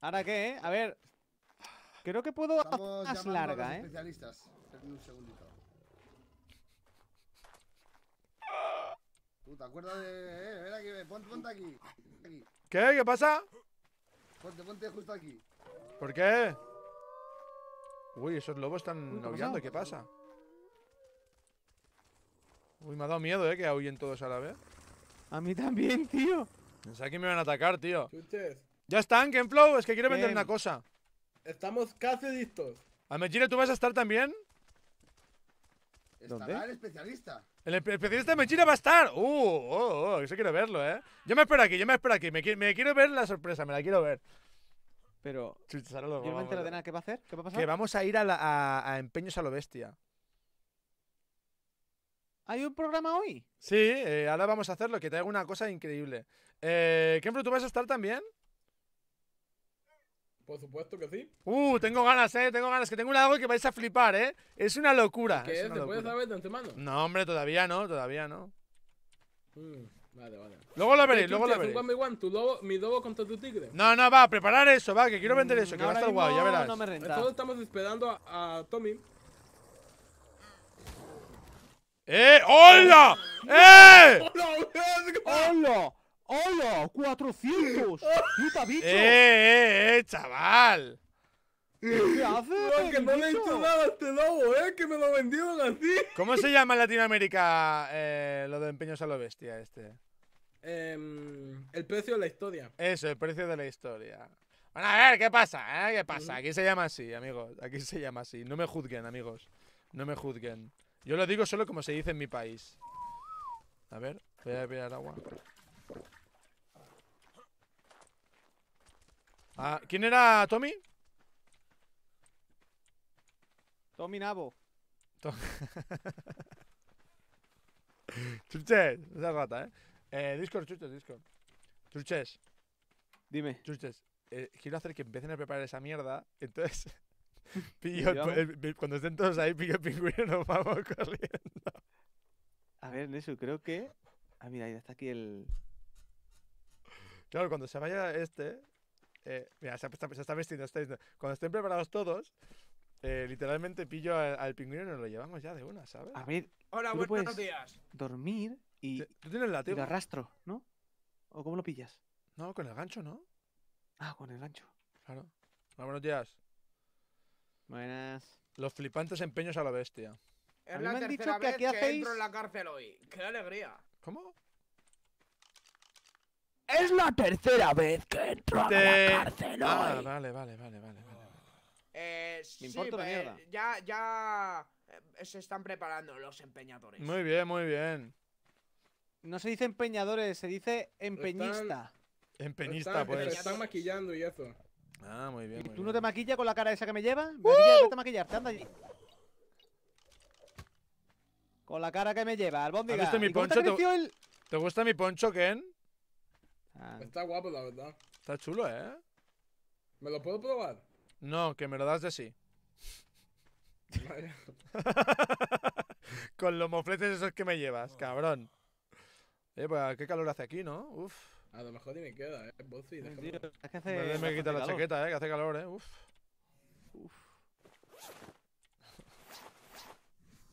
¿Ahora qué, eh? A ver, Creo que puedo Estamos más larga, ¿eh? Especialistas. Esperen un segundito. Puta, de. Eh, aquí, ven. Ponte, ponte aquí. ¿Qué? ¿Qué pasa? Ponte, ponte justo aquí. ¿Por qué? Uy, esos lobos están aullando. ¿Qué pasa? Uy, me ha dado miedo, eh, que aullen todos a la vez. A mí también, tío. Pensaba que me iban a atacar, tío. Ya están, Kenflow. Es que quiero vender una cosa. Estamos casi listos. Amechira, ¿tú vas a estar también? ¿Dónde? el especialista. El especialista de Mechira va a estar. Uh, oh, oh, oh eso quiero verlo, ¿eh? Yo me espero aquí, yo me espero aquí. Me, quiero ver la sorpresa, me la quiero ver. Pero. yo ¿Qué va a hacer? ¿Qué va a pasar? Que vamos a ir a, a, empeños a lo bestia. ¿Hay un programa hoy? Sí, eh, ahora vamos a hacerlo, que te una cosa increíble. Eh, ¿tú vas a estar también? Por supuesto que sí. Uh, tengo ganas, eh, tengo ganas, que tengo un y que vais a flipar, eh. Es una locura. ¿Qué ¿Te puedes saber de antemano? No, hombre, todavía no, todavía no. Mm, vale, vale. Luego lo veréis, luego lo veréis. mi lobo contra tu tigre. No, no, va, preparar eso, va, que quiero vender eso, que va a estar guay, ya verás. No me Todos estamos esperando a, a Tommy. ¡Eh! ¡Hola! ¡Eh! ¡Hola! ¡Hola! ¡Hola! ¡400! ¡Puta bicho! ¡Eh, eh, eh, chaval! ¿Qué haces? que no le he hecho nada a este lobo, ¿eh? Que me lo vendieron así. ¿Cómo se llama en Latinoamérica eh, lo de empeños a lo bestia este? Em, el precio de la historia. Eso, el precio de la historia. Bueno, a ver, ¿qué pasa? Eh? ¿Qué pasa? Aquí se llama así, amigos. Aquí se llama así. No me juzguen, amigos. No me juzguen. Yo lo digo solo como se dice en mi país. A ver, voy a beber agua. Ah, ¿Quién era Tommy? Tommy Nabo. Tom... esa rata, ¿eh? eh Discord, Chuches, Discord. Chuches. Dime. Chuches. Eh, quiero hacer que empiecen a preparar esa mierda. Entonces, pillo, cuando estén todos ahí, pillo el pingüino, nos vamos corriendo. A ver, Nesu, creo que. Ah, mira, ya está aquí el. Claro, cuando se vaya este, eh, mira, se, está, vestido, vestiendo, Cuando estén preparados todos, eh, literalmente pillo al pingüino y nos lo llevamos ya de una, ¿sabes? A ver. Hola, buenos días. Dormir y. Tú tienes la lo arrastro, ¿no? ¿O cómo lo pillas? No, con el gancho, ¿no? Ah, con el gancho. Claro. Hola, buenos días. Buenas. Los flipantes empeños a la bestia. me han dicho que aquí que entro en la cárcel hoy. ¡Qué alegría! ¿Cómo? Es la tercera vez que entro a la cárcel ah, vale, vale, vale, vale. Eh, Me importa sí, mierda. ya, ya eh, se están preparando los empeñadores. Muy bien, muy bien. No se dice empeñadores, se dice empeñista. Empeñista, pues. Se están maquillando y eso. Ah, muy bien. ¿Y tú no te maquillas con la cara esa que me lleva? ¡Uh! vete a maquillarte, anda allí. Con la cara que me lleva, albóndiga. ¿Te gusta mi poncho, Ken? Ah. Está guapo, la verdad. Está chulo, ¿eh? ¿Me lo puedo probar? No, que me lo das de sí. Con los mofletes esos que me llevas, cabrón. Eh, pues qué calor hace aquí, ¿no? Uf. A lo mejor ni me queda, eh. Bozzi, déjame. Es que hace, me, me quita la chaqueta, eh, que hace calor, eh. Uf. Uf.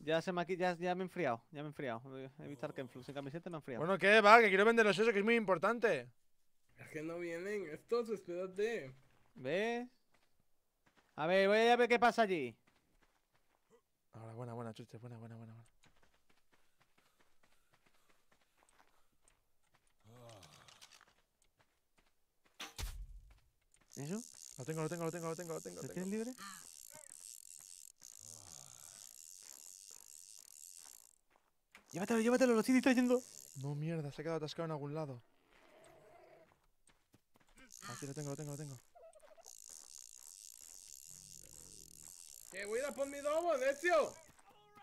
Ya se me aquí, ya, ya me he enfriado, ya me he enfriado. Evitar que en camiseta me he enfriado. Bueno, ¿qué? Va, que quiero vender los eso, que es muy importante. Es que no vienen estos, espérate. ¿Ves? A ver, voy a ver qué pasa allí. Ahora, buena, buena, chiste, buena, buena, buena, ¿Eso? Lo tengo, lo tengo, lo tengo, lo tengo, lo tengo. ¿Lo tienes libre? Llévatelo, llévatelo, lo estoy distrayendo. No, mierda, se ha quedado atascado en algún lado. Aquí ah, lo tengo, lo tengo, lo tengo. ¡Que a por mi lobo, necio!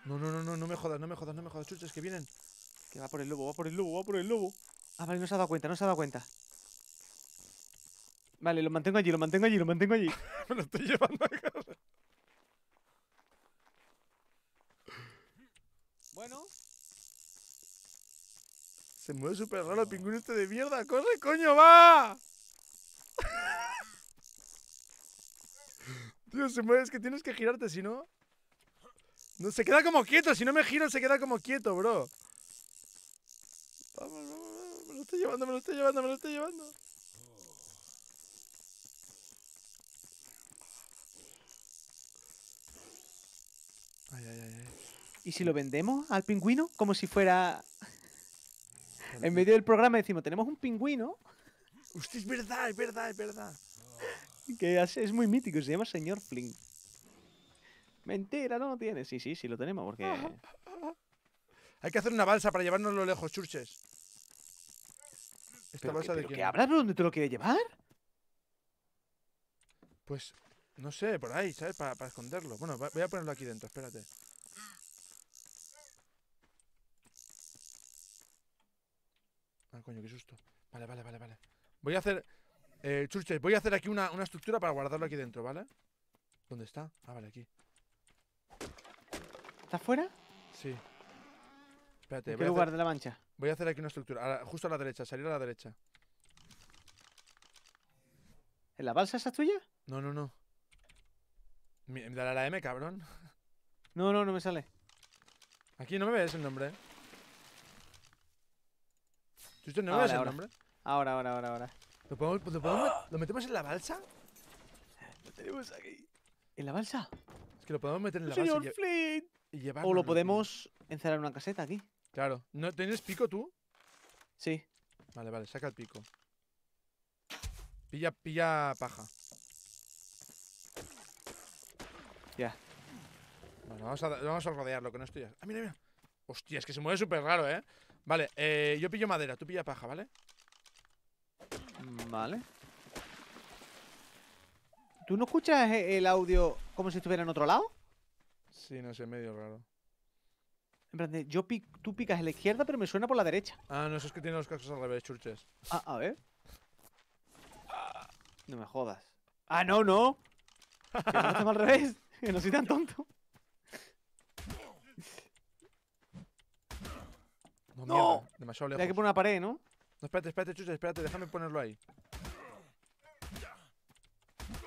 No, no, no, no, no me jodas, no me jodas, no me jodas, chuches, que vienen. Que va por el lobo, va por el lobo, va por el lobo. Ah, vale, no se ha dado cuenta, no se ha dado cuenta. Vale, lo mantengo allí, lo mantengo allí, lo mantengo allí. me lo estoy llevando a casa. Se mueve súper raro el pingüino este de mierda. ¡Corre, coño, va! Tío, se mueve. Es que tienes que girarte, si no... No, se queda como quieto. Si no me giro, se queda como quieto, bro. Vamos, vamos, vamos. Me lo estoy llevando, me lo estoy llevando, me lo estoy llevando. Ay, ay, ay. ¿Y si lo vendemos al pingüino? Como si fuera en medio del programa decimos, tenemos un pingüino. Usted es verdad, es verdad, es verdad. Que es muy mítico, se llama señor fling Mentira, no lo tiene. Sí, sí, sí lo tenemos porque... Hay que hacer una balsa para llevárnoslo lejos, churches. ¿Esta ¿Pero balsa que, de dónde te lo quiere llevar? Pues, no sé, por ahí, ¿sabes? para esconderlo. Bueno, voy a ponerlo aquí dentro, espérate. coño, qué susto. Vale, vale, vale, vale. Voy a hacer... Eh, voy a hacer aquí una, estructura para guardarlo aquí dentro, ¿vale? ¿Dónde está? Ah, vale, aquí. ¿Está afuera? Sí. Espérate, voy a hacer, la mancha? Voy a hacer aquí una estructura. justo a la derecha, salir a la derecha. ¿En la balsa esa tuya? No, no, no. Dale a la M, cabrón. No, no, no me sale. Aquí no me ves el nombre. eh ¿Tú este no ahora, ahora. nombre? Ahora, ahora, ahora, ahora. ¿Lo, podemos, lo, metemos en la balsa? Lo tenemos aquí. ¿En la balsa? Es que lo podemos meter en la Señor balsa. Flint. o lo podemos encerrar en una caseta aquí. Claro. ¿No, ¿Tienes pico tú? Sí. Vale, vale, saca el pico. Pilla, pilla paja. Ya. vamos a, vamos a rodearlo, que no estoy... ¡Ah, mira, mira! Hostia, es que se mueve súper raro, ¿eh? Vale, eh, yo pillo madera, tú pilla paja, ¿vale? Vale. ¿Tú no escuchas e-, el audio como si estuviera en otro lado? Sí, no sé, medio raro. En plan yo tú picas en la izquierda, pero me suena por la derecha. Ah, no, eso es que tiene los cascos al revés, churches. Ah, a ver. No me jodas. Ah, no, no. Que no al revés. Que no soy tan tonto. No, no. demasiado lejos. Hay que poner una pared, ¿no? No, espérate, espérate, chucha, espérate, déjame ponerlo ahí.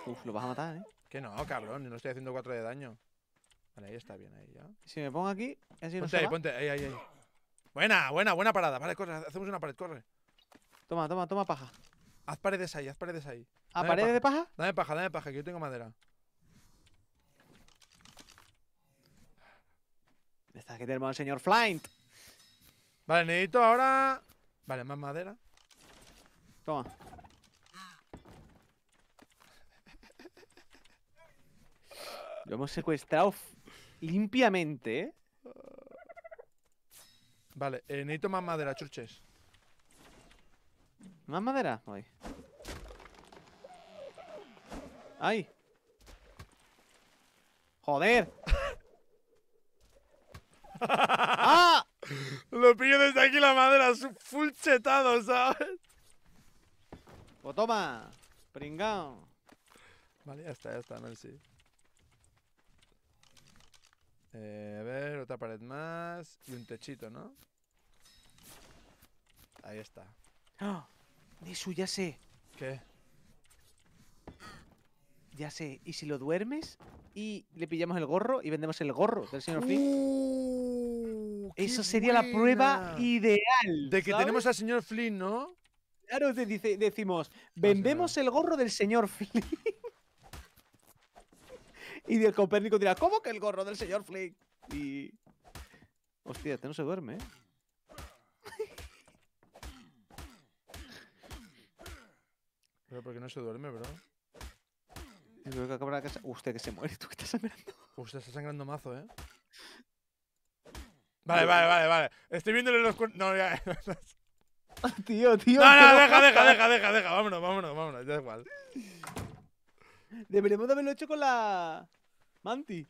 Uf, lo vas a matar, ¿eh? Que no, cabrón, no estoy haciendo 4 de daño. Vale, ahí está bien, ahí ya. Si me pongo aquí, así Ponte no ahí, ponte, ahí, ahí, ahí. Buena, buena, buena parada. Vale, corre, hacemos una pared, corre. Toma, toma, toma paja. Haz paredes ahí, haz paredes ahí. ¿A paredes de paja? Dame paja, dame paja, que yo tengo madera. Está aquí tenemos al señor Flint. Vale, necesito ahora... Vale, más madera. Toma. Lo hemos secuestrado limpiamente, ¿eh? Vale, eh, necesito más madera, chuches. ¿Más madera? Voy. ¡Ay! ¡Joder! ¡Ah! Lo pillo desde aquí la madera, full chetado, ¿sabes? Pues toma, pringao. Vale, ya está, ya está, merci. Eh, a ver, otra pared más y un techito, ¿no? Ahí está. ¡Ah! ¡Oh! ya sé. ¿Qué? Ya sé, ¿y si lo duermes? Y le pillamos el gorro y vendemos el gorro del señor Flynn. ¡Uh! Eso sería la prueba ideal. De que tenemos al señor Flynn, ¿no? Claro, decimos, vendemos el gorro del señor Flynn. y el Copérnico dirá, ¿cómo que el gorro del señor Flynn? Y... Hostia, este no se duerme, ¿eh? Pero porque no se duerme, bro. Usted que se muere, tú que estás sangrando. Usted está sangrando mazo, eh. Vale, vale, vale, vale. Estoy viéndole los cuernos. No, ya. Ah, tío, tío. No, no, deja, deja, deja, deja, deja. Vámonos, vámonos, vámonos. Ya da igual. Deberíamos haberlo hecho con la. Manti.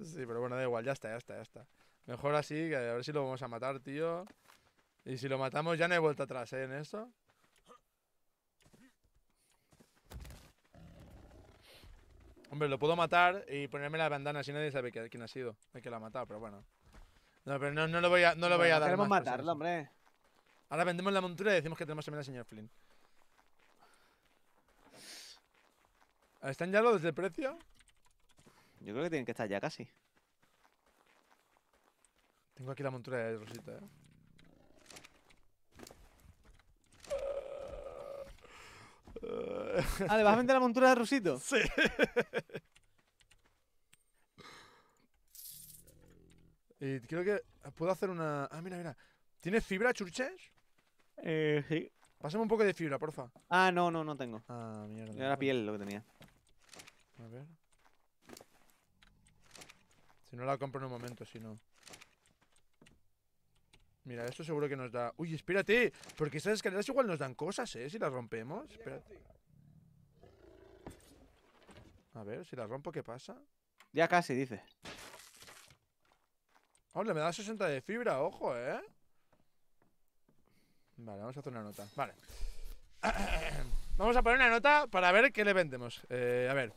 Sí, pero bueno, da igual, ya está, ya está, ya está. Mejor así, a ver si lo vamos a matar, tío. Y si lo matamos, ya no hay vuelta atrás, ¿eh? En eso. Hombre, lo puedo matar y ponerme la bandana si nadie sabe quién ha sido. Hay que la ha matado, pero bueno. No, pero no, lo voy a, no lo voy a dar. Queremos más matarlo, hombre. Ahora vendemos la montura y decimos que tenemos también al señor Flynn. ¿Están ya los desde precio? Yo creo que tienen que estar ya casi. Tengo aquí la montura de Rosita, eh. Ah, ¿le vas a vender la montura de Rusito? Sí. creo que puedo hacer una. Ah, mira, mira. ¿Tienes fibra, Churches? Eh, sí. Pásame un poco de fibra, porfa. Ah, no, no, no tengo. Ah, mierda. Era piel lo que tenía. A ver. Si no la compro en un momento, si no. Mira, esto seguro que nos da... Uy, espérate, porque estas escaleras igual nos dan cosas, ¿eh? Si las rompemos. Espérate. A ver, si las rompo, ¿qué pasa? Ya casi, dice. Hombre, me da 60 de fibra, ojo, ¿eh? Vale, vamos a hacer una nota. Vale. vamos a poner una nota para ver qué le vendemos. Eh, a ver.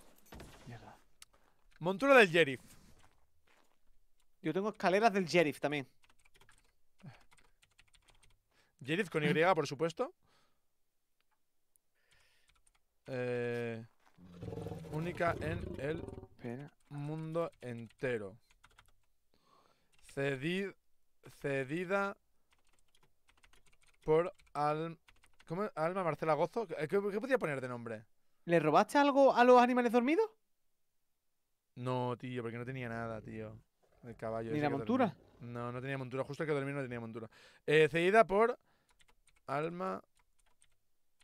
Montura del Jerif. Yo tengo escaleras del Jerif también. Yerith con Y, por supuesto. Eh, única en el mundo entero. cedida por al, ¿cómo? Alma Marcela Gozo. ¿Qué, podía poner de nombre? ¿Le robaste algo a los animales dormidos? No, tío, porque no tenía nada, tío. El caballo. ¿Ni la montura? No, no tenía montura. Justo el que dormía no tenía montura. Eh, cedida por Alma,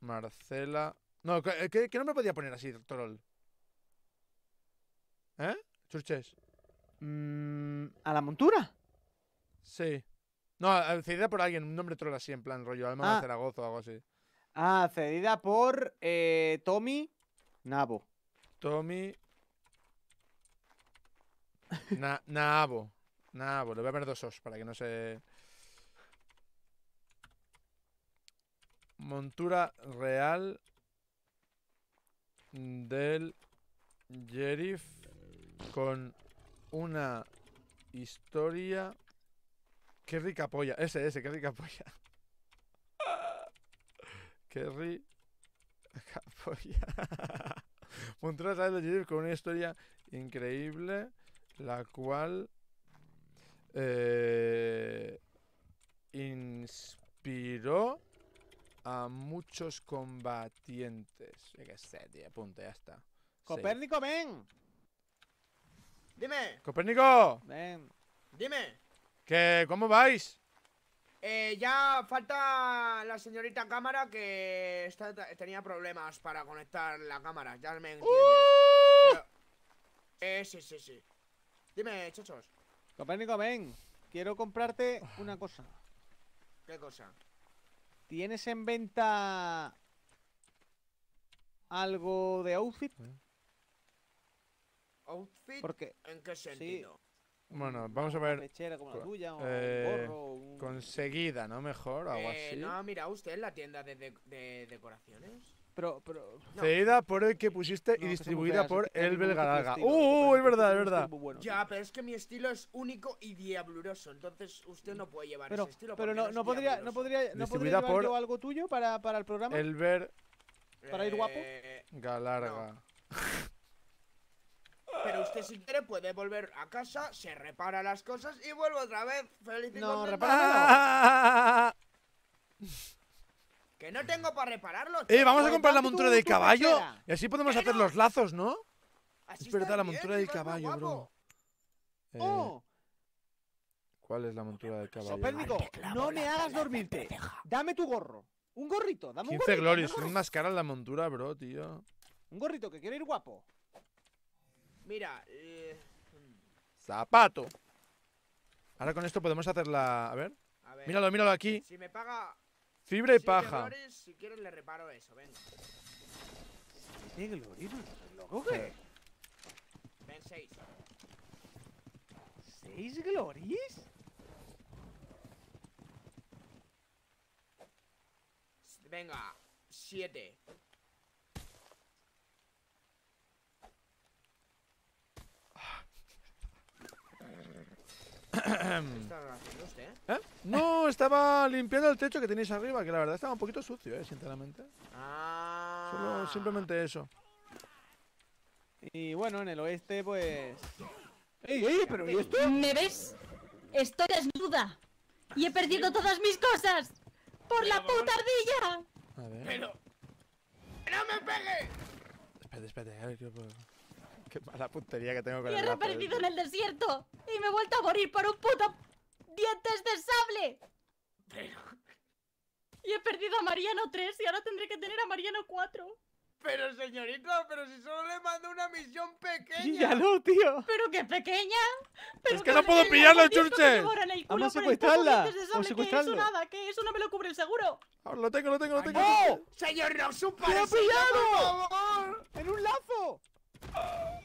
Marcela... No, eh, ¿qué, nombre podía poner así, Troll? ¿Eh? Churches. Mm, ¿A la montura? Sí. No, cedida por alguien, un nombre troll así, en plan rollo Alma de ah. Zaragoza o algo así. Ah, cedida por eh, Tommy Nabo. Tommy Nabo. Nabo. Le voy a poner dos os para que no se... Montura real del Yerif con una historia. Qué rica polla. Ese, ese, qué rica polla. qué rica polla. Montura real del Yerif con una historia increíble, la cual. Eh, inspiró a muchos combatientes. Yo qué sé, tío. ya está. ¡Copérnico, ven! ¡Dime! ¡Copérnico! Ven. ¡Dime! ¿Qué, ¿Cómo vais? Eh, ya falta la señorita cámara que tenía problemas para conectar la cámara. Ya me entiendes. ¡Uh! Eh, sí, sí, sí. Dime, chachos Copérnico, ven. Quiero comprarte una cosa. ¿Qué cosa? ¿Tienes en venta algo de outfit? Mm. ¿Outfit? qué? ¿En qué sentido? Bueno, vamos a ver. como la tuya, eh, gorro, un... Conseguida, ¿no? Mejor, eh, así. No, mira, usted la tienda de, de decoraciones. Pero, pero, Cedida por el que pusiste y distribuida por Elver Galarga. ¡Uh! Es verdad, es verdad. ya, pero es que mi estilo es único y diabluroso. Entonces usted no puede llevar pero, ese estilo. Pero no, no, podría, no, podría, no llevar algo tuyo para, el programa. El ver. Para ir guapo. Eh, Galarga. Pero usted si quiere puede volver a casa, se repara las cosas y vuelve otra vez. Feliz y No, Que no tengo para repararlo Eh, vamos a comprar la montura del caballo. Y así podemos hacer los lazos, ¿no? es verdad, la montura del caballo, bro. Eh, oh. ¿Cuál es la montura del caballo? no me hagas dormirte. Dame tu gorro. Un gorrito, dame un gorrito. 15 glorios, son más la montura, bro, tío. Un gorrito, que quiere ir guapo. Mira, eh, Zapato. Ahora con esto podemos hacer la... A ver. A ver. Míralo, míralo aquí. Si me paga... Fibra y paja. si quieres le reparo eso, venga. ¿Tiene glorina? ¿Loco qué? Ven seis. ¿Seis glories? Venga, siete. Este, ¿eh? ¿Eh? No, estaba limpiando el techo que tenéis arriba, que la verdad estaba un poquito sucio, eh, sinceramente. Solo ah. simplemente eso. Y bueno, en el oeste, pues. ¡Ey, ey! ¿Pero y esto? ¿Me ves? Estoy desnuda. Y he perdido todas mis cosas. ¡Por la puta ardilla! A ver. ¡Pero! ¡No me pegue! Espérate, espérate, qué mala puntería que tengo con el he reaparecido eh. en el desierto y me he vuelto a morir por un puto ¡Dientes de sable! Pero... Y he perdido a Mariano 3 y ahora tendré que tener a Mariano 4. Pero señorita, pero si solo le mando una misión pequeña. ya no tío. Pero qué pequeña. ¿Pero es que, no puedo pillarlo, Churche. Vamos a secuestrarla. Vamos a secuestrarla. Eso nada, que eso no me lo cubre el seguro. Ahora lo tengo, lo tengo, lo tengo. No, ¡Oh! Señor, no supa. ¡Lo he pillado! ¡En un lazo! Ah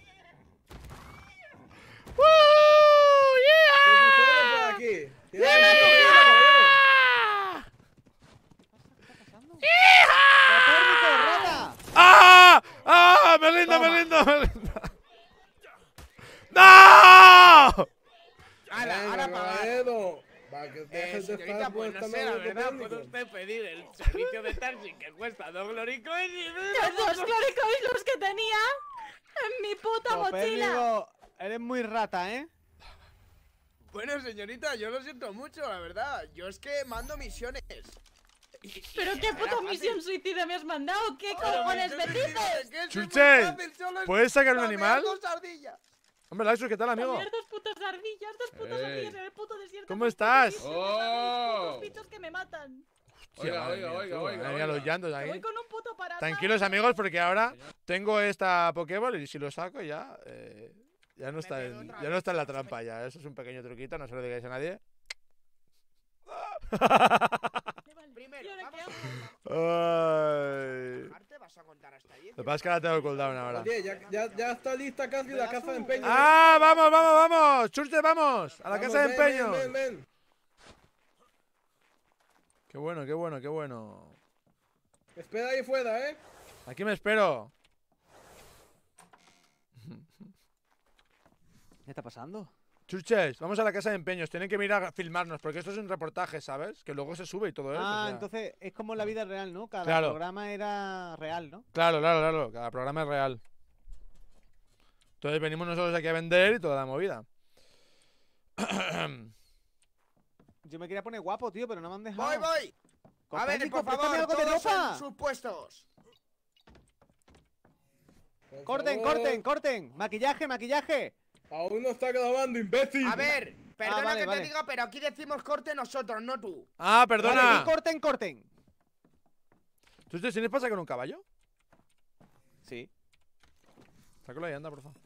aquí. ¡Hija! ¡Hija! ¡Ah! ¡Ah! ¡Me Melinda! me melinda, me ¡No! Ahora, ahora para para que eh, señorita, buenas noches, ¿verdad? ¿Puede usted pedir el servicio de taxi que cuesta dos coins y... ¡Los dos coins los que tenía en mi puta mochila! Eres muy rata, ¿eh? Bueno, señorita, yo lo siento mucho, la verdad. Yo es que mando misiones. ¿Pero qué puto misión suicida me has mandado? ¿Qué cojones me dices? ¡Chuches! ¿puedes sacar un animal? Hombre, Laxus, ¿qué tal, amigo? dos putas ardillas, dos ardillas en el puto desierto. ¿Cómo estás? ¡Oh! bichos que me matan. Oiga, oiga, oiga, oiga. ahí. Voy con un puto Tranquilos, amigos, porque ahora tengo esta Pokéball y si lo saco ya... Eh, ya no, está en, ya no está la trampa, ya. Eso es un pequeño truquito, no se lo digáis a nadie. Primero, vamos Lo que ¿eh? pasa es que ahora tengo cooldown ahora. ya, ya, está lista casi la casa de empeño. ¡Ah, vamos, vamos, vamos! Churche, vamos! ¡A la casa de empeño! Qué bueno, qué bueno, qué bueno. Espera ahí fuera, ¿eh? Aquí me espero. ¿Qué está pasando? Chuches, vamos a la casa de empeños. Tienen que mirar a filmarnos, porque esto es un reportaje, ¿sabes? Que luego se sube y todo eso. Ah, entonces es como la ah. vida real, ¿no? Cada programa era real, ¿no? Claro, claro, claro. Cada programa es real. Entonces venimos nosotros aquí a vender y toda la movida. Yo me quería poner guapo, tío, pero no me han dejado. ¡Voy, voy! A ver, por favor, algo En sus Corten, corten, corten. Maquillaje, maquillaje. Aún no está grabando, imbécil. A ver, ah, perdona que te diga, pero aquí decimos corte nosotros, no tú. Ah, perdona. Vale, corten, corten. ¿Tú te tienes pasa con un caballo? Sí. Sácalo ahí, anda, por favor.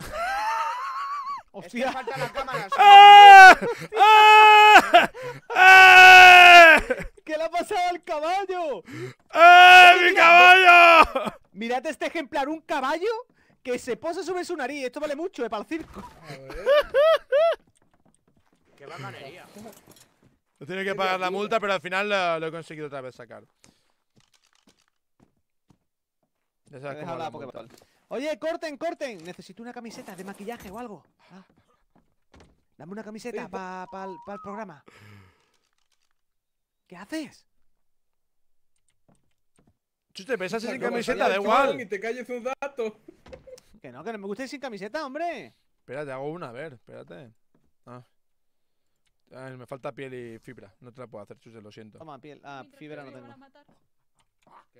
¡Hostia! falta ¡Ah! ¡Ah! ¡Ah! ¿Qué le ha pasado al caballo? ¡Eh, mi caballo! Mirad este ejemplar, un caballo que se posa sobre su nariz. Esto vale mucho, es eh, para el circo. ¡Qué No tiene que pagar la multa, pero al final lo, he conseguido otra vez sacar. Oye, corten, corten. Necesito una camiseta de maquillaje o algo. Ah. Dame una camiseta para el programa. ¿Qué haces? Chute, pesas sin camiseta, da igual. Y te calles un dato. Que no, que no me guste sin camiseta, hombre. Espérate, hago una, a ver, espérate. Ah. ah. me falta piel y fibra. No te la puedo hacer, chute, lo siento. Toma, piel. Ah, fibra no tengo.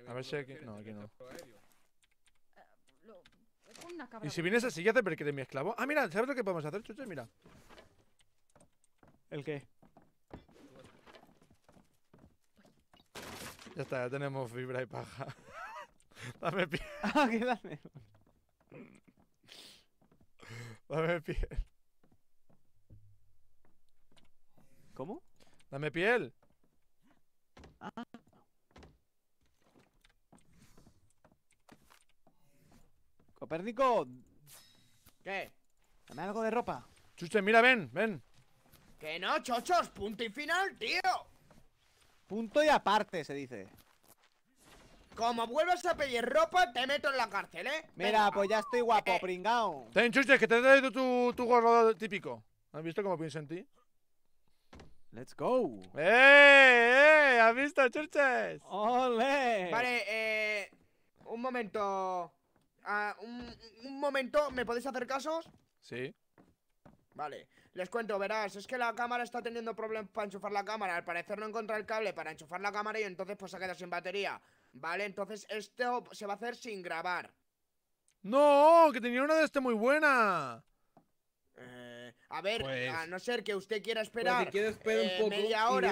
A ver si aquí. No, aquí no. Eh, y si vienes así, ya te perderé mi esclavo. Ah, mira, ¿sabes lo que podemos hacer, chuche? Mira. ¿El qué? Ya está, ya tenemos fibra y paja. Dame piel. Ah, ¿qué dame? Dame piel. ¿Cómo? Dame piel. Ah. Copérnico. ¿Qué? Dame algo de ropa. Chuche, mira, ven, ven. Que no, chochos, punto y final, tío. Punto y aparte, se dice. Como vuelvas a pedir ropa, te meto en la cárcel, ¿eh? Mira, pues ya estoy eh, guapo, eh. pringao. Ten chuches, que te he traído tu, tu gorro típico. ¿Has visto cómo pienso en ti? Let's go. ¡Eh! ¡Eh! ¿Has visto, chuches? ¡Ole! Vale, eh. Un momento. Ah, un, un momento, ¿me podéis hacer casos? Sí. Vale. Les cuento, verás, es que la cámara está teniendo problemas para enchufar la cámara. Al parecer no encontrar el cable para enchufar la cámara y entonces pues se queda sin batería. ¿Vale? Entonces esto se va a hacer sin grabar. ¡No! ¡Que tenía una de este muy buena! Eh, a ver, pues a no ser que usted quiera pues esperar eh, media hora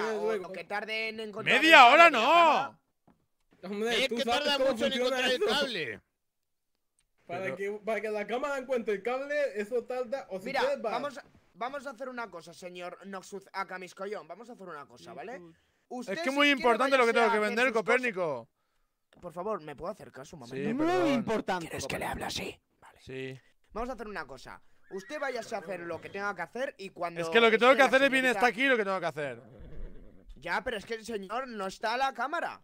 que tarde en encontrar ¡Media hora no! es que tarda mucho en encontrar el cable. Para, que, la cámara encuentre el cable, eso tarda. O Mira, vamos a... Vamos a hacer una cosa, señor Noxuz Akamiscollón. Vamos a hacer una cosa, ¿vale? es que es muy importante lo que tengo que vender, Copérnico. Por favor, ¿me puedo hacer caso un momento? Sí, muy importante. ¿Quieres que le hable así? Vale. Sí. Vamos a hacer una cosa. Usted vaya a hacer lo que tenga que hacer y cuando. Es que lo que tengo que hacer es bien está aquí lo que tengo que hacer. Ya, pero es que el señor no está a la cámara.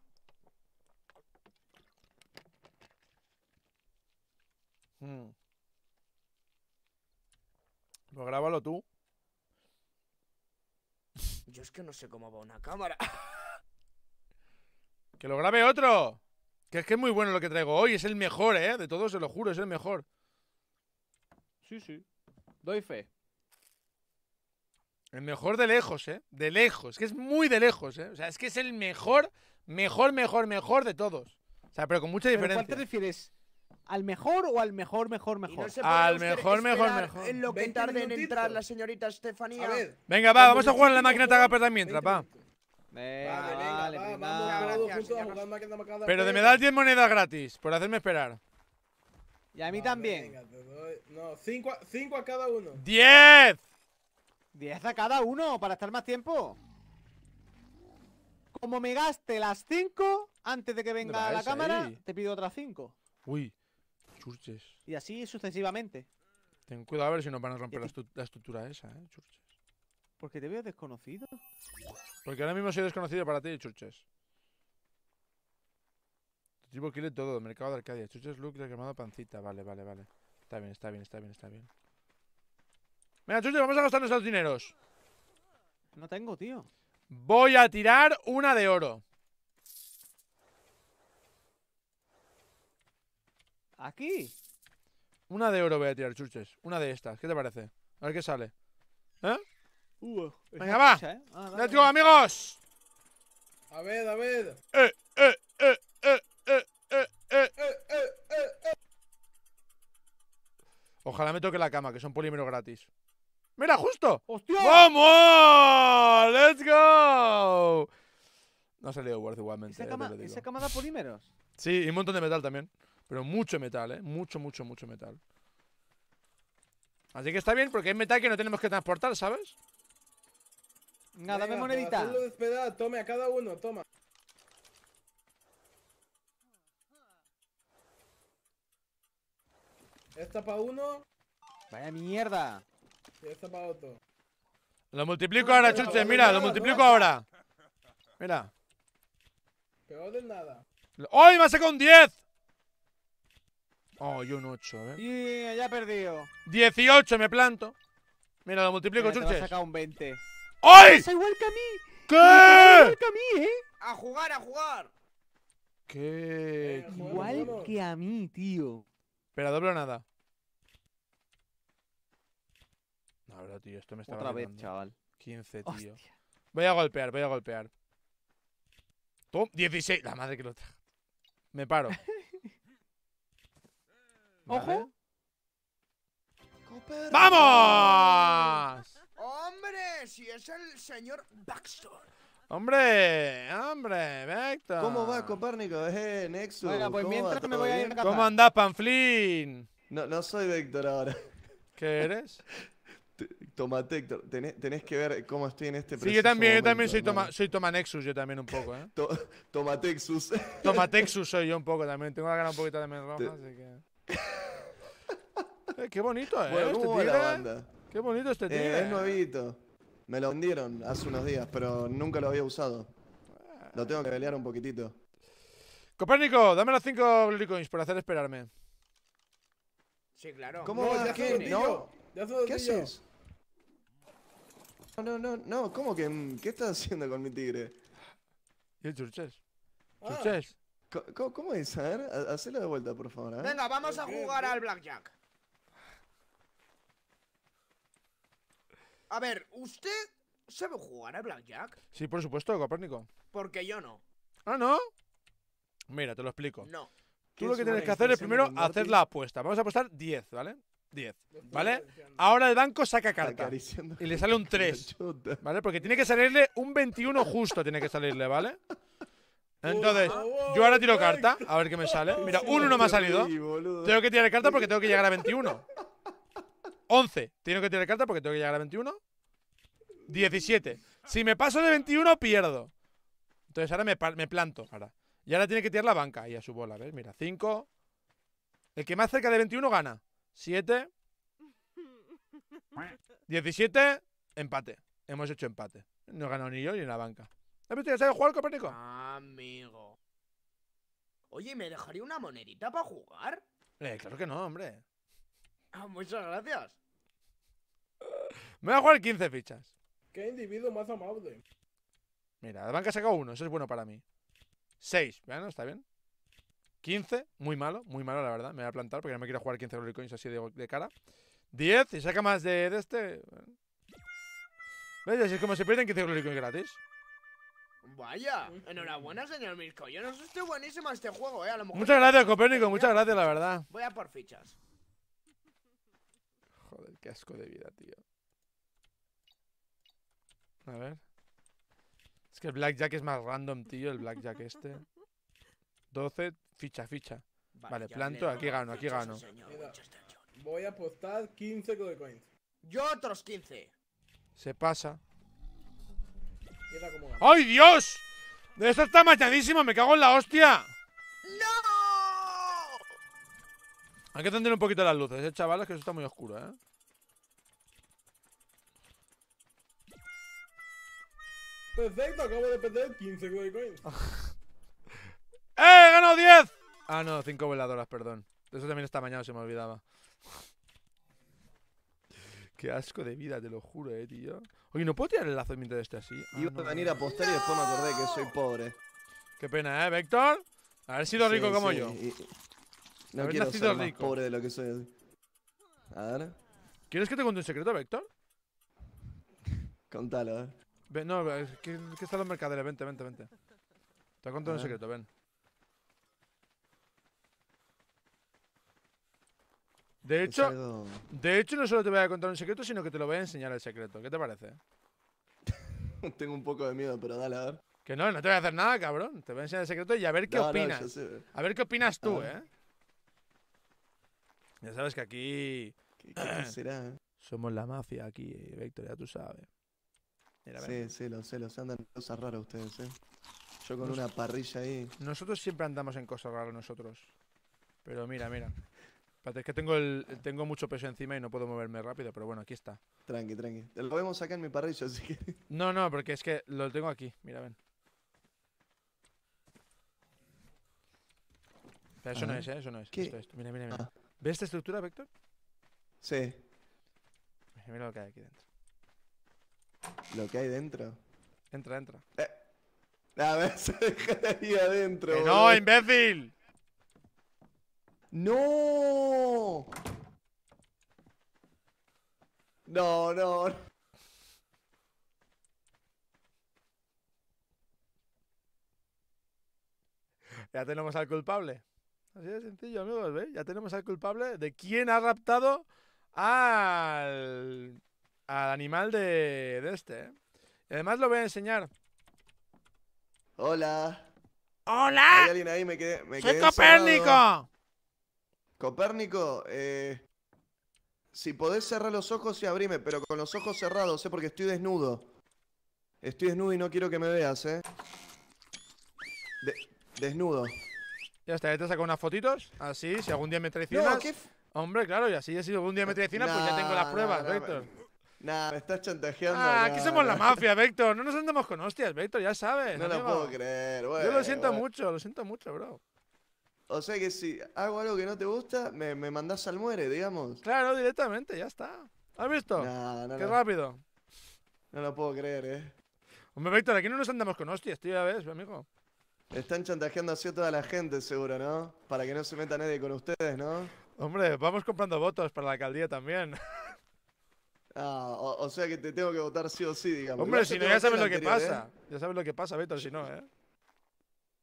Hmm. Lo pues grábalo tú. Yo es que no sé cómo va una cámara. ¡Que lo grabe otro! Que es que es muy bueno lo que traigo hoy. Es el mejor, ¿eh? De todos, se lo juro, es el mejor. Sí, sí. Doy fe. El mejor de lejos, ¿eh? De lejos. Es Que es muy de lejos, ¿eh? O sea, es que es el mejor, mejor, mejor, mejor de todos. O sea, pero con mucha diferencia. ¿Pero ¿Cuál te refieres? al mejor o al mejor, mejor, mejor. al mejor, mejor, mejor. En lo que tarde en entrar la señorita Estefanía. Venga, va, vamos a jugar en la máquina tagaperta mientras, va. vale, vale, Pero de me dar 10 monedas gratis por hacerme esperar. Y a mí también. Venga, No, 5 a, cada uno. ¡10! 10 a cada uno para estar más tiempo. Como me gaste las 5 antes de que venga la cámara, te pido otras 5. Uy. Y así sucesivamente. Ten cuidado a ver si no van a romper la, estructura esa, eh, Churches. Porque te veo desconocido. Porque ahora mismo soy desconocido para ti, Churches. Tipo quiere todo, mercado de Arcadia. Churches, Luke la quemado pancita. Vale, vale, vale. Está bien, está bien, está bien, está bien. mira Churches, vamos a gastar nuestros dineros. No tengo, tío. Voy a tirar una de oro. Aquí. Una de oro voy a tirar, chuches. Una de estas. ¿Qué te parece? A ver qué sale. ¿Eh? Uh, Venga, va. ¿eh? Ah, Let's go, amigos. A ver, a ver. Eh eh eh, eh, eh, eh, eh, eh, eh, eh. Ojalá me toque la cama, que son polímeros gratis. ¡Mira, justo! ¡Hostia! ¡Vamos! ¡Let's go! No ha salido worth igualmente. ¿Esa, cama, ¿Esa cama da polímeros? Sí, y un montón de metal también. Pero mucho metal, ¿eh? Mucho, mucho, mucho metal. Así que está bien porque es metal que no tenemos que transportar, ¿sabes? Nada dame monedita. tome a cada uno, toma. Esta para uno. Vaya mierda. Y esta para otro. Lo multiplico ahora, chuches, mira, lo multiplico ahora. Mira. Peor de nada. ¡Hoy ¡Oh, me ha sacado un 10! Oh, yo un 8, a ver. Y ya he perdido. 18 me planto. Mira, lo multiplico, Mira, Te ha sacado un 20. ¡Ay! Es igual que a mí. ¿Qué? Es igual que a mí, ¿eh? A jugar, a jugar. ¿Qué? Eh, igual que a mí, tío. Espera, doblo nada. No, verdad, tío, esto me está Otra vez, chaval. 15, tío. Hostia. Voy a golpear, voy a golpear. 16. La madre que lo trajo. Me paro. ¡Ojo! ¡Vamos! ¡Hombre! Si es el señor Baxter. ¡Hombre! ¡Hombre! ¡Vector! ¿Cómo va, Copérnico? Eh, Nexus. Bueno, pues mientras me voy a ir a ¿Cómo andás, Panflín? No, no soy Vector ahora. ¿Qué eres? Tomate, Héctor, tenés, que ver cómo estoy en este Sí, yo también, yo también soy, toma, soy Tomanexus, yo también un poco, ¿eh? tomatexus. Tomatexus soy yo un poco también, tengo la gana un poquito también roja, así que... Qué bonito, ¿eh? este banda? Qué bonito este eh, tigre. es nuevito. Me lo vendieron hace unos días, pero nunca lo había usado. Lo tengo que pelear un poquitito. Copérnico, dame los 5 coins por hacer esperarme. Sí, claro. ¿Cómo? ¿Qué? ¿Qué haces? No, no, no, no. ¿Cómo que? Mm, ¿Qué estás haciendo con mi tigre? ¿Y el churches? Ah. Churches. ¿Cómo, es? A ver, hazlo de vuelta, por favor. Venga, vamos a jugar al blackjack. A ver, ¿usted sabe jugar al blackjack? Sí, por supuesto, Copérnico. Porque yo no. ¿Ah, no? Mira, te lo explico. No. Tú lo que tienes que hacer es primero hacer la apuesta. Vamos a apostar 10, ¿vale? 10, ¿vale? Ahora el banco saca carta y le sale un 3, ¿vale? Porque tiene que salirle un 21 justo, tiene que salirle, ¿vale? Entonces, yo ahora tiro carta, a ver qué me sale. Mira, un no me ha salido. Tengo que tirar carta porque tengo que llegar a 21. 11. Tengo que tirar carta porque tengo que llegar a 21. 17. Si me paso de 21, pierdo. Entonces ahora me, me planto. Y ahora tiene que tirar la banca y a su bola. ¿ves? Mira, 5. El que más cerca de 21 gana. 7. 17. Empate. Hemos hecho empate. No he ganado ni yo ni la banca. ¿Has visto que sabes jugar, Copérnico? Amigo. Oye, ¿me dejaría una monedita para jugar? Eh, claro que no, hombre. Ah, muchas gracias. Me voy a jugar 15 fichas. Qué individuo más amable. Mira, la banca ha sacado uno, eso es bueno para mí. 6, bueno, está bien. 15, muy malo, muy malo la verdad. Me voy a plantar porque no me quiero jugar 15 glory así de, cara. 10, Y saca más de, este. ¿Ves? Así es como se pierden 15 glory gratis. Vaya, enhorabuena, señor Mirko. Yo no sé, estoy buenísimo este juego, eh. A lo mejor muchas gracias, Copérnico, muchas gracias, la verdad. Voy a por fichas. Joder, qué asco de vida, tío. A ver. Es que el Blackjack es más random, tío, el Blackjack este. 12, ficha, ficha. Vale, planto, aquí gano, aquí gano. voy a apostar 15 coins. Yo otros 15. Se pasa. ¡Ay, Dios! De esta está mañadísimo, me cago en la hostia. ¡No! Hay que tender un poquito las luces, eh, chavales, que eso está muy oscuro, eh. Perfecto, acabo de perder 15 gold coins. ¡Eh! gano 10! Ah, no, 5 veladoras, perdón. Eso también está mañana, se me olvidaba. Qué asco de vida, te lo juro, eh, tío. Oye, ¿no puedo tirar el lazo mientras esté así? Ah, Iba a venir a apostar y después me acordé que soy pobre. Qué pena, ¿eh, Vector? Haber sido rico como yo. No quiero ser pobre de lo que soy. A ver. ¿Quieres que te cuente un secreto, Vector? Contalo, eh. no, que, que están los mercaderes. Vente, vente, vente. Te cuento un secreto, ven. De hecho, de hecho, no solo te voy a contar un secreto, sino que te lo voy a enseñar el secreto. ¿Qué te parece? Tengo un poco de miedo, pero dale, a ver. Que no, no te voy a hacer nada, cabrón. Te voy a enseñar el secreto y a ver qué opinas. A ver qué opinas tú, ¿eh? Ya sabes que aquí... ¿Qué, será? Somos la mafia aquí, eh, Víctor, ya tú sabes. sí, sí, lo sé, lo sé. Andan cosas raras ustedes, ¿eh? Yo con una parrilla ahí. Nosotros siempre andamos en cosas raras nosotros. Pero mira, mira es que tengo, el, tengo mucho peso encima y no puedo moverme rápido, pero bueno, aquí está. Tranqui, tranqui. Lo podemos sacar en mi parrillo, así que. No, no, porque es que lo tengo aquí. Mira, ven. eso no es, ¿eh? Eso no es. Mira, mira, mira. Ah. ¿Ves esta estructura, Vector? Sí. Mira, lo que hay aquí dentro. ¿Lo que hay dentro? Entra, entra. Eh. A ver, se deja ahí adentro. no, imbécil! ¡No! No, no. Ya tenemos al culpable. Así de sencillo, amigos, ¿veis? Ya tenemos al culpable de quién ha raptado al, al animal de, de este. ¿eh? Y además lo voy a enseñar. Hola. ¡Hola! ¿Hay alguien ahí? Me quedé, me ¡Soy Copérnico! Copérnico, eh, si podés cerrar los ojos y abrime, pero con los ojos cerrados, ¿eh? porque estoy desnudo. Estoy desnudo y no quiero que me veas, ¿eh? desnudo. Ya está, ya te saco unas fotitos, así, ah, si algún día me traicionas... Hombre, claro, y así, si algún día me traicionas, pues ya tengo las pruebas, Nah, me estás chantajeando. Ah, aquí somos la mafia, Vector. No nos andamos con hostias, Vector, ya sabes. No lo puedo creer, bueno, Yo lo siento mucho, lo siento mucho, bro. O sea que si hago algo que no te gusta, me, me mandás al muere, digamos. Claro, directamente, ya está. ¿Has visto? Qué rápido. No lo puedo creer, eh. Hombre, Víctor, aquí no nos andamos con hostias, tío, ya ves, amigo. Están chantajeando así a toda la gente, seguro, ¿no? Para que no se meta nadie con ustedes, ¿no? Hombre, vamos comprando votos para la alcaldía también. Ah, o, sea que te tengo que votar sí o sí, digamos. Hombre, si no, ya sabes lo que pasa. ¿eh? Ya sabes lo que pasa, Víctor, si no, ¿eh?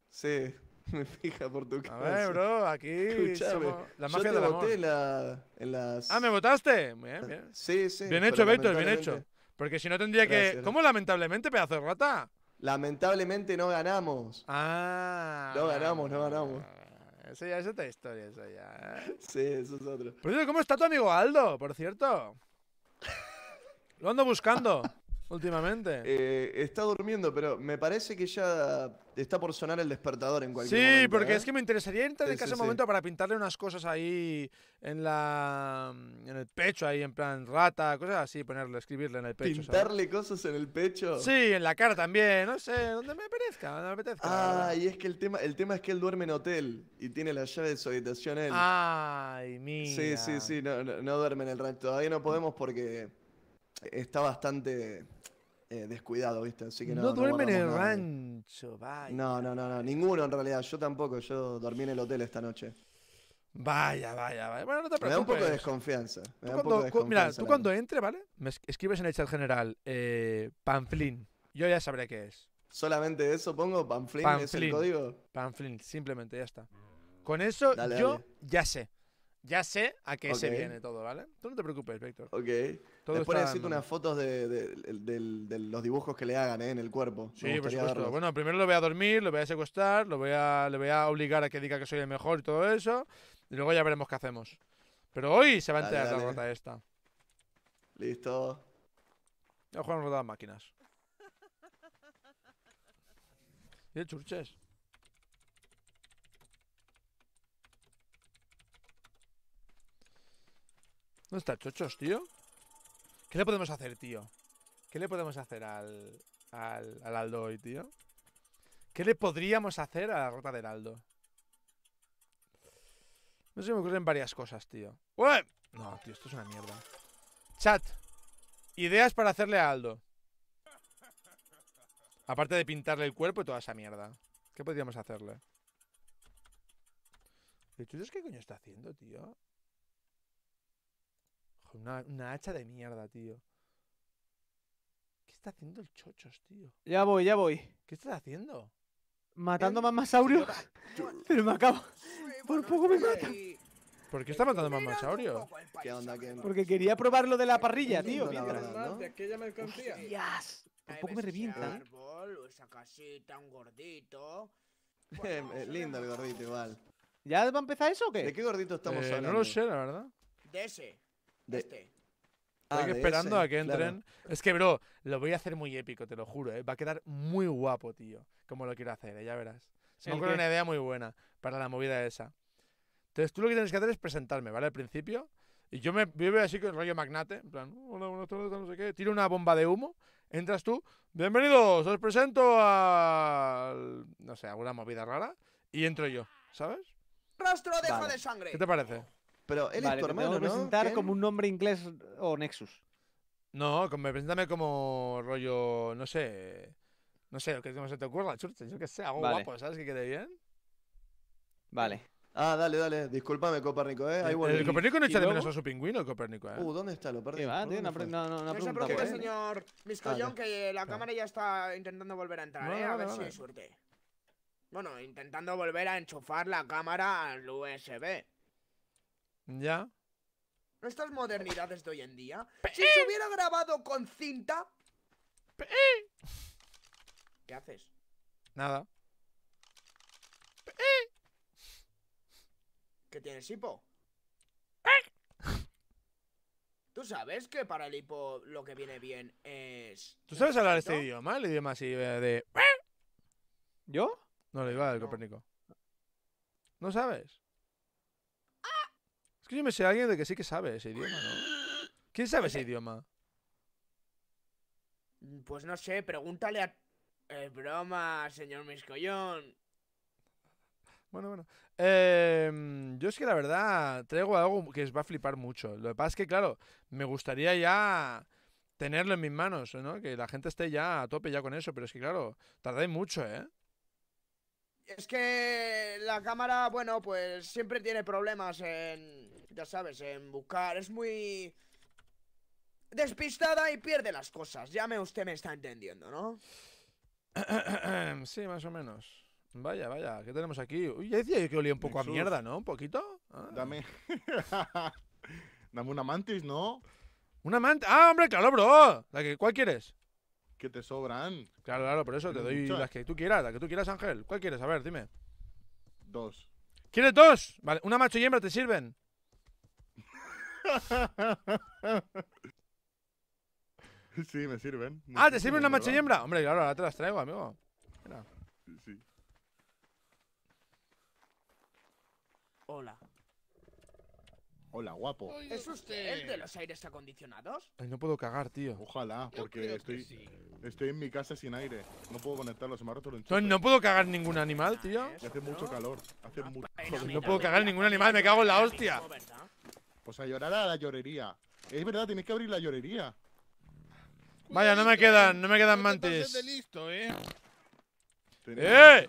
Sí. Me fija por tu cara. A ver, bro, aquí somos la mafia de te La, en las... Ah, ¿me votaste? Bien, bien. Sí, sí. Bien hecho, Beto, bien hecho. Porque si no tendría que... ¿Cómo lamentablemente, pedazo de rata? Lamentablemente no ganamos. Ah. No ganamos, no ganamos. Eso ya es otra historia, eso ya. ¿eh? Sí, eso es otro. Pero, ¿cómo está tu amigo Aldo, por cierto? Lo ando buscando últimamente? Eh, está durmiendo, pero me parece que ya está por sonar el despertador en cualquier momento. Sí, porque ¿eh? es que me interesaría entrar en casa un momento para pintarle unas cosas ahí en la mm, en el pecho, ahí en plan rata, cosas así, ponerle, escribirle en el pecho. ¿Pintarle cosas en el pecho? Sí, en la cara también, no sé, donde me apetezca, me apetezca. Ah, y es que el tema, el tema es que él duerme en hotel y tiene las llaves de su habitación él. Ay, mira. Sí, sí, sí, no, no, duerme en el rancho. Todavía no podemos porque está bastante eh, descuidado, ¿viste? Así que no, duerme duermen en el rancho, vaya. No, no, no, no, ninguno en realidad. Yo tampoco, yo dormí en el hotel esta noche. Vaya, vaya, vaya. Bueno, no te preocupes. Me da un poco de desconfianza. Me da un poco de mira, tú cuando entre, ¿vale? Me escribes en el chat general eh, Panflin. Yo ya sabré qué es. ¿Solamente eso pongo? ¿Panflin, es el código? Panflin, simplemente, ya está. Con eso yo ya sé. Ya sé a qué se viene todo, ¿vale? Tú no te preocupes, Víctor. Ok. Todo Después necesito unas fotos de, los dibujos que le hagan ¿eh? en el cuerpo. Sí, por supuesto. Bueno, primero lo voy a dormir, lo voy a secuestrar, lo voy a, le voy a obligar a que diga que soy el mejor y todo eso. Y luego ya veremos qué hacemos. Pero hoy se va a enterar la rota esta. Listo. Ya a las máquinas. ¿Y el churches? ¿Dónde está Chochos, tío? ¿Qué le podemos hacer, tío? ¿Qué le podemos hacer al, al, al Aldo hoy, tío? ¿Qué le podríamos hacer a la ropa del Aldo? No sé, me ocurren varias cosas, tío. No, tío, esto es una mierda. Chat. Ideas para hacerle a Aldo. Aparte de pintarle el cuerpo y toda esa mierda. ¿Qué podríamos hacerle? ¿Lechuchos qué coño está haciendo, tío? Una, hacha de mierda, tío. ¿Qué está haciendo el chochos, tío? Ya voy, ya voy. ¿Qué estás haciendo? ¿Matando masaurio Pero me acabo. Por poco me mata. ¿Por qué está matando masaurio ¿Qué onda, qué? Porque quería probar lo de la parrilla, tío. La verdad, Por poco me revienta. Árbol, esa casita, un gordito. Eh, lindo el gordito, igual. ¿Ya va a empezar eso o qué? ¿De qué gordito estamos hablando? Eh, no lo sé, la verdad. De ese. De... Este. esperando a que entren. Es que, bro, lo voy a hacer muy épico, te lo juro, ¿eh? Va a quedar muy guapo, tío. Como lo quiero hacer, eh, ya verás. Tengo una idea muy buena para la movida esa. Entonces, tú lo que tienes que hacer es presentarme, ¿vale? Al principio. Y yo me vive así con el rollo magnate. En plan, hola, buenas tardes, no sé qué. Tiro una bomba de humo. Entras tú. Bienvenidos, os presento a. No sé, alguna movida rara. Y entro yo, ¿sabes? Rastro de de sangre. ¿Qué te parece? Pero él es tu hermano, ¿no? presentar como un nombre inglés o Nexus. No, me preséntame como rollo, no sé, no sé, ¿qué que se te ocurra, yo que sé, algo guapo, ¿sabes? Que quede bien. Vale. Ah, dale, dale, discúlpame, Copérnico, eh. eh el, Copérnico no echa de menos a su pingüino, el Copérnico, eh. Uh, ¿dónde está? Lo perdí. Va, tío, no, no, eh. señor Miscollón, ah, que la cámara ya está intentando volver a entrar, eh. A ver si hay suerte. Bueno, intentando volver a enchufar la cámara al USB. Ya. Estas modernidades de hoy en día. Si se hubiera grabado con cinta. ¿Qué haces? Nada. ¿Qué tienes, hipo? Tú sabes que para el hipo lo que viene bien es. ¿Tú sabes hablar este idioma? El idioma así eh, de. ¿Eh? ¿Yo? No, le iba al Copérnico. ¿No sabes? Es que yo me sé alguien de que sí que sabe ese idioma, ¿no? ¿Quién sabe ese idioma? Mm, pues no sé, pregúntale a... Es eh, broma, señor Miscollón. Bueno, bueno. Em, yo es que la verdad traigo algo que os va a flipar mucho. Lo que pasa es que, claro, me gustaría ya tenerlo en mis manos, ¿no? Que la gente esté ya a tope ya con eso, pero es que, claro, tardáis mucho, ¿eh? Es que la cámara, bueno, pues siempre tiene problemas en, ya sabes, en buscar. Es muy despistada y pierde las cosas. Ya me usted me está entendiendo, ¿no? sí, más o menos. Vaya, vaya, ¿qué tenemos aquí? Uy, ya decía que olía un poco a mierda, ¿no? ¿Un poquito? Ah. Dame. Dame una mantis, ¿no? ¿Una mantis? ¡Ah, hombre, claro, bro! La que, ¿Cuál quieres? Que te sobran. Claro, claro, por eso te doy las que tú quieras, la que tú quieras, Ángel. ¿Cuál quieres? A ver, dime. Dos. ¿Quieres dos? Vale, una macho y hembra te sirven. Sí, me sirven. ah, ¿te sirve una macho y hembra? Hombre, claro, ahora te las traigo, amigo. Sí. Hola. Hola, guapo. ¿Es usted el de los aires acondicionados? no puedo cagar, tío. Ojalá, porque estoy, estoy en mi casa sin aire. No puedo conectar los me No puedo cagar ningún animal, ah, tío. Y hace mucho calor. Hace ah, mucho No puedo cagar ningún animal, me cago en la hostia. Pues a llorar a la llorería. Es verdad, tienes que abrir la llorería. Vaya, no me quedan, eh. no me quedan este mantis. listo, eh. ¡Eh!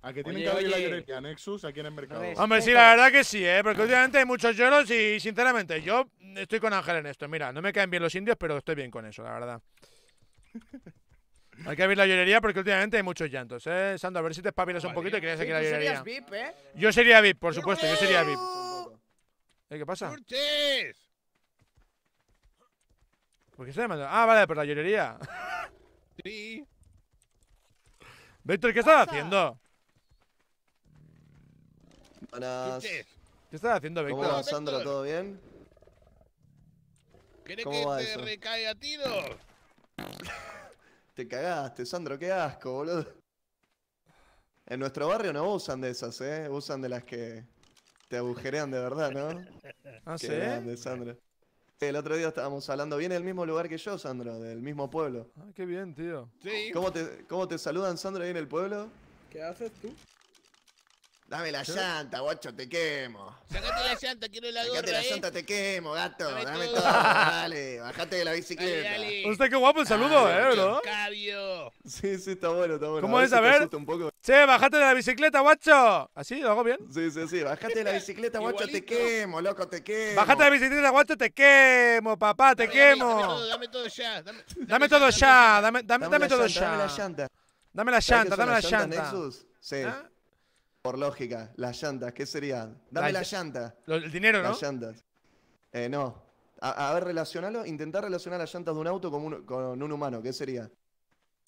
¿A que tienen que abrir la llorería Nexus aquí en mercado? Hombre, sí, la verdad que sí, ¿eh? Porque últimamente hay muchos lloros y, sinceramente, yo estoy con Ángel en esto. Mira, no me caen bien los indios, pero estoy bien con eso, la verdad. Hay que abrir la llorería porque últimamente hay muchos llantos, ¿eh? Sando, a ver si te espabilas ah, un poquito y querías aquí la llorería. VIP, ¿eh? Yo sería VIP, por supuesto, yo sería VIP. ¿Eh, ¿Qué pasa? ¡Churches! ¿Por qué se mandó…? Ah, vale, por la llorería. sí. Víctor, ¿qué estás haciendo? Buenas. ¿Qué estás haciendo, Víctor? ¿Cómo va, Sandra? ¿Todo bien? ¿Querés que te recae a tiro? te cagaste, Sandro, qué asco, boludo. En nuestro barrio no usan de esas, ¿eh? Usan de las que te agujerean de verdad, ¿no? ah, sí. El otro día estábamos hablando, en el mismo lugar que yo, Sandro, del mismo pueblo. Ah, qué bien, tío. Sí. ¿Cómo te, cómo te saludan, Sandro, ahí en el pueblo? ¿Qué haces tú? Dame la llanta, guacho, te quemo. Sacate la llanta, quiero la gorra. Sacate la llanta, eh. te quemo, gato. Dame, todo. dale, bajate de la bicicleta. Usted qué guapo el saludo, eh, bro. Cabio. Sí, sí, está bueno, está bueno. ¿Cómo es? A ver. Un poco. Che, bajate de la bicicleta, guacho. ¿Así? ¿Lo hago bien? Sí, sí, sí. Bajate de la bicicleta, guacho, te quemo, loco, te quemo. Bajate de la bicicleta, guacho, te quemo, papá, te quemo. Dame todo, ya. Dame, todo ya, dame, todo ya. Dame la llanta. Dame la llanta, dame la llanta. Sí. ¿Ah? Por lógica, las llantas, ¿qué sería? Dame la, llantas. llanta. el dinero, ¿no? Las llantas. Eh, no. A, ver, relacionalo, intentar relacionar las llantas de un auto con un, humano, ¿qué sería?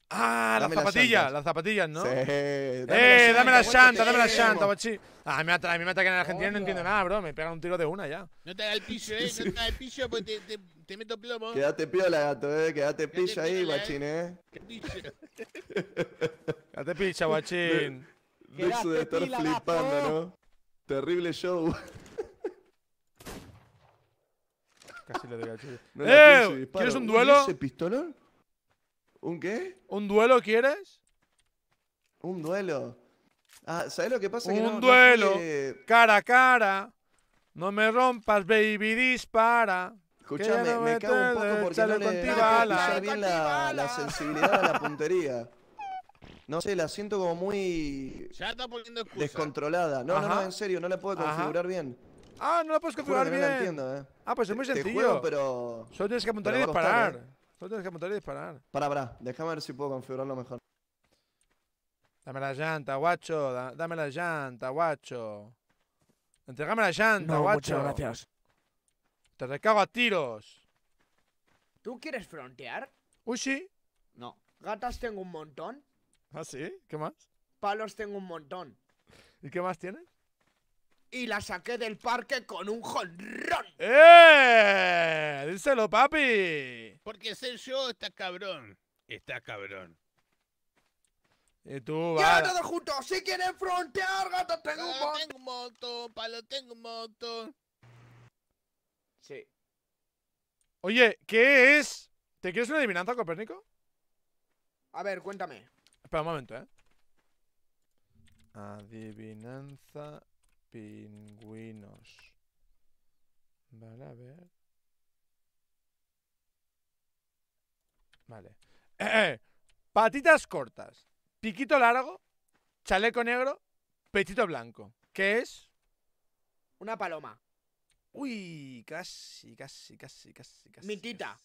Ah, las zapatillas, las, zapatillas, ¿no? Sí. eh, dame las llanta, dame las llanta, guachín. Ah, me mata. me atacan en Argentina, no entiendo nada, bro. Me pegan un tiro de una ya. No te da el pillo, eh. No te da el pillo porque te, te, te meto plomo. Quédate piola, gato, eh. Quédate pillo ahí, eh. guachín, eh. Quédate pillo, guachín. debe estar flipando, ¿no? Terrible show. Casi le ¡Eh! ¿Quieres un duelo? ¿Un qué? ¿Un duelo quieres? Un duelo. Ah, ¿sabes lo que pasa? Un duelo. Eh, cara a cara. No me rompas, baby, dispara. Escuchame, me, cago un poco porque no le, no le bien la, la sensibilidad a la puntería. No sé, la siento como muy. está poniendo excusa. Descontrolada. No, no, no, en serio, no la puedo configurar bien. Ah, no la puedes configurar bien. entiendo, eh. Ah, pues es muy sencillo. pero. Solo tienes que apuntar y disparar. Eh. Solo tienes que apuntar y disparar. Para para, Déjame ver si puedo configurarlo mejor. Dame la llanta, guacho. dame la llanta, guacho. Entregame la llanta, no, guacho. Muchas gracias. Te recago a tiros. ¿Tú quieres frontear? Uy, sí. No. Gatas tengo un montón. ¿Ah, sí? ¿Qué más? Palos tengo un montón. ¿Y qué más tienes? Y la saqué del parque con un jonrón. ¡Eh! Díselo, papi. Porque ser yo está cabrón. Está cabrón. Y tú, va. ¡Ya, todos juntos! ¡Si quieren frontear, gato, tengo un montón! tengo un montón, palo, tengo un montón. Sí. Oye, ¿qué es? ¿Te quieres una adivinanza, Copérnico? A ver, cuéntame un momento, ¿eh? Adivinanza pingüinos. Vale, a ver. Vale. Eh, eh, eh. Patitas cortas, piquito largo, chaleco negro, pechito blanco. ¿Qué es? Una paloma. Uy, casi, casi, casi, casi, casi. Mitita.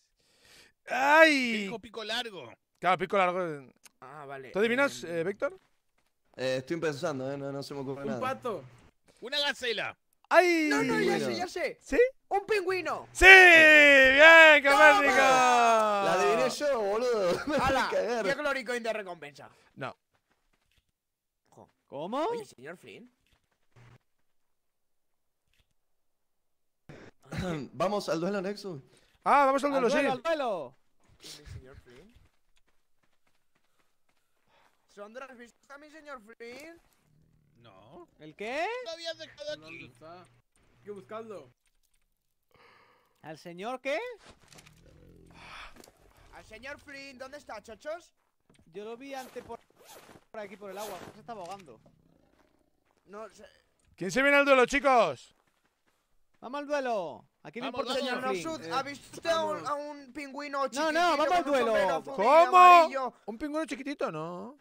¡Ay! Pico, pico largo. Claro, pico largo. Ah, vale. ¿Tú adivinas, em, eh, Víctor? Eh, estoy pensando, ¿eh? No, no se me ocurre Un nada. Un pato. Una gacela. ¡Ay! No, no, ya sé, ya sé. ¿Sí? ¡Un pingüino! ¡Sí! ¡Bien, mágico! La adiviné yo, boludo. ¡Hala! ¡Qué gloricoin de recompensa! No. ¿Cómo? Oye, señor Flynn. ¿Vamos al duelo, Nexo? Ah, vamos al duelo, al duelo, sí. ¡Al duelo! ¿Sondra, has visto a mi señor Flynn? No. ¿El qué? Lo habías dejado aquí. ¿Dónde está? Estoy buscando ¿Al señor qué? Al señor Flynn, ¿dónde está, chachos? Yo lo vi antes por, por aquí, por el agua. Se está ahogando. No ¿Quién se viene al duelo, chicos? ¡Vamos al duelo! Aquí no le importa señor Nosud, ¿ha visto usted a un, pingüino chiquitito? No, no, vamos al duelo. ¿Cómo? ¿Un pingüino chiquitito? No.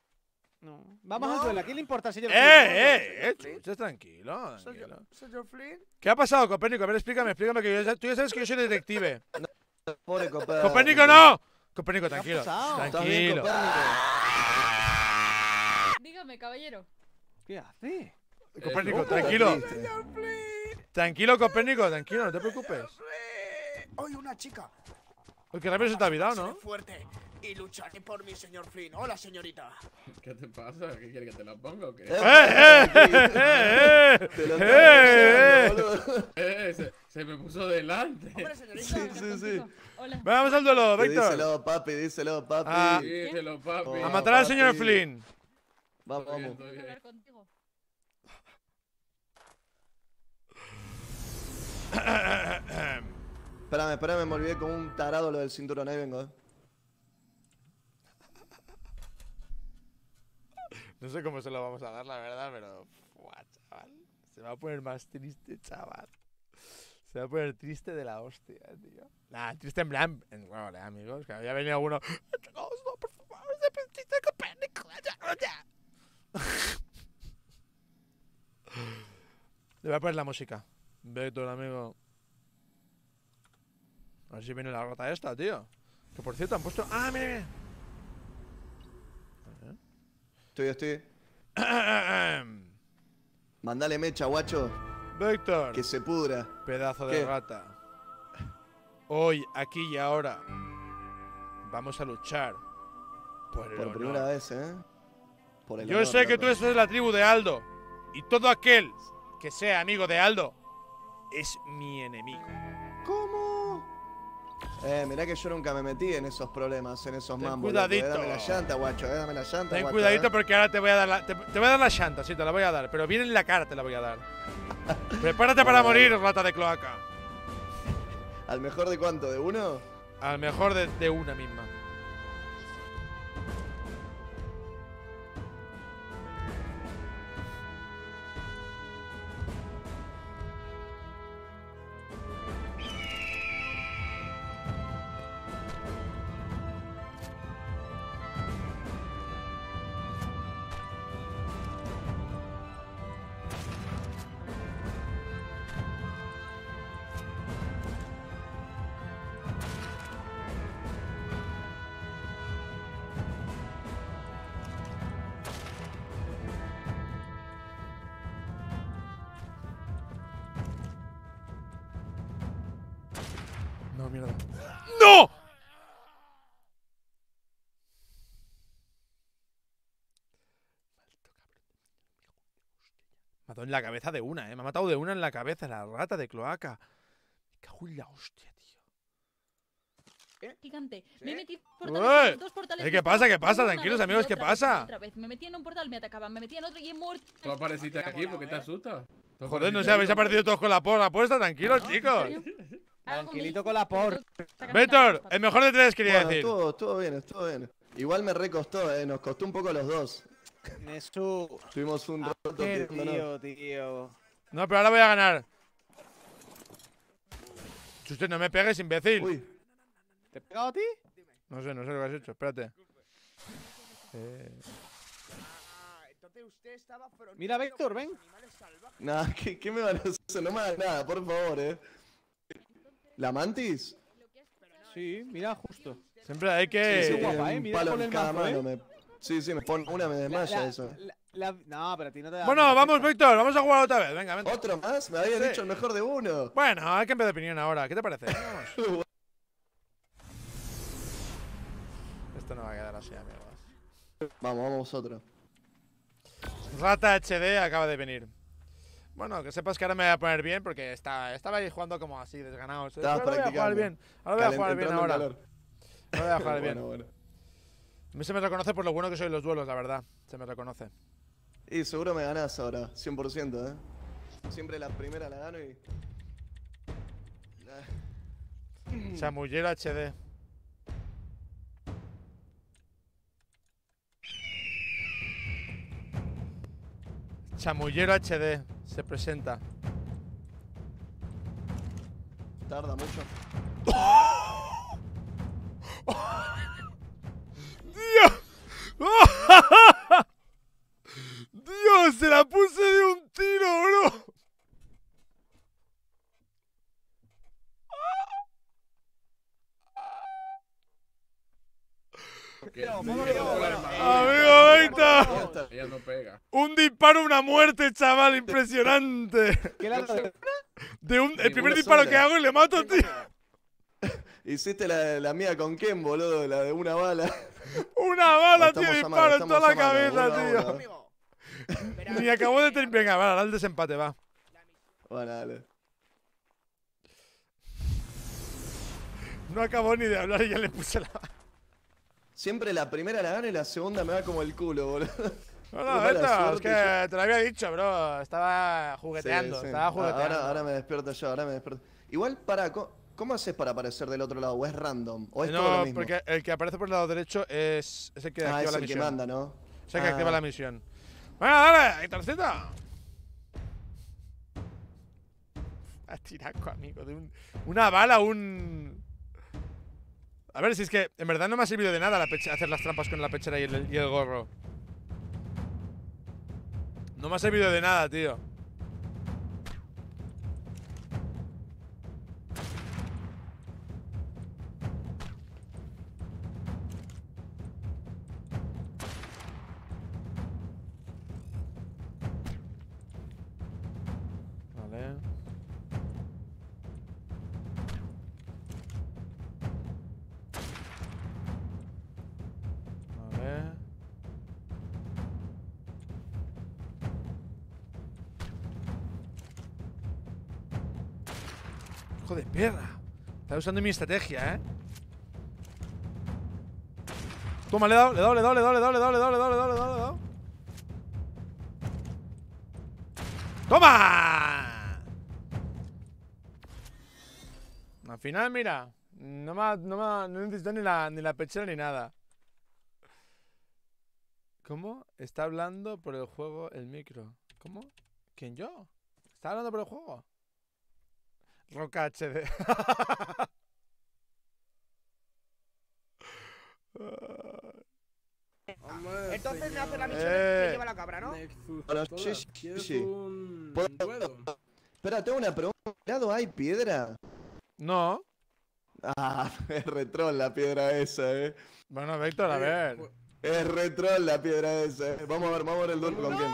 No. Vamos no. a Venezuela. ¿Qué le importa, señor? ¡Eh, eh! eh usted tranquilo. tranquilo. Señor Flynn. ¿Qué ha pasado, Copérnico? A ver, explícame, explícame. Que yo, tú ya sabes que yo soy detective. No, pobre Copérnico. ¡Copérnico, no! Copérnico, tranquilo. Tranquilo. Dígame, caballero. ¿Qué hace? Eh, Copérnico, tranquilo. Tranquilo, Copérnico, tranquilo, no te preocupes. Oye, una chica. Uy, qué rápido se te ha olvidado, ¿no? fuerte y lucharé por mi señor Flynn. Hola, señorita. ¿Qué te pasa? ¿Qué quieres que te la ponga o qué? ¡Eh, eh eh eh, eh, eh! ¡Eh, eh, eh, eh! Se, se, me puso delante. Hombre, señorita. Sí, sí, sí. Hola. Vamos al duelo, Víctor. Díselo, papi, díselo, papi. Ah, díselo, papi. Oh, a matar al señor Flynn. Vamos, vamos. contigo. Espérame, espérame, me olvidé como un tarado lo del cinturón. Ahí vengo, eh. No sé cómo se lo vamos a dar, la verdad, pero. Fua, chaval. Se va a poner más triste, chaval. Se va a poner triste de la hostia, tío. La triste en plan. En bueno, amigos, que había venido alguno. No, no, por favor, se Le voy a poner la música. Vector, amigo. A ver si viene la rata esta, tío. Que por cierto han puesto. ¡Ah, mira, mira! Estoy, estoy. Mándale mecha, guacho. Vector. Que se pudra. Pedazo de rata. Hoy, aquí y ahora. Vamos a luchar. Por, el por primera vez, ¿eh? Yo sé que tú eres de la tribu de Aldo. Y todo aquel que sea amigo de Aldo es mi enemigo. ¿Cómo? Eh, mirá que yo nunca me metí en esos problemas, en esos Ten mambos. Cuidadito. dame la llanta, guacho, dame la llanta. Ten cuidadito eh. porque ahora te voy a dar la, te, voy a dar la llanta, sí, te la voy a dar, pero bien en la cara te la voy a dar. Prepárate para morir, rata de cloaca. ¿Al mejor de cuánto? ¿De uno? Al mejor de una misma. en la cabeza de una, ¿eh? Me ha matado de una en la cabeza, la rata de cloaca. ¡Qué cago hostia, tío. ¿Eh? Gigante. Me metí ¿Qué pasa? ¿Qué pasa? Tranquilos, amigos, ¿qué pasa? Otra vez. Me metí en un portal, me atacaban, me metí en otro y he muerto. Tú apareciste aquí porque te asustas. Joder, no sé, habéis aparecido todos con la porra puesta? tranquilos, chicos. Tranquilito con la porra. Vector, el mejor de tres quería decir. Todo, todo bien, todo bien. Igual me recostó, eh, nos costó un poco los dos. Nesu. Tuvimos un ah, rato. tío, No, pero ahora voy a ganar. Si usted no me pegues, imbécil. ¿Te he pegado a ti? No sé, no sé lo que has hecho. Espérate. Eh. Mira, Víctor ven. nada ¿qué, me van a hacer? No me hagas nada, por favor, eh. ¿La mantis? Sí, mira, justo. Siempre hay que. Sí, sí, guapa, eh. Mira con el Sí, sí, me pone una, me desmaya eso. no, pero a ti no te da. Bueno, vamos, Víctor, vamos a jugar otra vez. Venga, venga. ¿Otro más? Me habían dicho el mejor de uno. Bueno, hay que empezar de opinión ahora. ¿Qué te parece? Vamos. Esto no va a quedar así, amigos. Vamos, vamos otro. Rata HD acaba de venir. Bueno, que sepas que ahora me voy a poner bien porque estaba, ahí jugando como así, desganado. Ahora voy bien. Ahora voy a jugar bien ahora. Ahora voy a jugar bien. A mí se me reconoce por lo bueno que soy en los duelos, la verdad. Se me reconoce. Y seguro me ganas ahora, 100%, ¿eh? Siempre la primera la gano y... Chamullero HD. Chamullero HD se presenta. Tarda mucho. le mato, tío. Hiciste la, mía con Ken, boludo, la de una bala. Una bala, tío, disparo en toda la cabeza, tío. Ni acabó de eh, terminar. Venga, va, el desempate, va. dale. No acabó ni de hablar y ya le puse la. Siempre la primera la gana y la segunda me va como el culo, boludo. No, no, es que te lo había dicho, bro. Estaba jugueteando, estaba jugueteando. Ahora, ahora me despierto yo, ahora me despierto. Igual, para. ¿Cómo haces para aparecer del otro lado? ¿O es random? ¿O es no, todo lo mismo? porque el que aparece por el lado derecho es, es el que ah, activa es la misión. Que manda, ¿no? Es el que activa ah. la misión. Bueno, dale, A ah, tiraco, amigo. De un, una bala, un. A ver, si es que en verdad no me ha servido de nada hacer las trampas con la pechera y el gorro. No me ha servido de nada, tío. usando mi estrategia, ¿eh? Toma, le he dado, le he dado, le he dado, le he dado, le he dado, le he dado, le he dado, le he le he le ¡Toma! Al final, mira, no me, no me no necesito ni la, ni la pechera ni nada. ¿Cómo? Está hablando por el juego el micro. ¿Cómo? ¿Quién yo? ¿Está hablando por el juego? Roca HD. Entonces me hace la misión que eh. lleva la cabra, ¿no? Bueno, sí, sí, Espera, tengo una pregunta. ¿Lado hay piedra? No. Ah, es retro la piedra esa, eh. Bueno, Víctor, a eh, ver. Pues- es retro la piedra esa. ¿eh? Vamos a ver, vamos a ver el duelo con quién.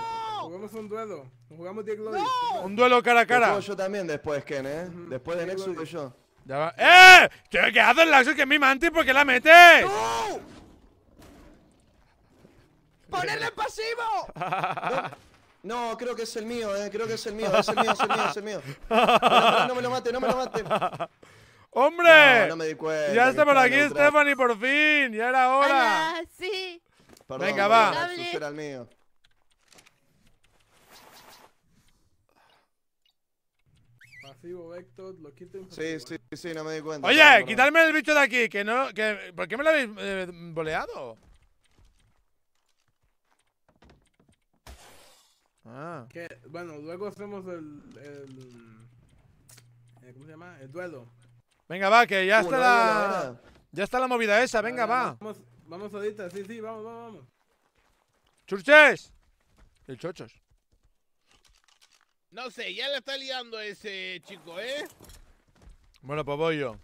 Jugamos un duelo. jugamos Diego Glory. No. Un duelo cara a cara. Yo también después, Ken, ¿eh? Después de Nexus que yo. ¡Eh! ¿Qué, haces hace el que es mi mantis? ¿Por la metes? ¡No! ¡Ponerle pasivo! no, creo que es el mío, eh. Creo que es el mío, es el mío, es el mío, No, me lo mate, no me lo mate. ¡Hombre! No, me di Ya está por aquí, Stephanie, por fin. Ya era hora. sí. Venga, va. Sí, sí, sí, no me di cuenta. Oye, quitarme el bicho de aquí, que no. Que, ¿Por qué me lo habéis eh, boleado? Ah. Que, bueno, luego hacemos el, el, eh, ¿Cómo se llama? El duelo. Venga, va, que ya uh, está la. ya está la movida esa, venga, va. Vamos, vamos ahorita, sí, sí, vamos, vamos, vamos. ¡Churches! el chochos. No sé, ya la está liando ese chico, ¿eh? Bueno, pues voy yo.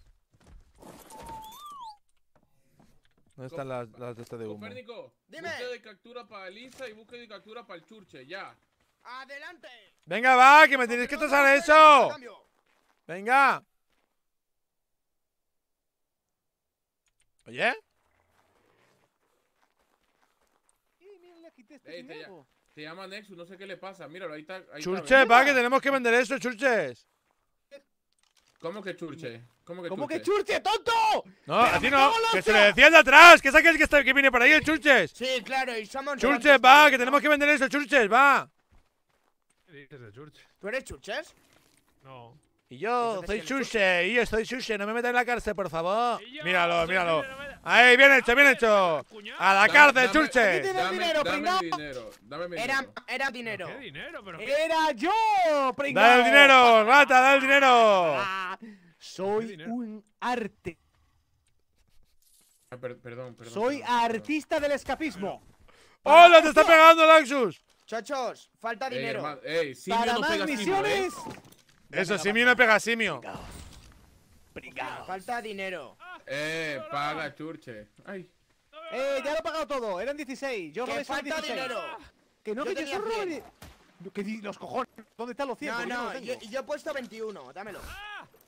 ¿Dónde están las, las de este de humo? Copérnico, Dime. busca de captura para Elisa y busca de captura para el churche, ya. ¡Adelante! ¡Venga, va! ¡Que me tenéis que tasar eso! ¡Venga! ¿Oye? Eh, mira, le quité este te llama Nexus, no sé qué le pasa. Míralo, ahí está. churche, va, que tenemos que vender eso, churches. ¿Cómo que churche? ¿Cómo que ¿Cómo churche? que churche, tonto? No, a no. Que se le decía de atrás, que saques que, está, que viene por ahí, el churches. Sí, claro, y somos. Churche va, que tenemos que vender eso, churches, va. ¿Qué dices de ¿Tú eres churches? No. Y yo soy Chuche, y yo soy Chuche, no me metas en la cárcel, por favor. Míralo, míralo. Ahí, bien hecho, bien hecho. A la cárcel, Chuche. Dame, dinero, dame dinero, dame Era, era dinero. ¿Qué dinero? Era yo, pringao. Dale el dinero, rata, dale el dinero. Ah, soy un arte. Ah, perdón, perdón. Soy artista del escapismo. ¡Hola, te está pegando, Laxus! Chachos, falta dinero. Para más ¿eh? misiones... Eso, simio no pega simio. Falta dinero. Eh, paga, churche. Ay. Eh, ya lo he pagado todo. Eran 16. Yo robé falta 16. dinero. Que no, que yo solo ¿Qué Que los cojones. ¿Dónde están los 100? No, no, yo, yo, he puesto 21. Dámelo.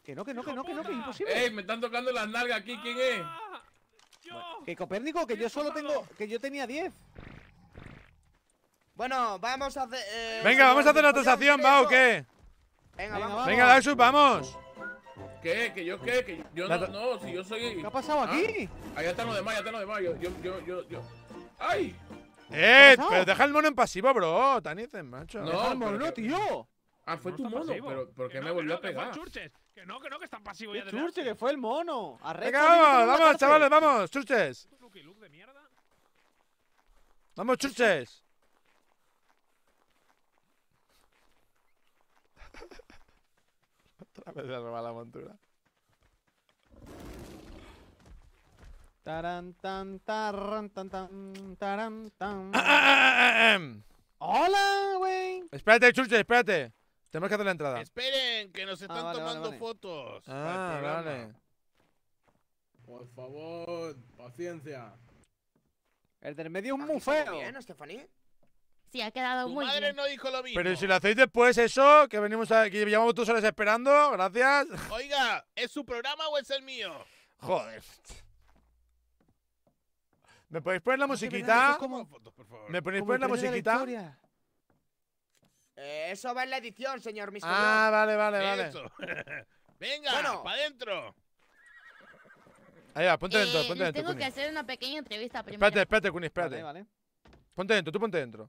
Que no, que no, que no, que no, que es imposible. Ey, me están tocando las nalgas aquí. ¿Quién es? que Copérnico, que yo solo tengo. Que yo tenía 10. Bueno, vamos a hacer. Eh, Venga, vamos a hacer la tasación, ¿va o qué? Venga, vamos. Venga, Darsus, vamos. ¿Qué? ¿Que yo qué? ¿Que yo no, no? Si yo soy. ¿Qué ha pasado aquí? Ah, ahí allá están los demás, allá están los demás. Yo, yo, yo, yo. ¡Ay! ¡Eh! Pero deja el mono en pasivo, bro. Tanicen, macho. No, el mono, tío. Ah, fue tu mono. Pero ¿por qué me volvió a pegar? Que, que no, que no, que está pasivo ya que fue el mono. Venga, vamos, chavales, vamos, Churches. Vamos, Churches. A a robar la montura. Taran, tan, taran, tan, tan, ah, ah, ah, em. Hola, güey. Espérate, Churche, espérate. Tenemos que hacer la entrada. Esperen, que nos están tomando fotos. Ah, vale. Por favor, paciencia. El del medio es muy feo. bien, sí, ha quedado muy madre no dijo lo mismo. Pero si lo hacéis después eso, que venimos a, que llevamos dos horas esperando, gracias. Oiga, ¿es su programa o es el mío? Joder. ¿Me podéis poner la musiquita? ¿Me podéis poner la musiquita? eso va en la edición, señor misterio. Ah, vale, vale, vale. Venga, bueno. para adentro. Ahí va, ponte eh, dentro, ponte dentro. Tengo que hacer una pequeña entrevista primero. Espérate, espérate, Kunis, espérate. vale. Ponte dentro, tú ponte dentro.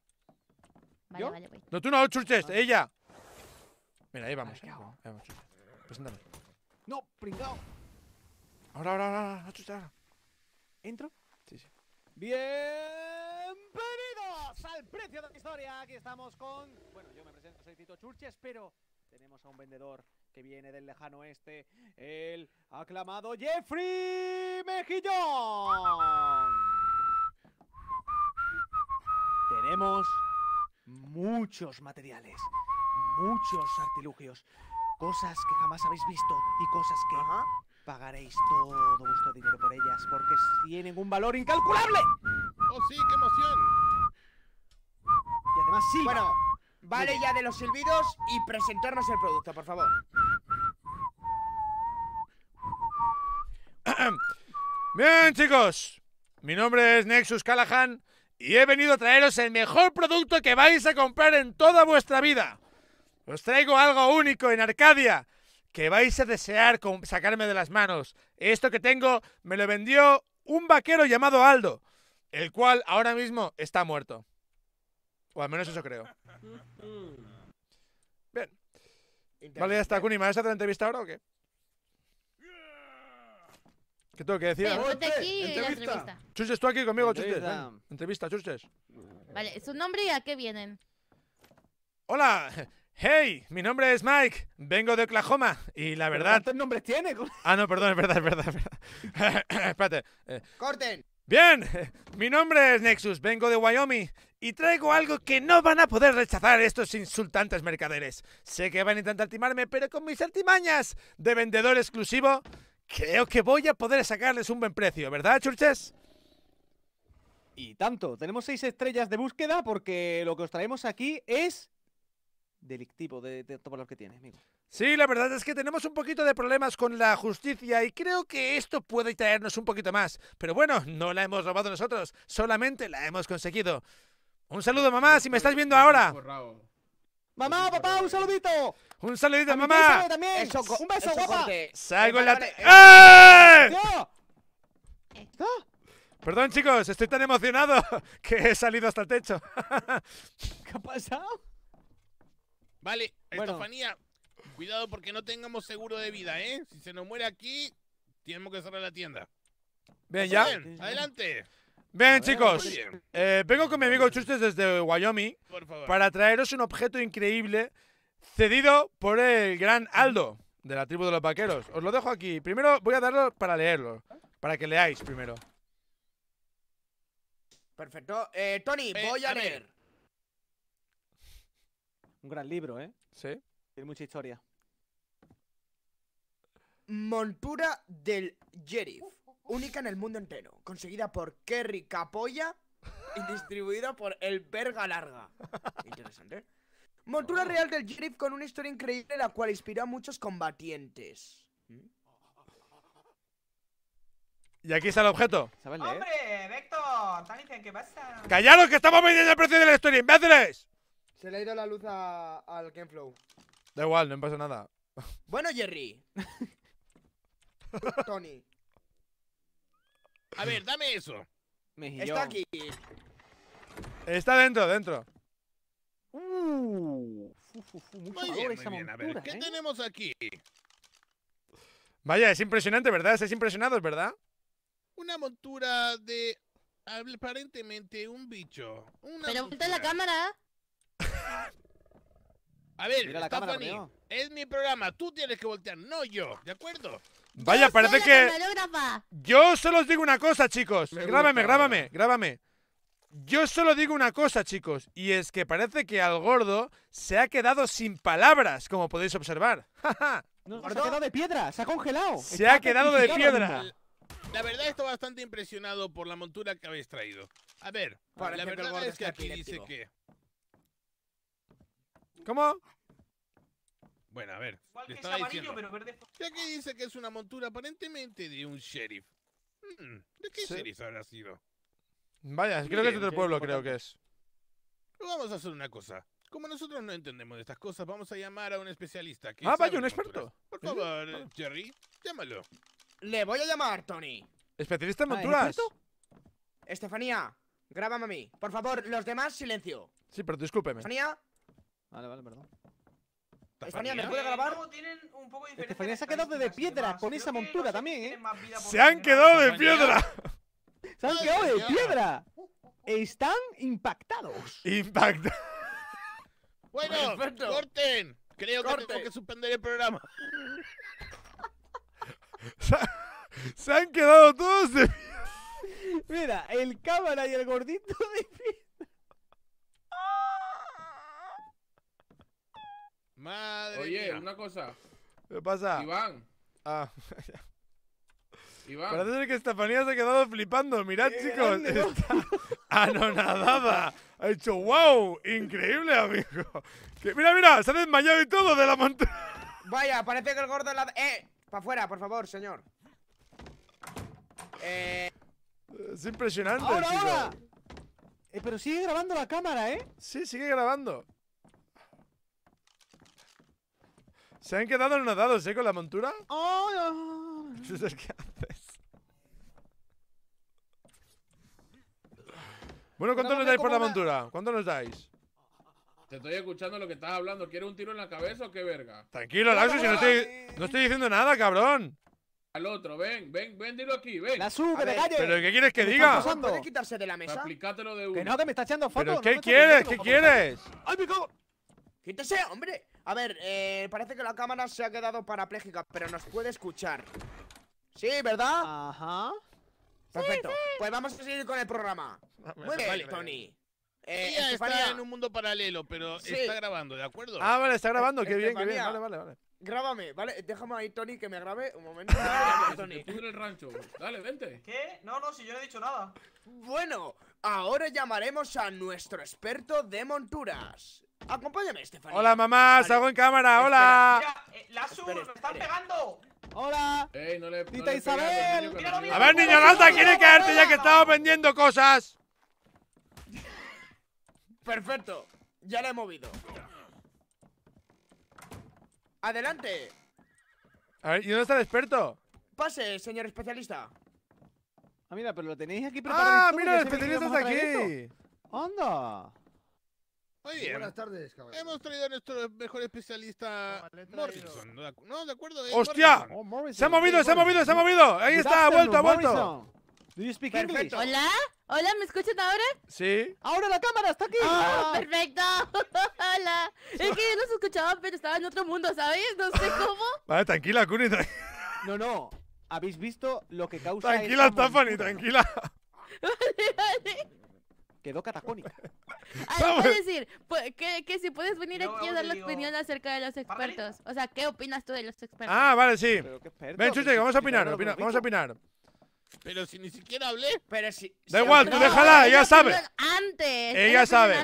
Vale, ¿Yo? vale, voy. No, tú no, Churches, ella. Mira, ahí vamos. Eh. vamos, Preséntame. No, pringao. Ahora, ahora, ahora, ahora, ¿Entro? Sí, sí. Bienvenidos al precio de la historia. Aquí estamos con. Bueno, yo me presento, soy Tito Churches, pero tenemos a un vendedor que viene del lejano oeste, el aclamado Jeffrey Mejillón. Tenemos muchos materiales, muchos artilugios, cosas que jamás habéis visto y cosas que pagaréis todo vuestro dinero por ellas porque tienen un valor incalculable. ¡Oh, sí! ¡Qué emoción! Y además sí. Bueno, vale ya de los silbidos y presentarnos el producto, por favor. Bien, chicos. Mi nombre es Nexus Callahan y he venido a traeros el mejor producto que vais a comprar en toda vuestra vida. Os traigo algo único en Arcadia que vais a desear sacarme de las manos. Esto que tengo me lo vendió un vaquero llamado Aldo, el cual ahora mismo está muerto. O al menos eso creo. Bien. Vale, ya está, ¿me ¿Vas a hacer la entrevista ahora o qué? ¿Qué tengo que decir? aquí entrevista. Chuches, tú aquí conmigo, Chuches. Entrevista. Chuches. Vale, ¿su nombre y a qué vienen? Hola. Hey, mi nombre es Mike, vengo de Oklahoma y la verdad. ¿Cuántos nombres tiene? Ah, no, perdón, es verdad, es verdad. Es verdad. Espérate. Eh. ¡Corten! Bien, mi nombre es Nexus, vengo de Wyoming y traigo algo que no van a poder rechazar estos insultantes mercaderes. Sé que van a intentar timarme, pero con mis artimañas de vendedor exclusivo Creo que voy a poder sacarles un buen precio, ¿verdad, Churches? Y tanto, tenemos seis estrellas de búsqueda porque lo que os traemos aquí es delictivo de, todo lo que tiene, amigo. Sí, la verdad es que tenemos un poquito de problemas con la justicia y creo que esto puede traernos un poquito más. Pero bueno, no la hemos robado nosotros, solamente la hemos conseguido. Un saludo, mamá, si me estás viendo ahora. Mamá, papá, un saludito. Un saludito, mamá. También. un beso, guapa. Salgo en la. ¡Eh! eh. Ah. Perdón, chicos, estoy tan emocionado que he salido hasta el techo. ¿Qué ha pasado? Vale, Estofanía, cuidado porque no tengamos seguro de vida, ¿eh? Si se nos muere aquí, tenemos que cerrar la tienda. Bien, ya. Adelante. Bien, chicos, eh, vengo con mi amigo Chustes desde Wyoming para traeros un objeto increíble cedido por el gran Aldo de la tribu de los vaqueros. Os lo dejo aquí. Primero voy a darlo para leerlo, para que leáis primero. Perfecto. Eh, Tony, eh, voy a, leer. Un gran libro, ¿eh? Sí. Tiene mucha historia. Montura del Yerif única en el mundo entero, conseguida por Kerry Capolla y distribuida por El Verga Larga. Interesante. Montura real del Sheriff con una historia increíble la cual inspiró a muchos combatientes. ¿Mm? Y aquí está el objeto. ¿Sabes ¿eh? ¡Hombre, Vector! ¿qué pasa? ¡Callaros que estamos viendo el precio de la historia, imbéciles! Se le ha ido la luz a, al Kenflow. Da igual, no me pasa nada. Bueno, Jerry. Tony. A ver, dame eso. Está aquí. Está dentro, dentro. Uh, ¿qué tenemos aquí? Vaya, es impresionante, ¿verdad? Estáis impresionados, ¿verdad? Una montura de aparentemente un bicho. Pero ¡voltea la cámara. a ver, Mira la cámara, Es mi programa, tú tienes que voltear, no yo, ¿de acuerdo? Vaya, parece que... Yo solo os digo una cosa, chicos. grábame, grábame, grábame. Yo solo digo una cosa, chicos, y es que parece que al gordo se ha quedado sin palabras, como podéis observar. ha quedado de piedra, se ha congelado. Se ha quedado de piedra. La verdad estoy bastante impresionado por la montura que habéis traído. A ver, la verdad es que aquí dice que... ¿Cómo? Bueno, a ver. Igual que es amarillo, diciendo. pero verde. Ya que dice que es una montura aparentemente de un sheriff. Hmm, ¿De qué sheriff habrá sido? Vaya, creo que es otro ¿eh? pueblo, creo que es. Vamos a hacer una cosa. Como nosotros no entendemos de estas cosas, vamos a llamar a un especialista. ah, vaya, un experto. Por favor, ah. Jerry, llámalo. Le voy a llamar, Tony. ¿Especialista en ah, monturas? Estefanía, grábame a mí. Por favor, los demás, silencio. Sí, pero discúlpeme. Estefanía. Vale, vale, perdón. Estefanía, ¿me puede grabar? se ha quedado de piedra con esa montura también, ¿eh? ¡Se han quedado de piedra! ¡Se han quedado de piedra! Están impactados. Impactados. Bueno, corten. Creo que tengo que suspender el programa. se han quedado todos de Mira, el cámara y el gordito de Madre Oye, una cosa. ¿Qué pasa? Iván. Ah, Iván. Parece ser que Estefanía se ha quedado flipando. Mirad, chicos. Está anonadada. Ha dicho, wow, increíble, amigo. mira, mira, se ha desmayado y todo de la montaña. Vaya, parece que el gordo ¡Eh! ¡Para afuera, por favor, señor! Eh... Es impresionante, ahora, ahora. Eh, pero sigue grabando la cámara, ¿eh? Sí, sigue grabando. ¿Se han quedado anodados, eh, con la montura? ¡Oh! oh. qué haces? Bueno, ¿cuánto nos dais por la montura? ¿Cuánto nos dais? Te estoy escuchando lo que estás hablando. ¿Quieres un tiro en la cabeza o qué verga? Tranquilo, lazo si no estoy, no estoy diciendo nada, cabrón. Al otro, ven, ven, ven, dilo aquí, ven. La sube, ¿Pero qué quieres que diga? ¿Puedes quitarse de la mesa? Aplicátelo de uno. no, que me está echando fotos. ¿Pero qué quieres? ¿Qué quieres? ¡Ay, mi cago! ¡Quítese, hombre! A ver, eh, parece que la cámara se ha quedado parapléjica, pero nos puede escuchar. Sí, ¿verdad? Ajá. Perfecto. Pues vamos a seguir con el programa. Ah, Muy bien, vale, Tony. Ella eh, está en un mundo paralelo, pero está grabando, ¿de acuerdo? Ah, vale, está grabando. qué bien, qué bien. Vale, vale, vale. Grábame, ¿vale? Déjame ahí, Tony, que me grabe. Un momento. Ah, Tony. el rancho. Dale, vente. ¿Qué? No, no, si yo no he dicho nada. Bueno, ahora llamaremos a nuestro experto de monturas. Acompáñame, Estefanía. Hola, mamá, salgo en cámara, hola. Las Mira, me eh, están pegando. Hola. Ey, no le, Tita Isabel. a, ver, niña ¡alta! quiere caerte ya que estaba vendiendo cosas? Perfecto, ya la he movido. Adelante. A ver, ¿y dónde está el experto? Pase, señor especialista. Ah, mira, pero lo tenéis aquí ah, preparado. Ah, mira, el especialista está aquí. Anda. Muy Buenas tardes, cabrón. Hemos traído a nuestro mejor especialista, Morrison. No, de acuerdo. Eh, ¡Hostia! Oh, se ha movido, se ha movido, se ha movido. Ahí está, ha vuelto, ha vuelto. Do you speak Hola, hola, ¿me escuchan ahora? Sí. Ahora la cámara está aquí. Ah, ah. perfecto. hola. Es que yo se escuchaba, pero estaba en otro mundo, ¿sabes? No sé ah. cómo. vale, tranquila, Kuni. no, no. ¿Habéis visto lo que causa? Tranquila, Stephanie, tranquila. vale, vale quedó catacónica. Además ah, es decir, pues, que, que, si puedes venir aquí a dar la opinión acerca de los expertos. O sea, ¿qué opinas tú de los expertos? Ah, vale, sí. Ven, Chuche, vamos a opinar, vamos a opinar. Pero si ni siquiera hablé. Pero si, da igual, tú déjala, ya sabe. Antes. Ella ah, sabe.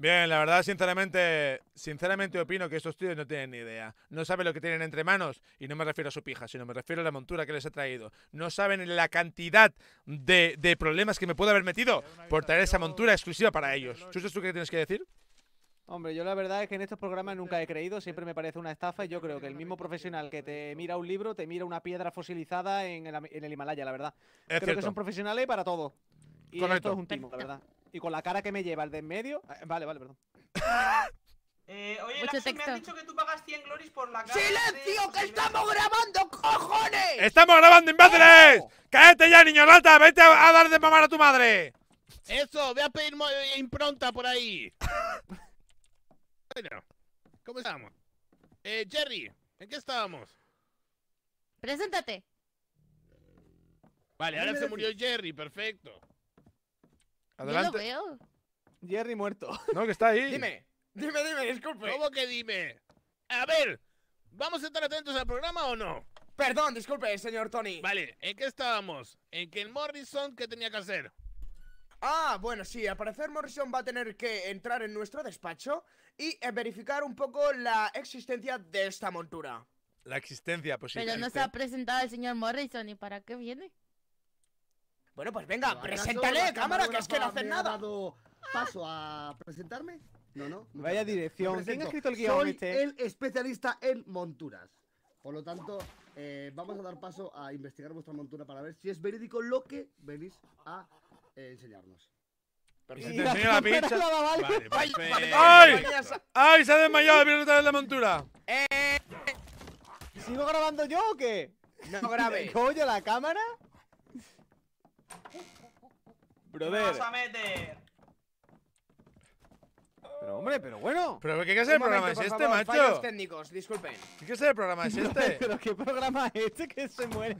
Bien, la verdad, sinceramente, sinceramente opino que estos tíos no tienen ni idea. No saben lo que tienen entre manos, y no me refiero a su pija, sino me refiero a la montura que les he traído. No saben la cantidad de, problemas que me puedo haber metido por traer esa montura exclusiva para ellos. es tú qué tienes que decir? Hombre, yo la verdad es que en estos programas nunca he creído, siempre me parece una estafa y yo creo que el mismo profesional que te mira un libro, te mira una piedra fosilizada en el, Himalaya, la verdad. creo que son profesionales para todo. Y Correcto. esto es un timo, la verdad. Y con la cara que me lleva el de en medio. Ah, vale, vale, perdón. Eh, oye, me han dicho que tú pagas 100 glories por la cara. ¡Silencio! ¡Que estamos grabando, cojones! ¡Estamos grabando, imbéciles! ¡Cállate ya, niño lata! ¡Vete a, dar de mamar a tu madre! Eso, voy a pedir eh, impronta por ahí. bueno, ¿cómo estamos? Eh, Jerry, ¿en qué estábamos? Preséntate. Vale, ahora se murió Jerry, perfecto. Adelante. Yo lo veo. Jerry muerto. No, que está ahí. Dime, dime, dime, disculpe. ¿Cómo que dime? A ver, ¿vamos a estar atentos al programa o no? Perdón, disculpe, señor Tony. Vale, ¿en qué estábamos? ¿En que el Morrison qué tenía que hacer? Ah, bueno, sí, al parecer Morrison va a tener que entrar en nuestro despacho y eh, verificar un poco la existencia de esta montura. La existencia, pues Pero no se ha presentado el señor Morrison, ¿y para qué viene? Bueno, pues venga, preséntale, cámara, que es que no hacen nada. Dado paso a presentarme? No, no. Vaya dirección. ¿Quién escrito el guión? Soy este? el especialista en monturas. Por lo tanto, eh, vamos a dar paso a investigar vuestra montura para ver si es verídico lo que venís a eh, enseñarnos. Pero la pincha. ¡Ay! ¡Ay! Se ha desmayado el de la montura. Eh, ¿Sigo grabando yo o qué? No grabe. ¿Coño la cámara? Brother. ¿Qué a meter? Pero hombre, pero bueno. Pero ¿qué es este, el programa es este, macho? técnicos, disculpen. ¿Qué es el programa es este? pero qué programa es este que se muere.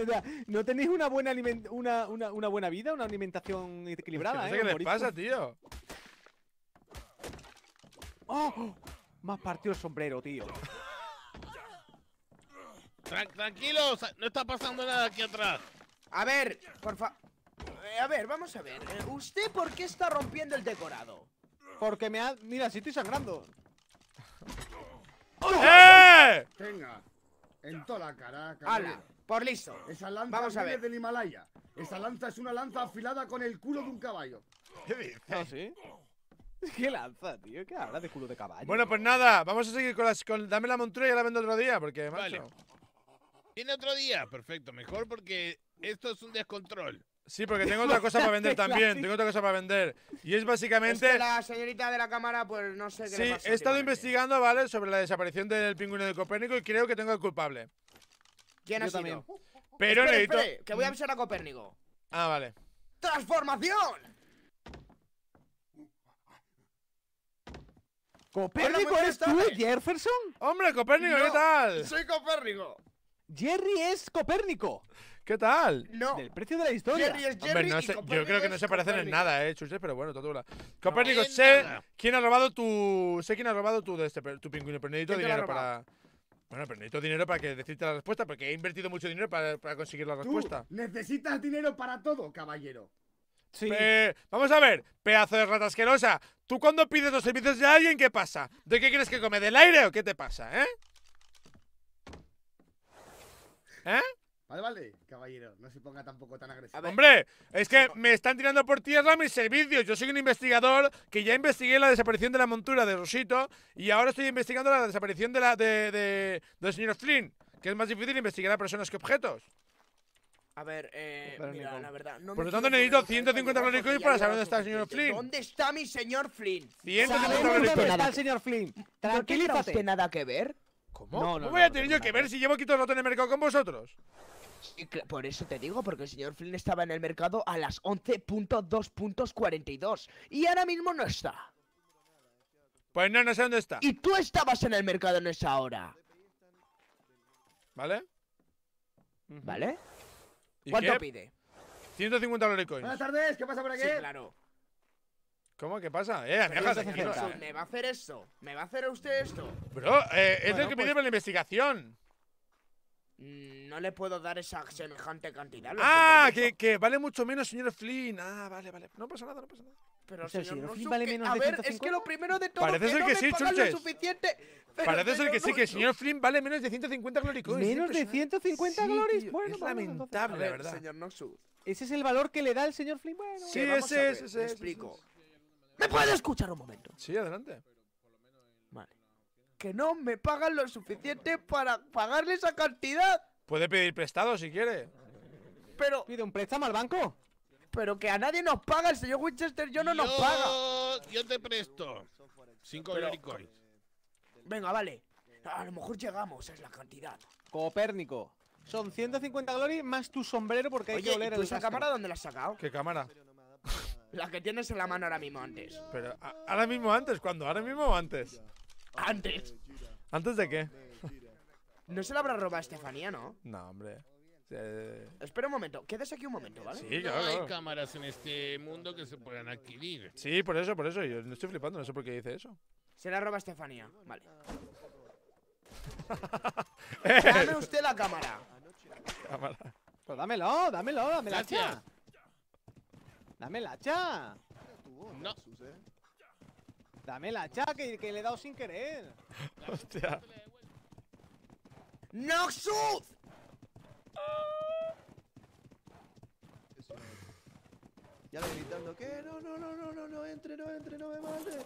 o sea, no tenéis una buena una, una, buena vida, una alimentación equilibrada, no ¿eh? ¿Qué les pasa, tío? ¡Oh! Más partido el sombrero, tío. Tranquilo, tranquilos, no está pasando nada aquí atrás. A ver, por favor. Eh, a ver, vamos a ver. Eh, ¿Usted por qué está rompiendo el decorado? Porque me ha... Mira, si estoy sangrando. ¡Oh! ¡Eh! Venga, en toda la cara, ¡Hala! Por listo. Esa lanza vamos del Himalaya. Esa lanza es una lanza afilada con el culo de un caballo. ¿Qué dices? ¿Ah, ¿Qué lanza, tío? ¿Qué habla de culo de caballo? Bueno, pues nada, vamos a seguir con las. dame la montura y ya la vendo otro día, porque. Macho. Vale. Tiene otro día, perfecto. Mejor porque esto es un descontrol. Sí, porque tengo otra cosa para vender también. Tengo otra cosa para vender. Y es básicamente. la señorita de la cámara, pues no sé qué. Sí, he estado investigando, ¿vale? Sobre la desaparición del pingüino de Copérnico y creo que tengo el culpable. ¿Quién ha sido? Pero necesito. que voy a avisar a Copérnico. Ah, vale. ¡Transformación! ¿Copérnico eres tú, Jefferson? Hombre, Copérnico, ¿qué tal? Soy Copérnico. Jerry es Copérnico. ¿Qué tal? No. El precio de la historia. no sé, yo creo que no se parecen en nada, eh, Chuches, pero bueno, todo la. Copérnico, sé quién ha robado tu. Sé quién ha robado tu, este, tu pingüino, pero necesito dinero para. Bueno, pero necesito dinero para que decirte la respuesta, porque he invertido mucho dinero para, conseguir la respuesta. Tú necesitas dinero para todo, caballero. Sí. Vamos a ver, pedazo de rata asquerosa. ¿Tú cuando pides los servicios de alguien, qué pasa? ¿De qué quieres que come? ¿Del aire o qué te pasa, eh? ¿Eh? Vale, vale, caballero, no se ponga tampoco tan agresivo. Hombre, es que me están tirando por tierra mis servicios. Yo soy un investigador que ya investigué la desaparición de la montura de Rosito y ahora estoy investigando la desaparición de la de, de, del señor Flynn, que es más difícil investigar a personas que objetos. A ver, eh, mira, la verdad. Por lo tanto, necesito 150 cloricoins para saber dónde está el señor Flynn. ¿Dónde está mi señor Flynn? ¿Dónde está el señor Flynn? Tranquilízate. ¿No nada que ver? ¿Cómo? No, voy a tener yo que ver si llevo aquí todo el rato en el mercado con vosotros por eso te digo, porque el señor Flynn estaba en el mercado a las 11.2.42 y ahora mismo no está. Pues no, no sé dónde está. Y tú estabas en el mercado en esa hora. ¿Vale? ¿Vale? ¿Cuánto pide? 150 loricoins. Buenas tardes, ¿qué pasa por aquí? claro. ¿Cómo? ¿Qué pasa? Eh, pues me, va a hacer esto. Me va a hacer usted esto. Bro, eh, es el que pide para pues la investigación. Mm, no le puedo dar esa semejante cantidad. Ah, que, que, vale mucho menos, señor Flynn. Ah, vale, vale. No pasa nada, no pasa nada. Pero, señor, señor Flynn vale menos a de ver, es que lo primero de todo Parece ser que sí, Churches. Parece ser que sí, que el señor Flynn vale menos de 150 glory ¿Menos este de 150 sí, glories? bueno, es lamentable, verdad. Señor ¿Ese es el valor que le da el señor Flynn? Bueno, sí, ese es, ese explico. ¿Me puedes escuchar un momento? Sí, adelante que no me pagan lo suficiente para pagarle esa cantidad. Puede pedir prestado si quiere. Pero. ¿Pide un préstamo al banco? Pero que a nadie nos paga, el señor Winchester yo no nos paga. Yo te presto. Cinco coins. Venga, vale. A lo mejor llegamos, es la cantidad. Copérnico. Son 150 glory más tu sombrero porque hay que oler esa cámara dónde la has sacado? ¿Qué cámara? la que tienes en la mano ahora mismo antes. Pero, ¿ahora mismo antes? ¿Cuándo? ¿Ahora mismo o antes? Antes. ¿Antes de qué? No se la habrá robado a Estefanía, ¿no? No, hombre. Eh. Espera un momento, quédese aquí un momento, ¿vale? Sí, claro. No hay cámaras en este mundo que se puedan adquirir. Sí, por eso, por eso. Yo no estoy flipando, no sé por qué dice eso. Se la roba Estefanía, vale. Eh. Dame usted la cámara. cámara. Pues dámelo, dámelo, dame la hacha. Dame hacha. No. Dame la hacha que, le he dado sin querer. Hostia. su. Ya le gritando que no, no, no, no, no, no, entre, no, entre, no me mate.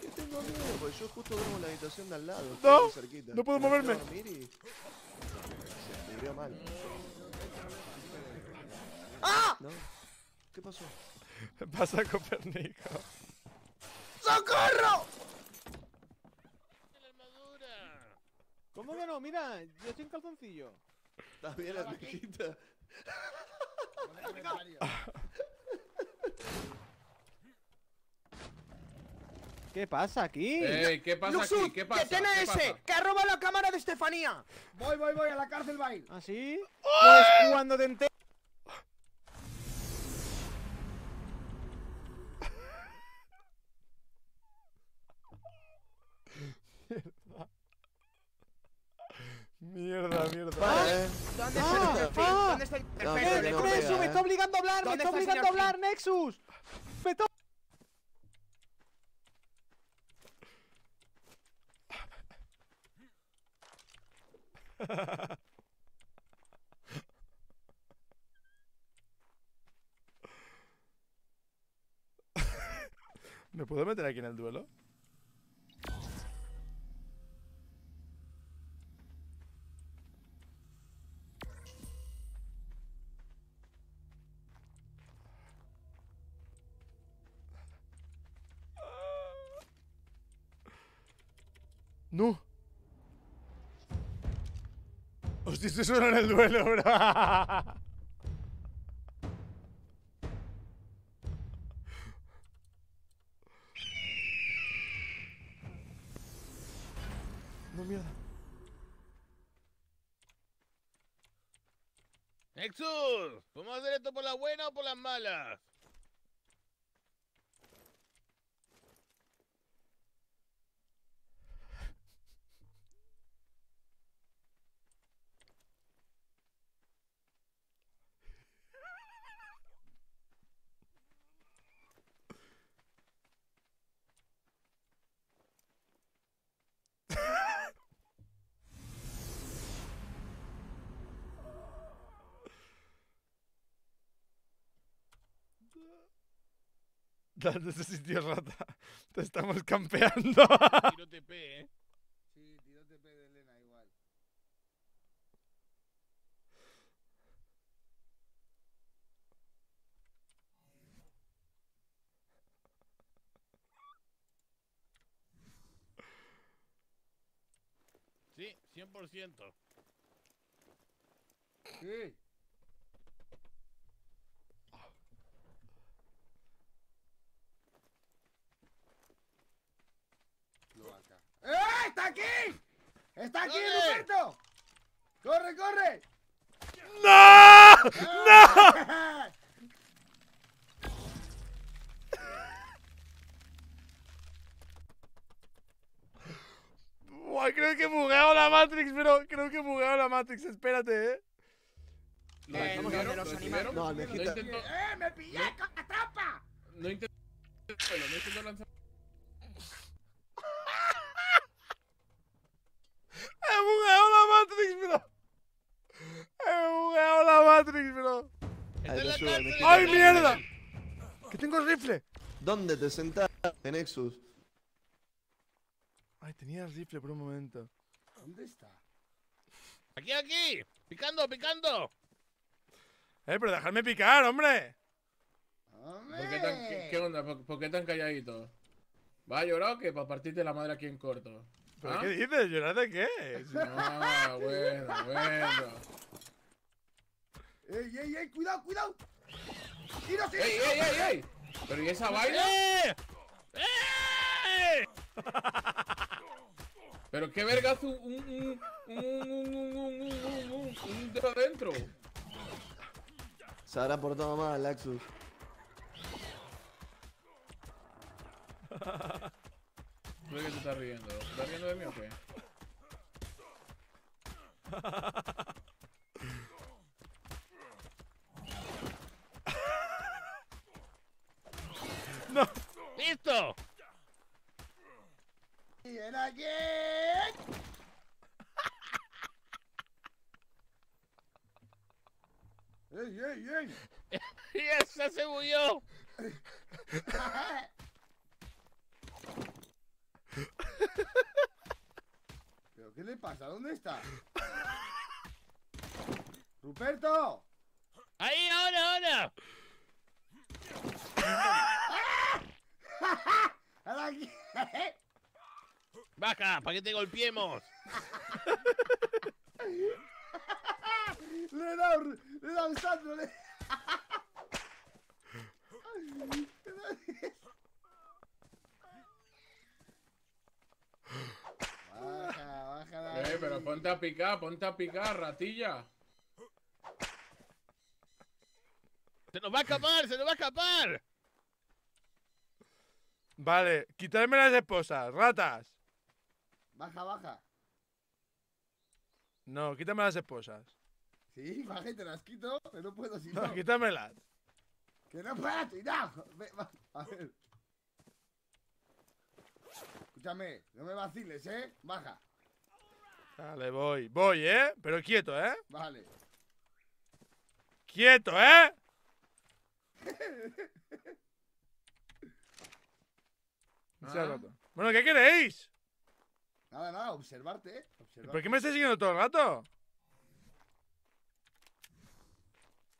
Que tengo miedo, pues yo justo duermo la habitación de al lado. No, cerquita. no puedo moverme. Se mal. ¡Ah! ¿Qué pasó? Pasa Copernico. ¡Socorro! ¿Cómo que no? Mira, yo estoy en calzoncillo. Está bien, amiguita. ¿Qué pasa aquí? Ey, ¿qué pasa aquí? ¿Qué pasa? qué ¡Qué ese! ¡Que ha robado la cámara de Estefanía! Voy, voy, voy, a la cárcel, va así ¿Ah, sí? Pues cuando te Mierda. Mierda, ah, ¿Dónde, ah, está ah. ¿Dónde el me eh. está obligando a hablar, me está, obligando a hablar, Nexus. Me ¿Me puedo meter aquí en el duelo? ¡No! Hostia, se suena en el duelo, bro. No, mierda. Nexus, ¿podemos hacer esto por las buenas o por las malas? rata, de ese sitio rata. Te estamos campeando. Tiro TP, eh. Sí, tiro TP de Elena igual. Sí, 100%. Sí. ¡Eh! ¡Está aquí! ¡Está aquí, Ruperto! ¡Corre, corre! ¡No! ¡No! Buah, creo que he bugueado la Matrix, pero creo que he bugueado la Matrix. Espérate, eh. No, no, no, no, No, no ¡Eh! ¡Me pillé con la trampa! No intento... no, no intento lanzar... bugueado la Matrix, bro. He bugueado la Matrix, bro. ¡Ay, mierda! ¡Que tengo el rifle! ¿Dónde te sentaste, Nexus? Ay, tenía el rifle por un momento. ¿Dónde está? Aquí, aquí. Picando, picando. Eh, pero dejadme picar, hombre. qué onda? ¿Por, qué tan calladito? ¿Va a llorar o qué? Para partirte la madre aquí en corto qué dices? ¿Llorar de qué? Ah, bueno, bueno. ¡Ey, ey, ey! ¡Cuidado, cuidado! ¡Tiro, tiro! ¡Ey, ey, ey, ey! ¿Pero y esa baile. ¡Eh! ¿Pero qué verga un, un, un, un, un, un, un, un, dedo adentro? Se habrá portado mal, Laxus. ¿De que te estás riendo? ¿está riendo de mí o qué? ¡No! ¡Listo! ¡Y ¡Bien aquí! ¡Ey, ey, ey! ¡Y esa se murió! ¿Pero qué le pasa? ¿Dónde está? ¡Ruperto! ¡Ahí, ahora, ahora! ¡Ah! ¡Ah! ¡Baja! ¡Para que te golpeemos! le he dado, le he dado Eh, pero ponte a picar, ponte a picar, ratilla. ¡Se nos va a escapar! ¡Se nos va a escapar! Vale, quítame las esposas, ratas. Baja, baja. No, quítame las esposas. Sí, baja y te las quito, pero no puedo si no. no. quítamelas. Que no puedo si no. A ver. Escúchame, no me vaciles, ¿eh? Baja. Dale, voy. Voy, ¿eh? Pero quieto, ¿eh? Vale. Quieto, ¿eh? Ah. Bueno, ¿qué queréis? Nada, nada, observarte, ¿eh? ¿Por qué me estás siguiendo todo el rato?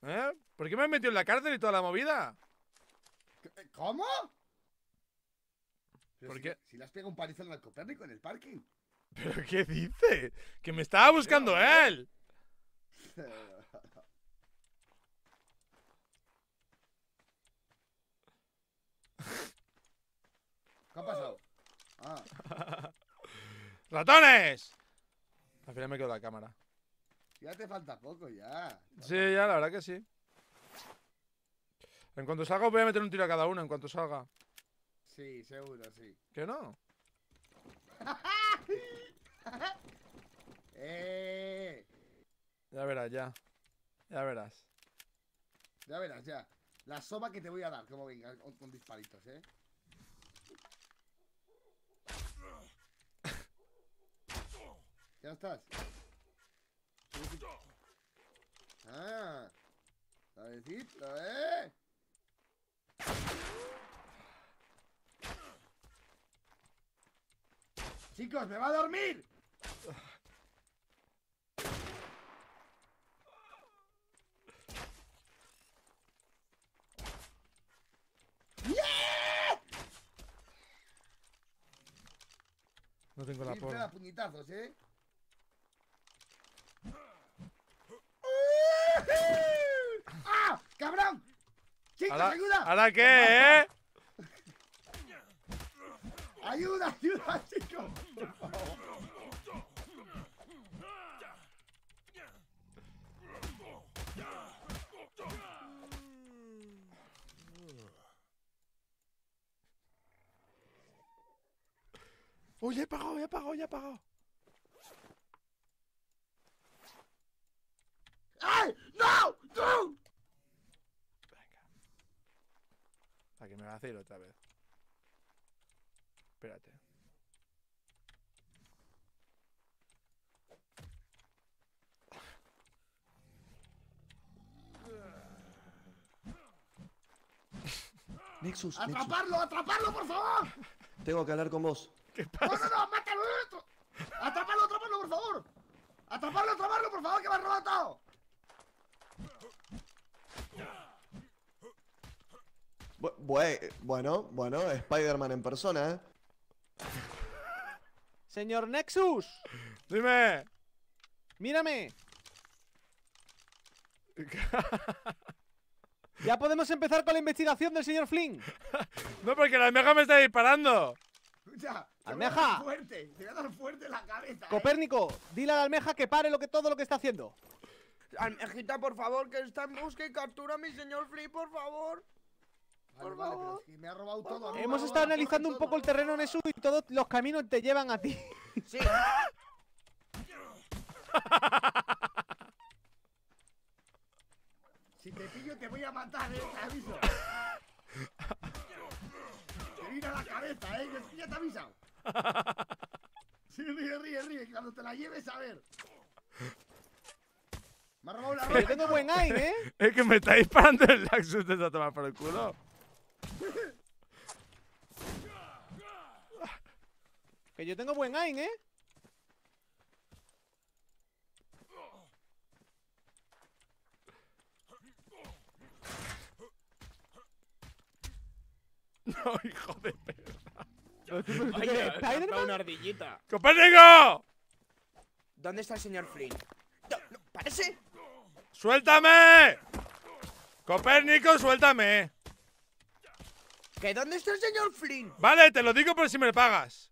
¿Eh? ¿Por qué me has metido en la cárcel y toda la movida? ¿Cómo? ¿Por si, qué? Si le has pegado un palizón al Copérnico en el parking. ¿Pero qué dice? Que me estaba buscando él. ¿Qué ha pasado? Ah. ¡Ratones! Al final me quedo la cámara. Ya te falta poco, ya. Sí, ya, la verdad que sí. En cuanto salga, voy a meter un tiro a cada uno en cuanto salga. Sí, seguro, sí. ¿Qué no? eh. Ya verás, ya. Ya verás. Ya verás, ya. La soba que te voy a dar, como venga, con, disparitos, eh. ¿Ya estás? Ah, la eh. Chicos, me va a dormir. No tengo la porra. puñetazos, ¿eh? ¡Ah! ¡Cabrón! ¡Chicos, ayuda! ¿Ahora qué, eh? ¡Ayuda, ayuda, chicos! ¡Oh, ya he pagado, ya he pagado, ya he pagado! ¡Ay! ¡No! ¡No! Venga. ¿Para qué me va a hacer otra vez? Espérate. Nexus, ¡Atraparlo! ¡Atraparlo, por favor! Tengo que hablar con vos. ¿Qué pasa? ¡No, no, no! ¡Mátalo! ¡Atraparlo, atraparlo, por favor! ¡Atraparlo, atraparlo, por favor, que me han robado! bueno, bueno, Spider-Man en persona, ¿eh? Señor Nexus. Dime. Mírame. ya podemos empezar con la investigación del señor Flynn. no, porque la almeja me está disparando. almeja. fuerte, la cabeza. ¿eh? Copérnico, dile a la almeja que pare lo que, todo lo que está haciendo. Almejita, por favor, que está en busca y captura a mi señor Flynn, por favor. Por Vale, me ha robado todo. Hemos estado analizando un poco el terreno, en eso y todos los caminos te llevan a ti. si te pillo, te voy a matar, eh. Te aviso. te vino a la cabeza, eh. ya te he avisado. Sí, ríe, ríe, ríe. Cuando te la lleves, a ver. Me ha robado la ropa. tengo buen aire, ¿eh? Es que me está disparando el laxus de esa tomar por el culo. Que yo tengo buen aim, ¿eh? No, hijo de perra. una ardillita. ¡Copérnico! ¿Dónde está el señor Free? ¡Parece! ¡Suéltame! ¡Copérnico, suéltame! ¿Que dónde está el señor Flynn? Vale, te lo digo por si me lo pagas.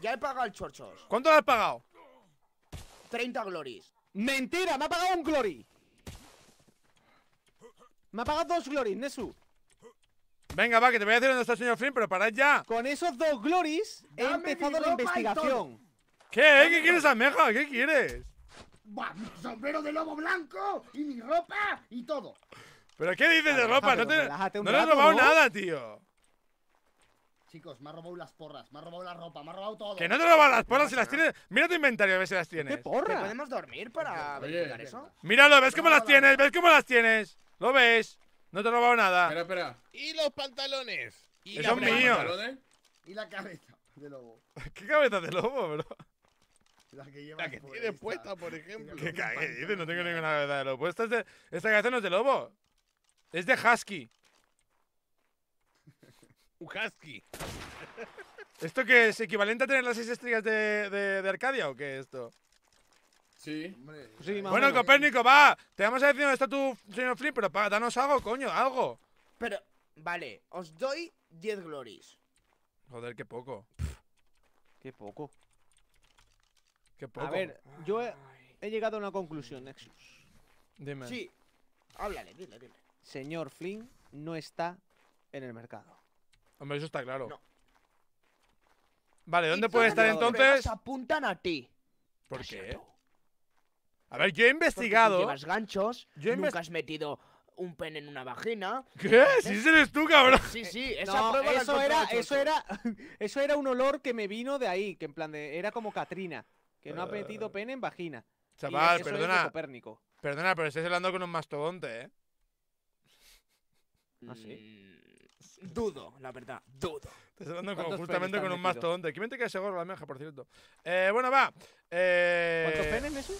Ya he pagado el chorchos. ¿Cuánto le has pagado? 30 glories. ¡Mentira! ¡Me ha pagado un glory! Me ha pagado dos glories, Nesu. Venga, va, que te voy a decir dónde está el señor Flynn, pero parad ya. Con esos dos glories he empezado la investigación. ¿Qué? ¿Qué quieres, Ameja? ¿Qué quieres? mi sombrero de lobo blanco y mi ropa y todo. ¿Pero qué dices de ropa? No, te, no has robado nada, tío. Chicos, me ha robado las porras, me ha robado la ropa, me ha robado todo. Que no te robado las porras si las tienes. Mira tu inventario a ver si las tienes. ¿Qué porra? ¿Podemos dormir para verificar eso? Míralo, ¿ves cómo las tienes? ¿Ves cómo las tienes? ¿Lo ves? No te he robado nada. Espera, espera. ¿Y los pantalones? ¿Y Esos míos. Y la cabeza de lobo. ¿Qué cabeza de lobo, bro? La que, lleva la que tiene puesta, por ejemplo. ¿Qué dices? No tengo ninguna cabeza de lobo. esta cabeza no es de lobo. Es de Husky. Un Husky. ¿Esto que es equivalente a tener las seis estrellas de, Arcadia o qué es esto? Sí. bueno, Copérnico, va. Te vamos a decir dónde está tu señor Flip, pero danos algo, coño, algo. Pero, vale, os doy 10 glories. Joder, qué poco. qué poco. Qué poco. A ver, yo he, llegado a una conclusión, Nexus. Dime. Sí. Háblale, dile, dile señor Flynn no está en el mercado. Hombre, eso está claro. Vale, ¿dónde puede estar entonces? apuntan a ti. ¿Por qué? A ver, yo he investigado. llevas ganchos, yo nunca has metido un pen en una vagina. ¿Qué? Si eres tú, cabrón. Sí, sí, esa eso era, eso era, un olor que me vino de ahí, que en plan de era como Katrina, que no ha metido eh, pene en vagina. Chaval, perdona. Perdona, pero estás hablando con un mastodonte, ¿eh? ¿Ah, sí? Mm, dudo, la verdad, dudo. Estás dando justamente con un mastodonte. mastodonte. ¿Quién te queda ese gorro, la almeja, por cierto? Eh, bueno, va. Eh... ¿Cuántos penes,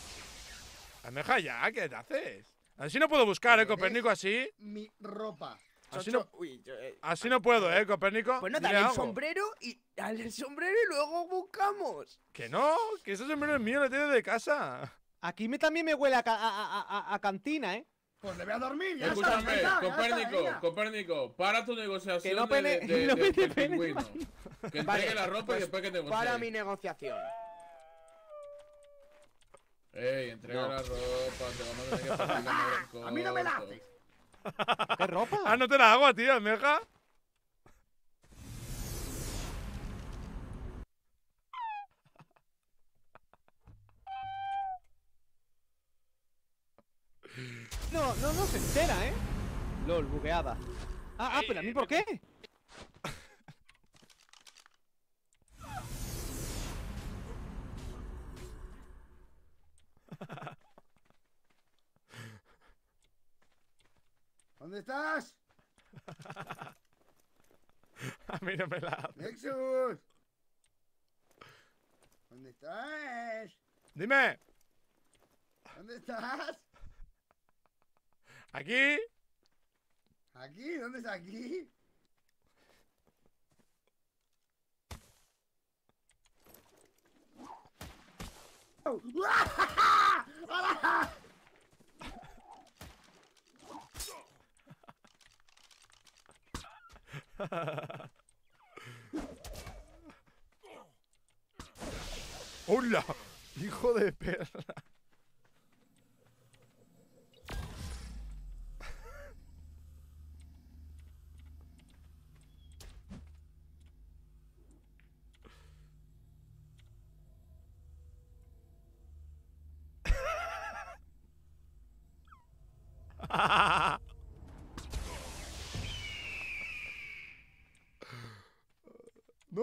La Almeja, ya, ¿qué te haces? Así no puedo buscar, ¿eh, Copérnico? Así. Mi ropa. Así no, Uy, yo, eh, así no puedo, ¿eh, eh Copérnico? bueno pues dale el sombrero y el sombrero y luego buscamos. Que no, que ese sombrero es mío, lo tengo de casa. Aquí me, también me huele a cantina, ¿eh? Pues le voy a dormir. Ya Escúchame, Copérnico, Copérnico, para tu negociación. Que no pene, no de pene, Que entregue la ropa y pues, después que te negocie. Para mi negociación. Ey, entrega la ropa, te vamos a tener que pagar A mí no me la haces. ¿Qué ropa? Ah, no te la hago tío, meja. No, no, no se entera, ¿eh? LOL, bugueada. Ah, ah, pero a mí por qué? ¿Dónde estás? a mí no me la. Nexus. ¿Dónde estás? Dime. ¿Dónde estás? Aquí. Aquí, ¿dónde es aquí? ¡Hola! ¡Hijo de perra!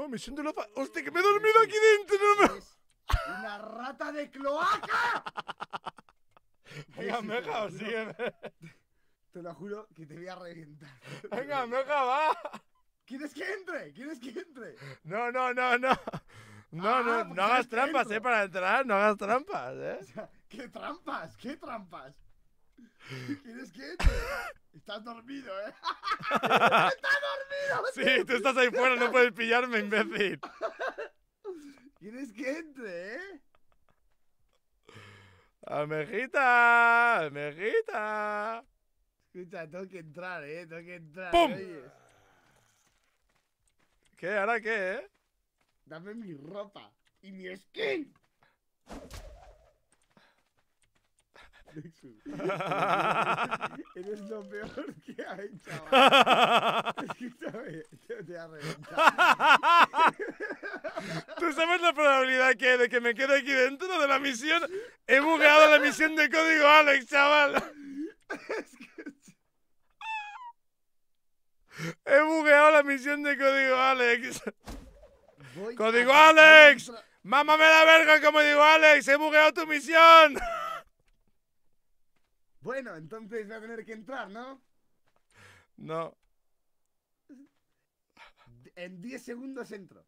me siento la... ¡Hostia, que me he dormido aquí dentro! No ¡Una rata de cloaca! Venga, meja, o sígueme. Eh. Te lo juro que te voy a reventar. Venga, meja, va. ¿Quieres que entre? ¿Quieres que entre? No, no, no, no. No, no, ah, pues no hagas trampas, eh, para entrar, no hagas trampas, eh. ¿Qué trampas? ¿Qué trampas? ¿Quieres que entre? Estás dormido, ¿eh? ¡Estás dormido! Sí, tú estás ahí fuera, no puedes pillarme, imbécil. ¿Quieres que entre, eh? ¡Almejita! ¡Almejita! Escucha, tengo que entrar, eh. Tengo que entrar. ¿Qué? ¿Ahora qué, eh? Dame mi ropa y mi skin. Eres lo peor que hay, chaval. te ¿Tú sabes la probabilidad que de que me quede aquí dentro de la misión? He bugueado la misión de código Alex, chaval. He bugueado la misión de código Alex. ¡Código Alex! ¡Mámame la verga, como digo Alex! ¡He bugueado tu misión! Bueno, entonces va a tener que entrar, ¿no? No. En 10 segundos entro.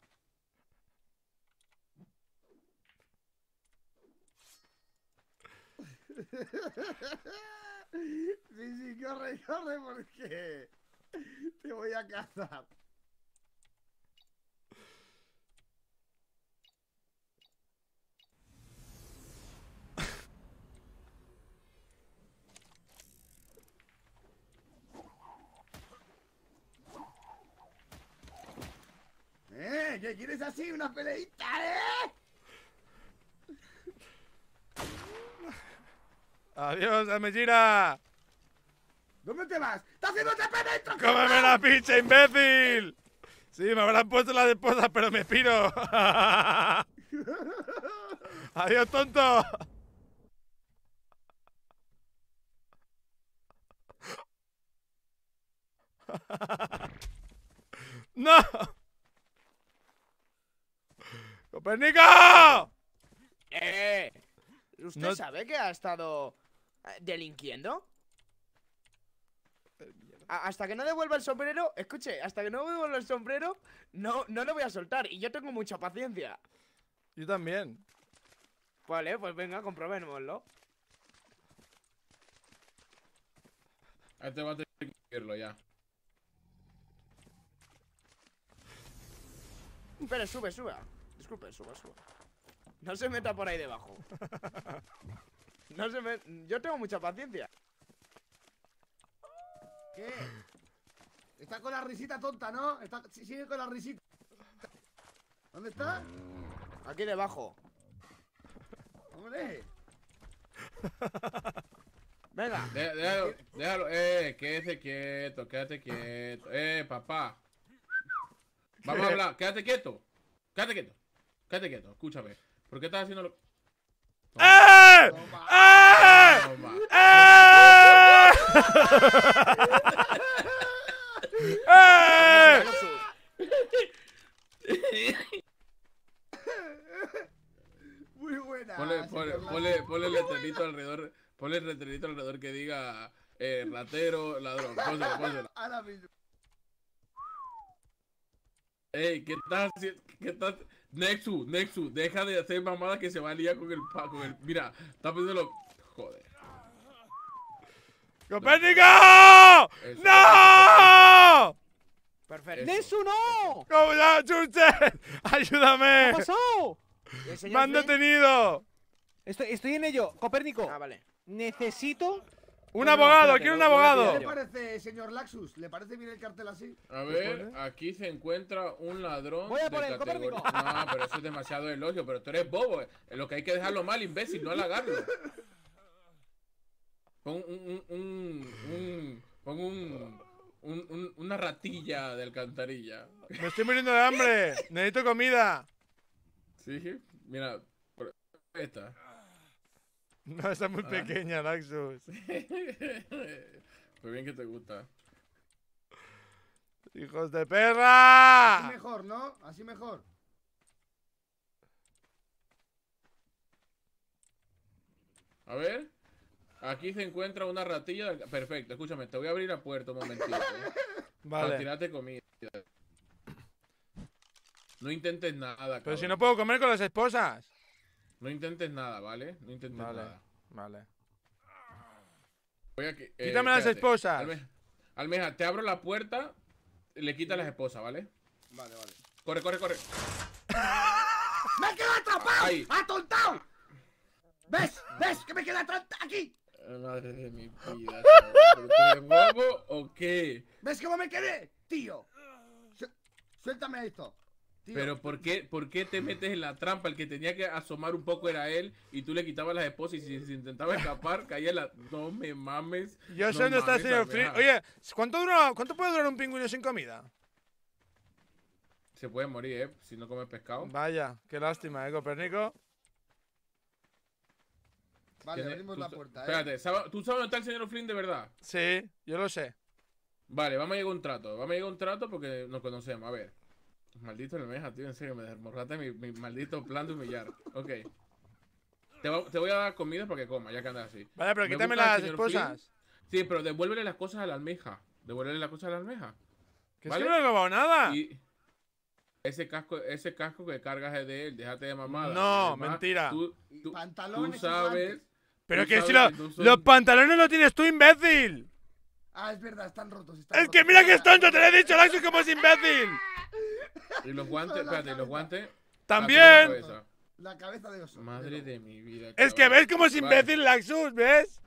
Sí, sí, corre, corre porque te voy a cazar. ¿Qué quieres así? ¿Una peleita, eh? Adiós, gira! ¿Dónde te vas? ¡Estás haciendo una peleita? ¡Cómeme la pinche, imbécil! Sí, me habrán puesto la posa, pero me piro. ¡Adiós, tonto! ¡No! ¡Copernico! Eh, ¿Usted sabe que ha estado eh, delinquiendo? Eh, hasta que no devuelva el sombrero, escuche, hasta que no devuelva el sombrero, no, no lo voy a soltar. Y yo tengo mucha paciencia. Yo también. Vale, pues venga, comprobémoslo. Este va a tener que irlo ya. Pero sube, sube. No se meta por ahí debajo. No se me... Yo tengo mucha paciencia. ¿Qué? Está con la risita tonta, ¿no? Está... Sigue con la risita. ¿Dónde está? Aquí debajo. ¡Hombre! Venga. déjalo, déjalo. Eh, quédate quieto, quédate quieto. Eh, papá. Vamos a hablar. Quédate quieto. Quédate quieto. Quédate quieto, escúchame. ¿Por qué estás haciendo lo.? Toma, ¡Eh! Toma, ¡Eh! Toma. ¡Eh! Muy buena. Ponle, ponle, ponle, ponle el letrerito alrededor. Ponle el letrerito alrededor que diga eh, ratero, ladrón. Pónselo, pónselo. Ahora mismo. Ey, ¿qué estás haciendo? ¿Qué estás.? Nexu, Nexu, deja de hacer mamadas que se va a liar con el, con el... Mira, está lo… Joder. ¡Copérnico! ¡No! Perfecto. ¡Nexu, no! perfecto nexu no cómo ya, ¡Ayúdame! ¿Qué pasó? ¡Me han detenido! Estoy, estoy en ello. Copérnico. Ah, vale. Necesito un abogado, quiero un abogado. ¿Qué le parece, señor Laxus? ¿Le parece bien el cartel así? A ver, aquí se encuentra un ladrón. Voy a poner, No, pero eso es demasiado elogio, pero tú eres bobo. Lo que hay que dejarlo mal, imbécil, no halagarlo. Pon un, un, un, pon un, un, una ratilla de alcantarilla. Me estoy muriendo de hambre. Necesito comida. Sí, mira, esta. No, está muy ah. pequeña, Laxus. Pues bien que te gusta. ¡Hijos de perra! Así mejor, ¿no? Así mejor. A ver. Aquí se encuentra una ratilla. Perfecto, escúchame, te voy a abrir la puerta un momentito. ¿eh? Vale. Para tirarte comida. No intentes nada, Pero si no puedo comer con las esposas. No intentes nada, ¿vale? No intentes nada. Vale. Voy a eh, Quítame las esposas. Almeja, te abro la puerta, le quita las esposas, ¿vale? Vale, vale. Corre, corre, corre. ¡Me he quedado atrapado! ¡Atontado! ¿Ves? ¿Ves? ¡Que me queda atrapado aquí! Madre de mi vida. o qué? ¿Ves cómo me quedé? Tío. suéltame esto. Pero ¿por qué, ¿por qué te metes en la trampa? El que tenía que asomar un poco era él y tú le quitabas las esposas y si se intentaba escapar caía la... No me mames. Yo sé dónde está el señor Flint? Oye, ¿cuánto, puede durar un pingüino sin comida? Se puede morir, ¿eh? Si no come pescado. Vaya, qué lástima, ¿eh, Copérnico? Vale, abrimos la puerta. Eh. Espérate, ¿tú sabes dónde está el señor Flynn de verdad? Sí, yo lo sé. Vale, vamos a llegar a un trato. Vamos a llegar a un trato porque nos conocemos. A ver. Maldito almeja, tío, en serio, me desmorraste mi, maldito plan de humillar. Ok. Te, voy a dar comida para que coma, ya que andas así. Vale, pero quítame las esposas. Sí, pero devuélvele las cosas a la almeja. Devuélvele las cosas a la almeja. ¿Qué es que no he robado nada. ese casco, ese casco que cargas es de él, déjate de mamada. No, mentira. Tú, pantalones. sabes. Pero que si lo, los pantalones los tienes tú, imbécil. Ah, es verdad, están rotos. es que mira que es tonto, te lo he dicho, Laxus, como es imbécil. Y los guantes, espérate, los guantes. También. Ah, la cabeza, de oso. Madre de mi vida. Es que ves cómo es imbécil Laxus, ¿ves?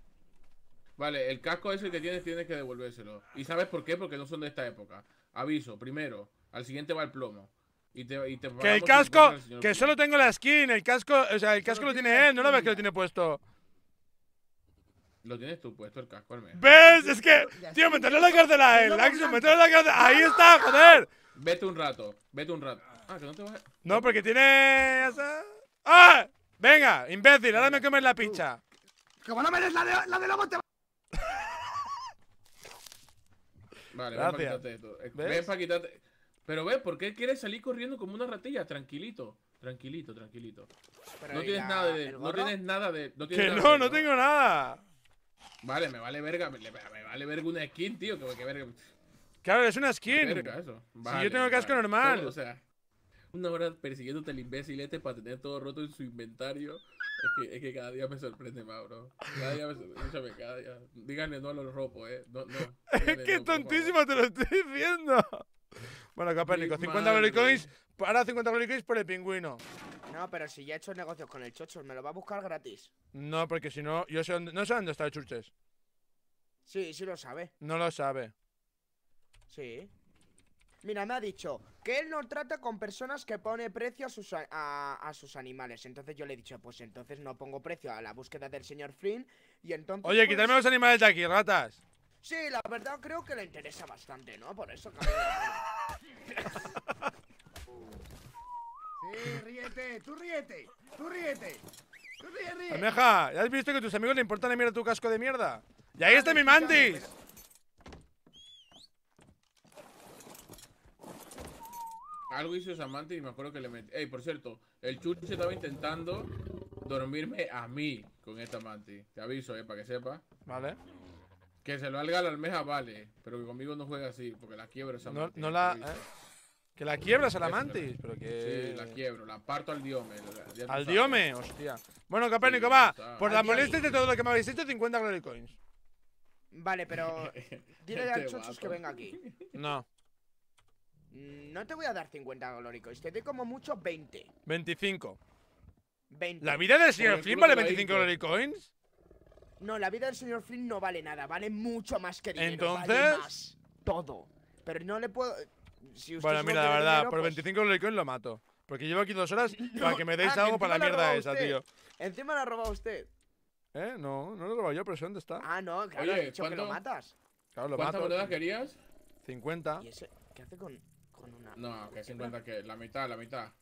Vale, el casco ese que tienes tienes que devolvérselo. ¿Y sabes por qué? Porque no son de esta época. Aviso, primero, al siguiente va el plomo. Y te, que el casco, que solo tengo la skin, el casco, o sea, el casco lo tiene él, no lo ves que lo tiene puesto. Lo tienes tú puesto el casco al menos. ¿Ves? Es que, tío, en la cárcel a él, Laxus, en la cárcel. Ahí está, joder. Vete un rato, vete un rato. Ah, que no te vas No, porque tiene... ¡Ah! Venga, imbécil, ahora me comes la pincha. Como no me des la de, la de lobo, Vale, Gracias. ven para quitarte esto. Eh, Pero ve, ¿por qué quieres salir corriendo como una ratilla? Tranquilito, tranquilito, tranquilito. no tienes nada de... No tienes nada de... No tienes que no, no tengo nada. Vale, me vale verga, me, vale verga una skin, tío, que, que verga... Claro, es una skin. si yo tengo el casco normal. o sea, una hora persiguiéndote al este para tener todo roto en su inventario. Es que, cada día me sorprende más, bro. Cada día me sorprende. Díganle no a los ropos, eh. No, no. es que tontísimo, te lo estoy diciendo. Bueno, Capérnico, 50 coins para 50 Glorycoins por el pingüino. No, pero si ya he hecho negocios con el Chocho, me lo va a buscar gratis. No, porque si no, yo no sé dónde está el Churches. Sí, sí lo sabe. No lo sabe. Sí. Mira, me ha dicho que él no trata con personas que pone precio a sus, a, sus animales. Entonces yo le he dicho, pues entonces no pongo precio a la búsqueda del señor Flynn y entonces... Oye, quítame pues los animales de aquí, ratas. Sí, la verdad creo que le interesa bastante, ¿no? Por eso... sí, ríete, tú ríete, tú ríete. Tú ríete. Almeja, ¿ya has visto que a tus amigos le importa la mierda tu casco de mierda? ¡Y ahí ah, está mi mantis algo hizo mantis y me acuerdo que le metí. Ey, por cierto, el Chucho estaba intentando dormirme a mí con esta mantis. Te aviso, eh, para que sepa. Vale. Que se lo haga la almeja, vale. Pero que conmigo no juega así, porque la quiebra esa No, no la. ¿eh? Que la quiebras a la mantis, pero que. Sí, la quiebro, la parto al diome. al diome, hostia. Bueno, Capérnico, va. Por la molestia de todo lo que me habéis hecho, 50 glory coins. Vale, pero. Dile al este chuchos que venga aquí. No. Mm, no te voy a dar 50 coins. te doy como mucho 20. 25. ¿La vida del señor Flynn vale 25 coins? No, la vida del señor Flynn no vale nada, vale mucho más que dinero. Entonces. Vale más, todo. Pero no le puedo. Si usted bueno, mira, la verdad, por 25 25 coins lo mato. Porque llevo aquí dos horas para que me deis algo para la mierda esa, tío. Encima la ha robado usted. ¿Eh? No, no lo he robado yo, pero sé dónde está. Ah, no, claro, Oye, he dicho que lo matas. Claro, lo ¿Cuántas monedas querías? 50. ¿Y ese? ¿Qué hace con.? No, que 50 que. La mitad, la mitad.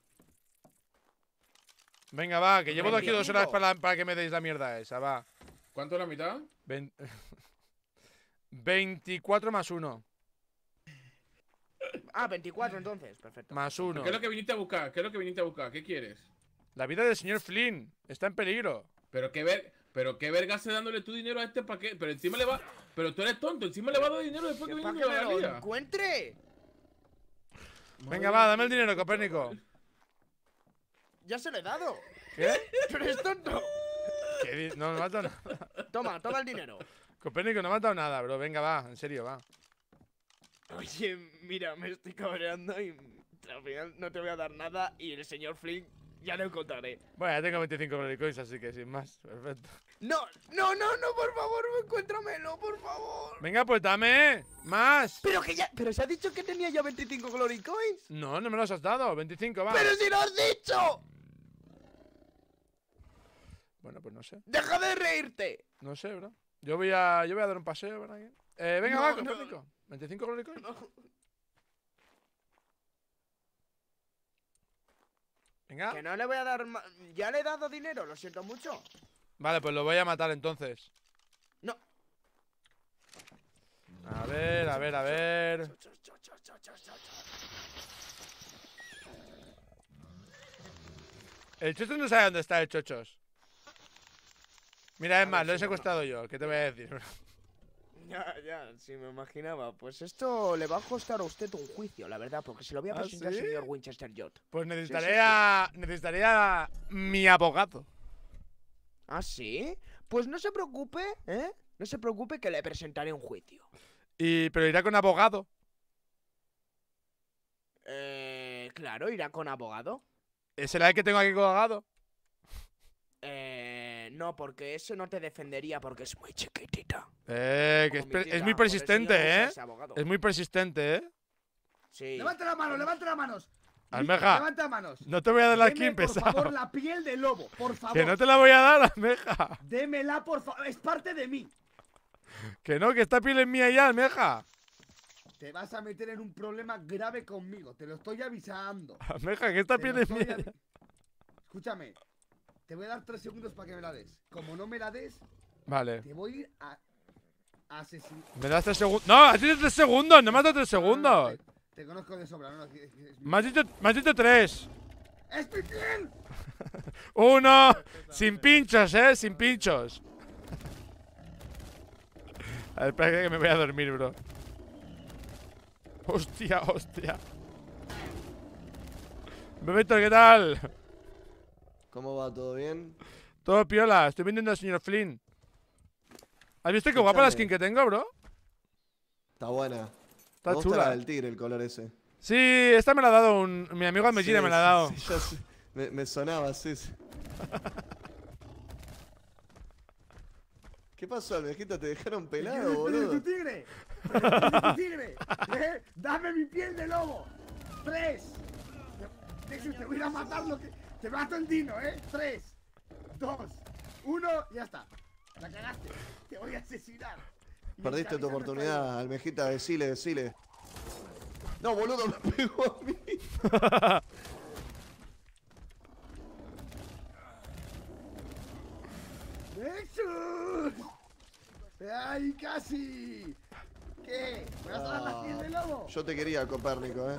Venga, va, que llevo aquí dos horas para, para, que me deis la mierda esa, va. ¿Cuánto es la mitad? 24 más 1. Ah, 24 entonces, perfecto. Más 1. ¿Qué es lo que viniste a buscar? ¿Qué es lo que viniste a buscar? ¿Qué quieres? La vida del señor Flynn está en peligro. Pero qué ver, pero qué dándole tu dinero a este paquete. Pero encima le va. Pero tú eres tonto, encima le va a dar dinero después que viene la que lo encuentre? Venga, va, dame el dinero, Copérnico. Ya se lo he dado. ¿Qué? ¡Pero esto tonto? ¿Qué no me ha matado nada. Toma, toma el dinero. Copérnico, no ha matado nada, bro. Venga, va, en serio, va. Oye, mira, me estoy cabreando y al final no te voy a dar nada y el señor Flink... Ya lo contaré. Bueno, ya tengo 25 glory coins, así que sin más. Perfecto. No, no, no, no, por favor, encuéntramelo, por favor. Venga, pues dame más. Pero que ya. Pero se ha dicho que tenía ya 25 glory coins. No, no me los has dado. 25, va. ¡Pero si lo has dicho! Bueno, pues no sé. ¡Deja de reírte! No sé, bro. Yo voy a, yo voy a dar un paseo, ¿verdad? Eh, venga, va, 25 glory No. Que no le voy a dar Ya le he dado dinero, lo siento mucho. Vale, pues lo voy a matar entonces. No. A ver, a ver, a ver. El chocho no sabe dónde está el chochos. Mira, es más, lo he secuestrado yo. ¿Qué te voy a decir? Ya, ya, sí me imaginaba. Pues esto le va a costar a usted un juicio, la verdad, porque se lo voy a ¿Ah, presentar al señor Winchester Jot. Pues necesitaría mi abogado. ¿Ah, sí? Pues no se preocupe, ¿eh? No se preocupe que le presentaré un juicio. Y... pero irá con abogado. Eh... Claro, irá con abogado. ¿Es el que tengo aquí con abogado? Eh no, porque eso no te defendería porque es muy chiquitita. Eh, que es, muy persistente, ¿eh? es muy persistente, ¿eh? Sí. Levanta la mano, levanta la manos. Almeja. Levanta manos. No te voy a dar la skin, por Por la piel de lobo, por favor. Que no te la voy a dar, almeja. Démela, por favor. Es parte de mí. Que no, que esta piel es mía ya, almeja. Te vas a meter en un problema grave conmigo. Te lo estoy avisando. Almeja, que esta piel es mía. Escúchame, te voy a dar tres segundos para que me la des. Como no me la des, vale. te voy a asesinar. Me das tres segundos. No, has dicho tres segundos, no me has dado tres segundos. Ah, te, conozco de sobra, no. no. dicho, tres. ¡Estoy bien! Uno, sin pinchos, eh, sin pinchos. A ver, espera que me voy a dormir, bro. Hostia, hostia. Bebeto, ¿qué tal? ¿Cómo va? ¿Todo bien? Todo piola, estoy vendiendo al señor Flynn. ¿Has visto qué guapa la skin que tengo, bro? Está buena. Está chula. el tigre, el color ese. Sí, esta me la ha dado un. Mi amigo Almegina me la ha dado. me, sonaba, sí. ¿Qué pasó, almejita? ¿Te dejaron pelado, boludo? ¡Tu tigre! ¡Tu ¿Eh? tigre! ¡Dame mi piel de lobo! ¡Tres! te voy a matar lo que. Te mato el dino, ¿eh? Tres, dos, uno, ya está. La cagaste. Te voy a asesinar. Perdiste tu oportunidad, almejita. Decile, decile. No, boludo, me pegó a mí. ¡Nexus! ¡Ay, casi! ¿Qué? ¿Me vas a dar la piel de ah, lobo? Yo te quería, Copérnico, eh.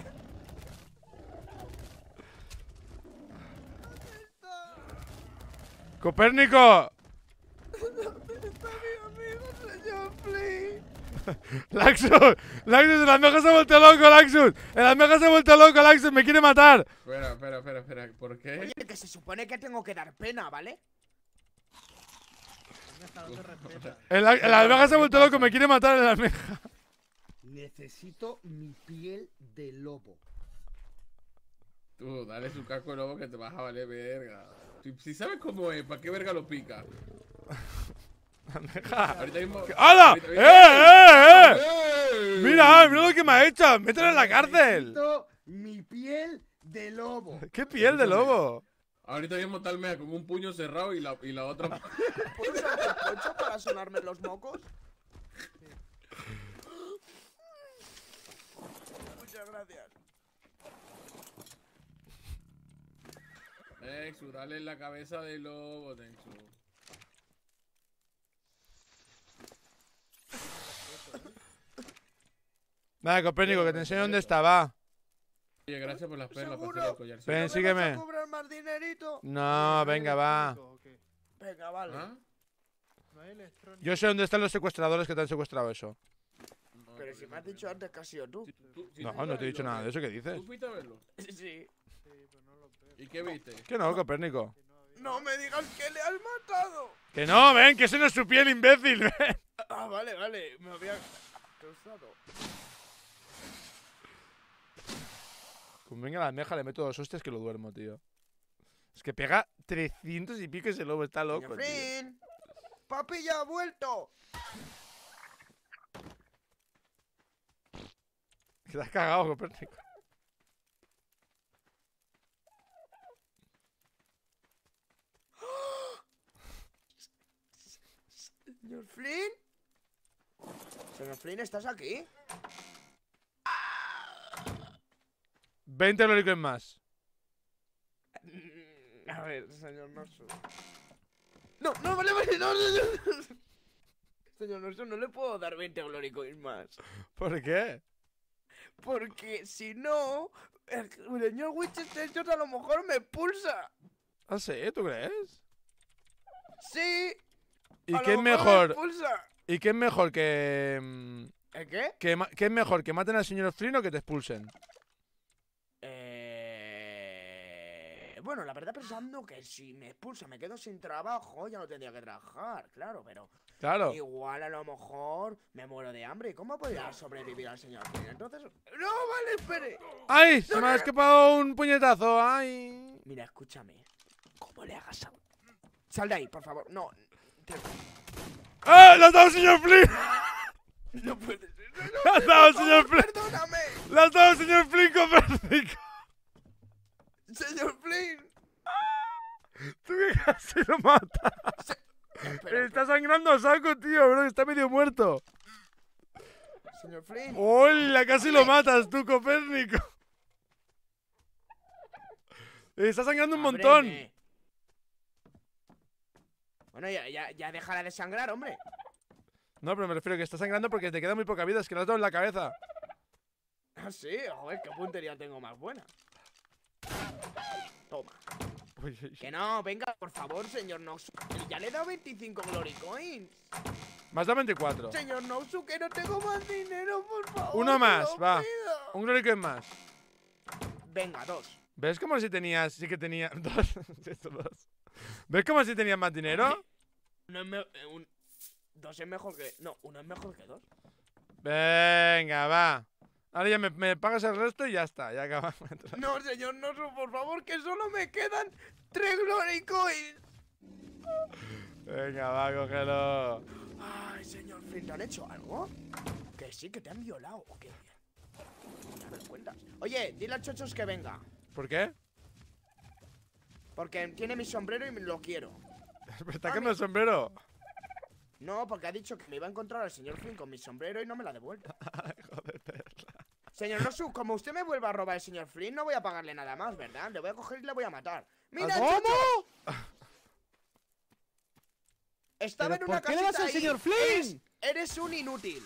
¡Copérnico! Laxus, Laxus, el almeja se ha vuelto loco, Laxus. El almeja se ha vuelto loco, Laxus, me quiere matar. Espera, espera, espera, espera, ¿por qué? Oye, que se supone que tengo que dar pena, ¿vale? El, el almeja se ha vuelto loco, me quiere matar el almeja. Necesito mi piel de lobo. Tú, dale su casco de lobo que te vas a valer verga. Si, sabes cómo es, ¿para qué verga lo pica? ¡Hala! ¡Eh, eh, eh! Mira, ah, mira lo que me ha hecho. Mételo en la cárcel. Mi piel de lobo. ¿Qué piel de lobo? Ahorita mismo tal mea con un puño cerrado y la, y la otra. tu coche para sonarme los mocos? dale en la cabeza de lobo, Tenchu. Dale Copérnico, que te enseño dónde está, va. Oye, gracias por las perlas, para collar. Ven, sígueme. No, venga, va. Venga, vale. ¿Ah? Yo sé dónde están los secuestradores que te han secuestrado eso. Pero si me has dicho antes que has sido tú. No, no te he dicho nada de eso, ¿qué dices? ¿Tú verlo? Sí. ¿Y qué viste? Que no, Copérnico. No me digas que le has matado. Que no, ven, que eso no es su piel, imbécil. Ven. Ah, vale, vale. Me había cruzado. Como venga la almeja, le meto dos hostias que lo duermo, tío. Es que pega 300 y pico ese lobo, está loco. Tío. ¡Papi ya ha vuelto! ¿Qué te has cagado, Copérnico. Señor Flynn. Señor Flynn, ¿estás aquí? 20 Gloricoins más. Mm, a ver, señor Norsu. No, no, vale, vale, no, señor. Señor no le puedo dar 20 Gloricoins más. ¿Por qué? Porque si no, el señor Winchester a lo mejor me pulsa. ¿Ah, sí? ¿Tú crees? Sí, ¿Y qué es mejor? ¿Y qué es mejor que. ¿Eh, qué? ¿Qué es mejor? ¿Que maten al señor Flynn o que te expulsen? Eh. Bueno, la verdad pensando que si me expulsa, me quedo sin trabajo, ya no tendría que trabajar, claro, pero. Claro. Igual a lo mejor me muero de hambre. ¿Y cómo podría sobrevivir al señor Flynn? Entonces. ¡No, vale, espere! ¡Ay! Se me ha escapado un puñetazo, ¡ay! Mira, escúchame. ¿Cómo le hagas a.? Sal de ahí, por favor. No, ¡Ah! ¡La ha dado señor Flynn! ¡La ha dado señor Flynn! ¡Perdóname! ¡La ha dado señor Flynn Copérnico! ¡Señor Flynn! ¡Tú que casi lo matas! está sangrando a saco, tío, bro. Está medio muerto. Señor Flynn. ¡Hola! Casi lo matas tú, Copérnico. Está sangrando un montón. Bueno, ya, ya, de sangrar, hombre. No, pero me refiero que está sangrando porque te queda muy poca vida, es que lo has dado en la cabeza. Ah, sí, joder, qué puntería tengo más buena. Toma. Pues, que no, venga, por favor, señor Nosuke. Ya le he dado 25 Glory Coins. Más da 24. Señor que no tengo más dinero, por favor. Uno más, va. Un Glory Coin más. Venga, dos. ¿Ves como si tenías, sí que tenía dos? dos. ¿Ves cómo si tenía más dinero? Uno es me- eh, un- dos es mejor que. No, uno es mejor que dos. Venga, va. Ahora ya me, pagas el resto y ya está, ya acabamos. No, señor no, por favor, que solo me quedan tres glory coins. Venga, va, cógelo. Ay, señor Flint, ¿te han hecho algo? Que sí, que te han violado. ¿O qué? me cuentas. Oye, dile a Chochos que venga. ¿Por qué? Porque tiene mi sombrero y lo quiero. verdad está no es sombrero? No, porque ha dicho que me iba a encontrar al señor Flynn con mi sombrero y no me la devuelve. Joder, Señor como usted me vuelva a robar el señor Flynn, no voy a pagarle nada más, ¿verdad? Le voy a coger y le voy a matar. ¡Mira, ¿Cómo? Estaba en una ¿Por qué le das al señor Flynn? eres un inútil.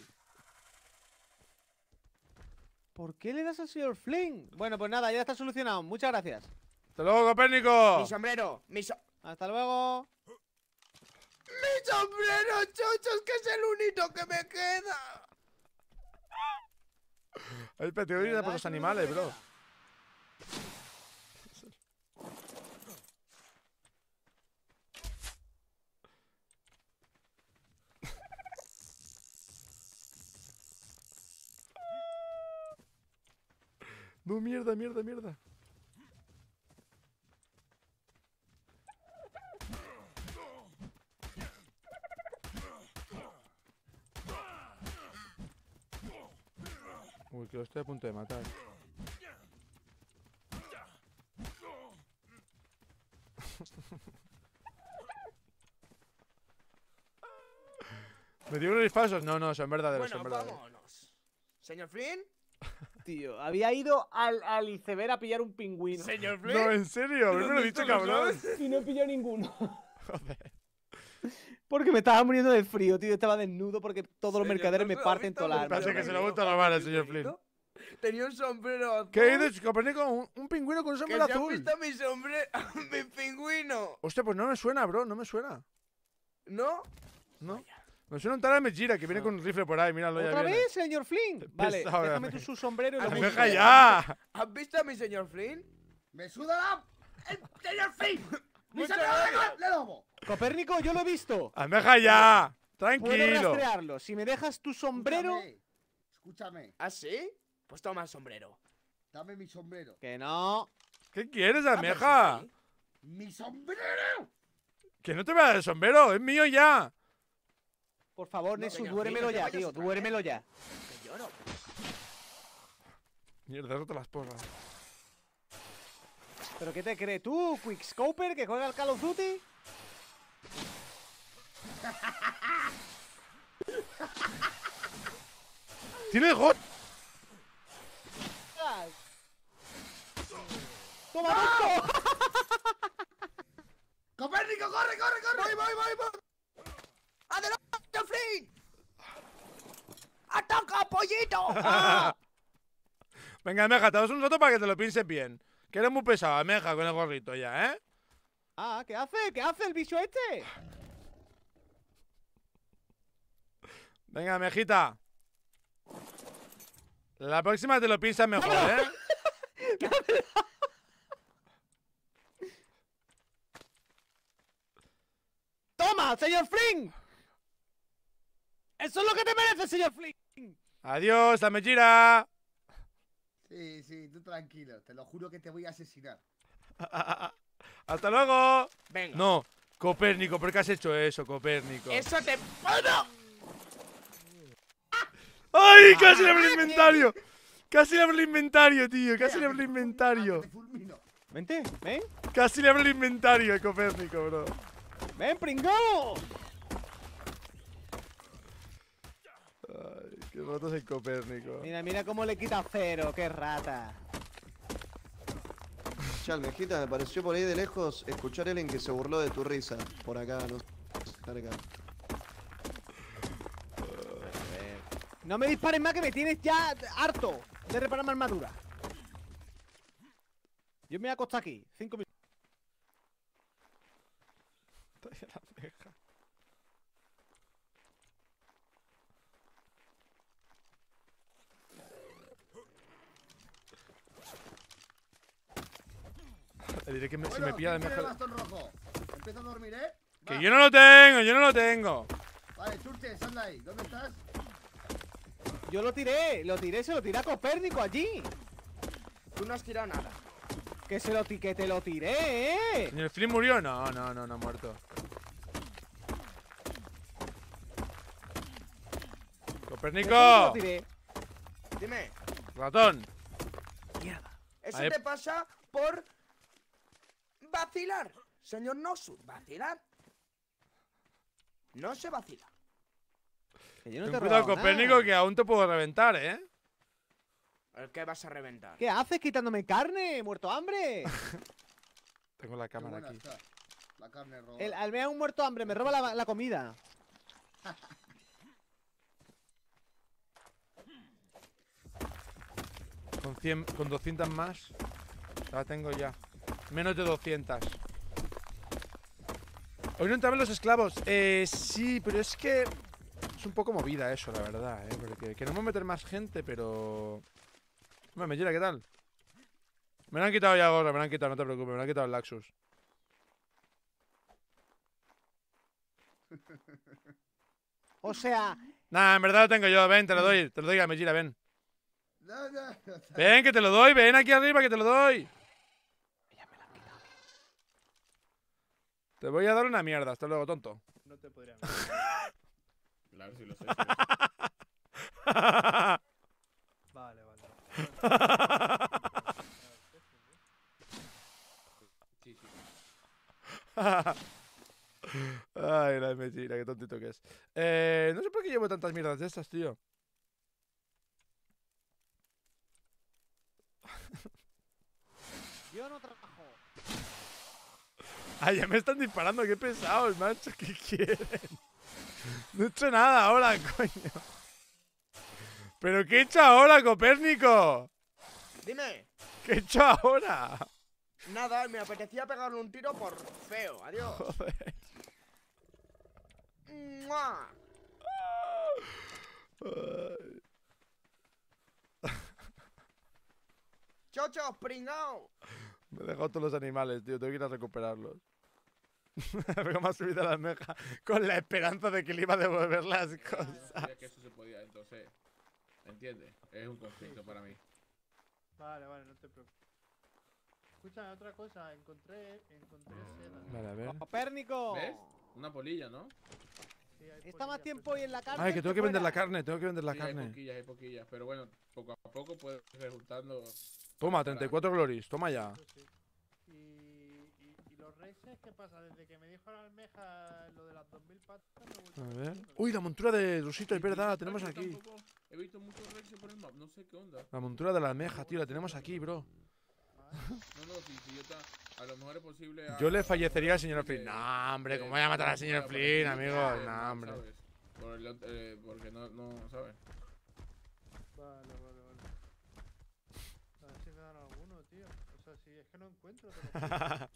¿Por qué le das al señor Flynn? Bueno, pues nada, ya está solucionado. Muchas gracias. ¡Hasta luego, Copérnico! ¡Mi sombrero! ¡Mi ¡Hasta luego! ¡Mi sombrero, chochos! ¡Que es el único que me queda! Hay peticiones por los animales, bro. No, mierda, mierda, mierda. Uy, que estoy a punto de matar. ¿Me dio unos falsos? No, no, son verdaderos, son verdaderos. vámonos. ¿Señor Flynn? Tío, había ido al, al iceberg a pillar un pingüino. ¿Señor Flynn? No, en serio, me lo he dicho, cabrón. Y no he pillado ninguno. Joder. Porque me estaba muriendo de frío, tío. Estaba desnudo porque todos los mercaderes me parten toda la Parece que se le gusta la al señor Flynn. Tenía un sombrero azul. ¿Qué dices, Copérnico? Un, un, pingüino con un sombrero azul. ¿Has visto mi sombrero? ¡Mi pingüino! Hostia, pues no me suena, bro. No me suena. ¿No? No. Vaya. Me suena un tal Mejira que viene con un rifle por ahí, míralo ¿Otra ya. ¿Otra vez, señor Flynn? Vale, déjame tu sombrero y lo ¡Deja ya! ¿Has visto a mi señor Flynn? ¡Me suda la... ¡El ¡Eh, señor Flynn! Le Copérnico, yo lo he visto. Almeja, ya. Tranquilo. Puedo Si me dejas tu sombrero. Escúchame. ¿Ah, sí? Pues toma el sombrero. Dame mi sombrero. Que no. ¿Qué quieres, almeja? ¡Mi sombrero! Que no te voy a dar el sombrero, es mío ya. Por favor, no, duérmelo ya, tío, duérmelo ya. lloro. Mierda, las porras. ¿Pero qué te crees tú, Quickscoper, que juega al Call of Duty? ¡Tiene hot! ¡Toma, ¡No! ¡Copérnico, corre, corre, corre! ¡Voy, voy, voy! voy! ¡Adelante, Flynn! ¡Ataca, pollito! Venga, me te das un rato para que te lo pienses bien. Que eres muy pesado, Ameja, con el gorrito ya, ¿eh? Ah, ¿qué hace? ¿Qué hace el bicho este? Venga, Mejita. La próxima te lo piensas mejor, ¿eh? ¡Toma, señor Flynn! ¡Eso es lo que te merece, señor Fling. ¡Adiós, la mechira! Sí, sí, tú tranquilo. Te lo juro que te voy a asesinar. ¡Hasta luego! Venga. No, Copérnico, ¿por qué has hecho eso, Copérnico? ¡Eso te. ¡Oh, ¡Ay! ¡Casi le abro el inventario! ¡Casi le abro el inventario, tío! ¡Casi le abro el inventario! Vente, ven. Casi le abro el inventario, Copérnico, bro. ¡Ven, pringao! Copérnico. Mira, mira cómo le quita cero, qué rata. Chalmejita, me pareció por ahí de lejos escuchar a en que se burló de tu risa. Por acá, no Carga. No me disparen más que me tienes ya harto de reparar mi armadura. Yo me voy a acostar aquí, cinco minutos. Le diré que se si me pilla de mejor. bastón rojo? Empiezo a dormir, ¿eh? Que yo no lo tengo, yo no lo tengo. Vale, Churches, anda ahí. ¿Dónde estás? Yo lo tiré, lo tiré, se lo tiré a Copérnico allí. Tú no has tirado nada. Que te lo tiré, ¿eh? ¿El Flynn murió? No, no, no, no ha muerto. ¡Copérnico! Lo tiré. Dime. Ratón. Mierda. Eso te pasa por Vacilar, señor Nosur, vacilar. No se vacila. Que yo no cuidado, Copérnico, que aún te puedo reventar, ¿eh? qué vas a reventar? ¿Qué haces quitándome carne? ¡Muerto hambre! Tengo la cámara aquí. La carne El almea un muerto hambre, me roba la, la comida. con, 100, con 200 más. La tengo ya. Menos de 200. Hoy no entraban los esclavos. Eh, sí, pero es que... Es un poco movida eso, la verdad, ¿eh? Porque queremos meter más gente, pero... Hombre, Mejira, ¿qué tal? Me lo han quitado ya ahora, me lo han quitado, no te preocupes, me lo han quitado el Laxus. O sea... Nah, en verdad lo tengo yo, ven, te lo doy, te lo doy a ven. ven, que te lo doy, ven aquí arriba, que te lo doy. Te voy a dar una mierda, hasta luego, tonto. No te podría. claro, si lo sé. vale. vale, vale. Ay, la mentira, qué tontito que es. Eh, no sé por qué llevo tantas mierdas de estas, tío. Yo no Ah, ya me están disparando, qué pesados, macho, ¿qué quieren? No he hecho nada ahora, coño. ¿Pero qué he hecho ahora, Copérnico? Dime. ¿Qué he hecho ahora? Nada, me apetecía pegarle un tiro por feo. Adiós. Joder. Chocho, pringao. Me dejó todos los animales, tío. Tengo que ir a recuperarlos. me ha subido la almeja con la esperanza de que le iba a devolver las ah, cosas. No, sabía que eso se podía, entonces. ¿Entiendes? Es un conflicto para mí. Vale, vale, no te preocupes. Escucha, otra cosa, encontré, encontré seda. ¿Ves? Una polilla, ¿no? Está más tiempo hoy en la carne. Ay, que tengo que, vender la carne, tengo que vender la carne. Hay poquillas, hay poquillas, pero bueno, poco a poco puede resultando Toma, 34 glories, toma ya. ¿Y, y, y, los races, ¿qué pasa? Desde que me dijo la almeja lo de las 2000 patas, me A ver. Uy, la montura de Rusito, es verdad, la tenemos aquí. He visto muchos races por el map, no sé qué onda. La montura de la almeja, tío, la tenemos aquí, bro. No, no, si, si yo ta, a lo mejor es posible. A, yo le fallecería al señor Flynn. No, hombre, ¿cómo voy a matar al señor Flynn, amigo? No, hombre. Por el, eh, porque no, no, ¿sabes? Vale, vale. es que no encuentro.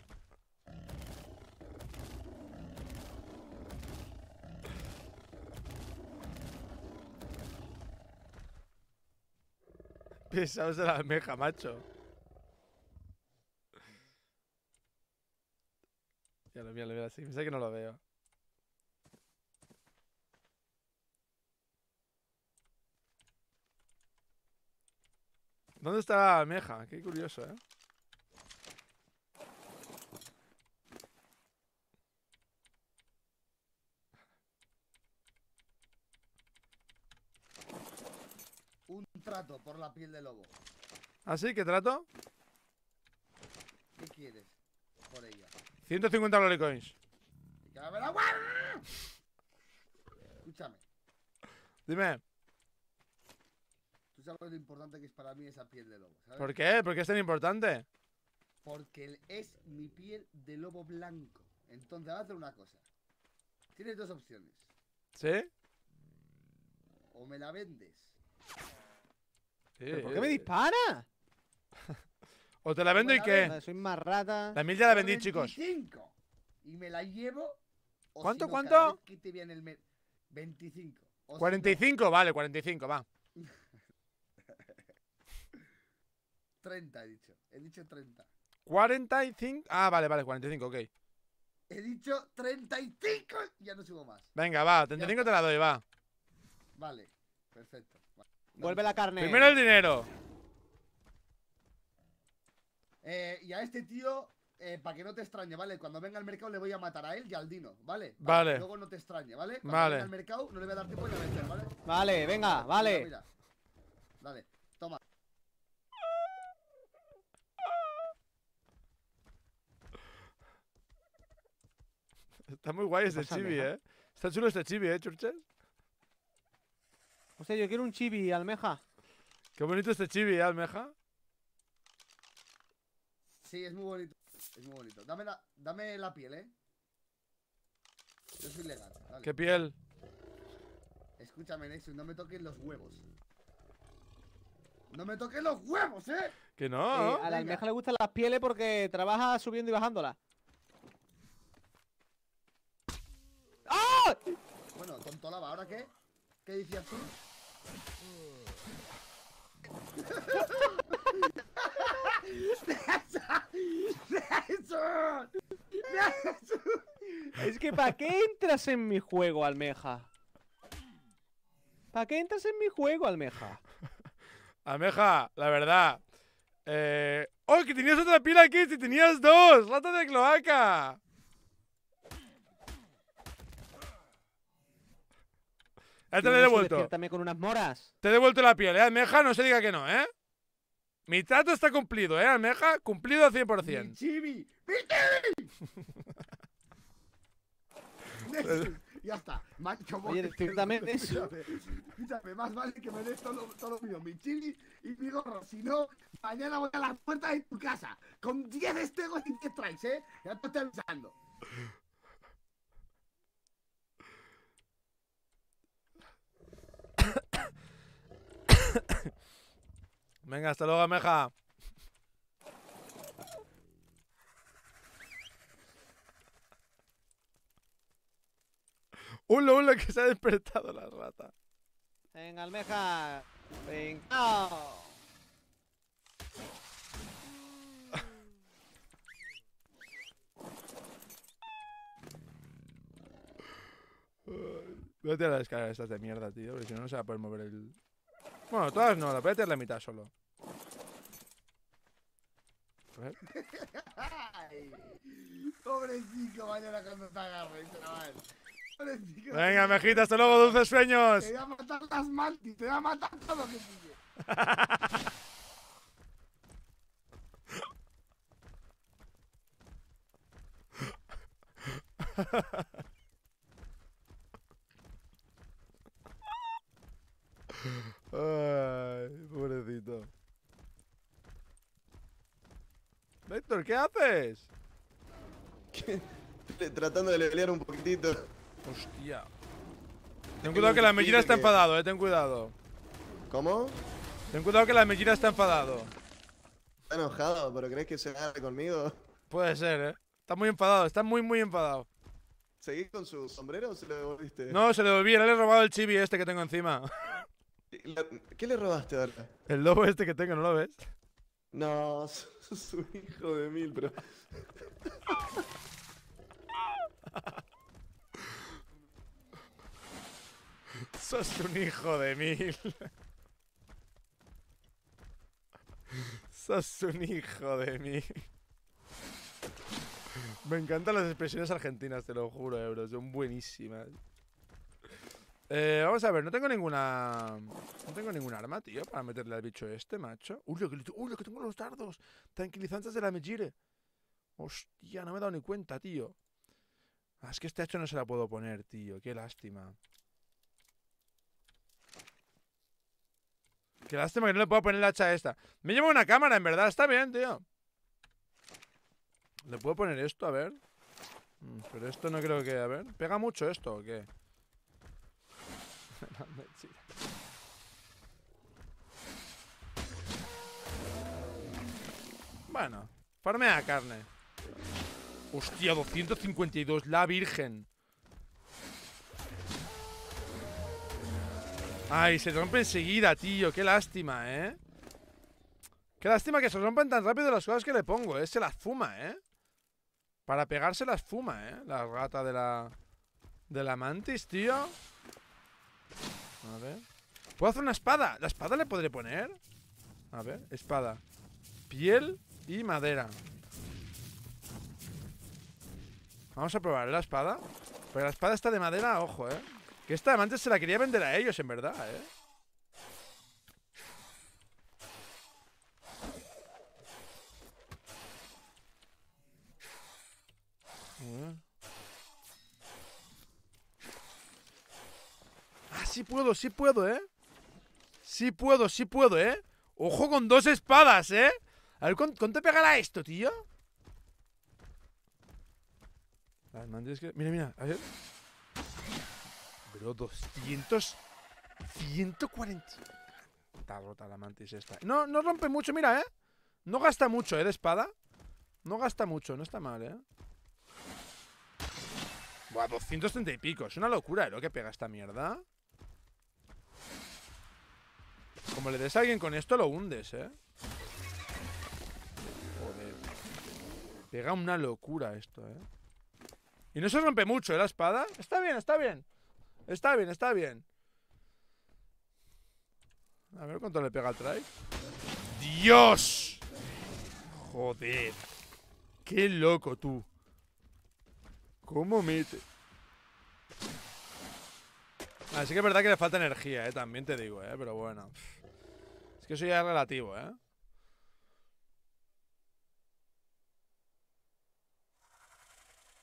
Pesados de la almeja, macho. Ya lo veo, lo veo así. Pensé que no lo veo. ¿Dónde está la almeja? Qué curioso, ¿eh? un trato por la piel de lobo. ¿Así? ¿Ah, sí? ¿Qué trato? ¿Qué quieres por ella? 150 lolicoins. Escúchame. Dime. Tú sabes lo importante que es para mí esa piel de lobo, ¿Por qué? ¿Por qué es tan importante? Porque es mi piel de lobo blanco. Entonces, vas una cosa. Tienes dos opciones. ¿Sí? O me la vendes ¿Por qué me dispara? o te la vendo y qué. Soy más rata. La mil ya la vendí, chicos. 25. Y me la llevo. ¿Cuánto, cuánto? 25. 45, vale, 45, va. 30 he dicho. He dicho 30. 45. Ah, vale, vale, 45, ok. He dicho 35. Ya no subo más. Venga, va, 35 te la doy, va. Vale, perfecto. Vuelve la carne. Primero el dinero. Eh, y a este tío, eh, para que no te extrañe, ¿vale? Cuando venga al mercado le voy a matar a él y al Dino, ¿vale? Vale. Luego no te extrañe, ¿vale? Cuando venga al mercado no le voy a dar tiempo ni a vencer, ¿vale? Vale, venga, vale. Mira, mira. Dale, toma. Está muy guay este chibi, ¿eh? Está chulo este chibi, ¿eh, Churches? O sea, yo quiero un chibi, almeja. Qué bonito este chibi, ¿eh? almeja. Sí, es muy bonito. Es muy bonito. Dame la, dame la piel, ¿eh? Yo soy legal. ¿Qué piel? Escúchame, Nexus, no me toques los huevos. ¡No me toques los huevos, eh! Que no. Eh, a la almeja le gustan las pieles porque trabaja subiendo y bajándola. ¡Ah! Bueno, tonto ¿ahora qué? ¿Qué decías tú? es que ¿para qué entras en mi juego, Almeja? ¿Para qué entras en mi juego, Almeja? Almeja, la verdad. Eh, ¡Oh, que tenías otra pila aquí! ¡Si tenías dos! lata de cloaca! Ya te lo he devuelto. Te he devuelto la piel, ¿eh? Almeja, no se diga que no, ¿eh? Mi trato está cumplido, ¿eh, Almeja? Cumplido al 100%. ¡Mi chibi! ¡Mi ya está. Macho, Oye, ciertamente eso. Quítame, más vale que me des todo, lo mío, mi chibi y mi gorro. Si no, mañana voy a las puertas de tu casa. Con 10 estegos y 10 traes, ¿eh? Ya te estoy avisando. Venga, hasta luego, almeja Ulo, ulo, que se ha despertado la rata. Venga, almeja. Venga. Voy a tirar las escaleras estas de mierda, tío, porque si no, no se va a poder mover el, bueno, todas no, la pete es la mitad solo. A ver. pobrecito, vaya la cuando te agarre, chaval. Pobrecito. Venga, mejita, hasta luego, dulces sueños. Te voy a matar las mantis, te voy a matar todo lo que sigue. ¿Qué haces? Tratando de levelear un poquitito. Hostia. Este ten cuidado que la mellina está enfadado, eh, ten cuidado. ¿Cómo? Ten cuidado que la mellina está enfadado. Está enojado, pero ¿crees que se gane conmigo? Puede ser, eh. Está muy enfadado, está muy, muy enfadado. ¿Seguís con su sombrero o se lo devolviste? No, se lo devolví, le he robado el chibi este que tengo encima. ¿Qué le robaste ahora? El lobo este que tengo, ¿no lo ves? No, sos un hijo de mil, pero... sos un hijo de mil. sos un hijo de mil. Me encantan las expresiones argentinas, te lo juro, eh, bro. Son buenísimas. Eh, vamos a ver, no tengo ninguna. No tengo ningún arma, tío, para meterle al bicho este, macho. Uy, lo que, uy, tengo los dardos. Tranquilizantes de la Mejire. Hostia, no me he dado ni cuenta, tío. Ah, es que este hacha no se la puedo poner, tío. Qué lástima. Qué lástima que no le puedo poner la hacha esta. Me llevo una cámara, en verdad. Está bien, tío. ¿Le puedo poner esto? A ver. Mm, pero esto no creo que... A ver. ¿Pega mucho esto o qué? Bueno, farmea carne. Hostia, 252, la virgen. Ay, se rompe enseguida, tío. Qué lástima, ¿eh? Qué lástima que se rompan tan rápido las cosas que le pongo, ¿eh? Se las fuma, ¿eh? Para pegarse las fuma, ¿eh? La rata de la... De la mantis, tío. A ver. ¿Puedo hacer una espada? ¿La espada le podré poner? A ver, espada. Piel y madera. Vamos a probar la espada. Pero la espada está de madera, ojo, eh. Que esta antes se la quería vender a ellos, en verdad, eh. sí puedo, sí puedo, ¿eh? Sí puedo, sí puedo, ¿eh? Ojo con dos espadas, ¿eh? A ver, ¿cuánto pegará esto, tío? que, Mira, mira, a ver. Bro, 200... 140... Está rota la mantis esta. No, no rompe mucho, mira, ¿eh? No gasta mucho, ¿eh? De espada. No gasta mucho, no está mal, ¿eh? Buah, 230 y pico. Es una locura, ¿eh? Lo que pega esta mierda. Como le des a alguien con esto, lo hundes, ¿eh? Joder. Pega una locura esto, ¿eh? Y no se rompe mucho, ¿eh? La espada. Está bien, está bien. Está bien, está bien. A ver cuánto le pega al try. ¡Dios! Joder. Qué loco, tú. ¿Cómo mete? Así ah, que es verdad que le falta energía, ¿eh? También te digo, ¿eh? Pero bueno que eso ya es relativo, ¿eh?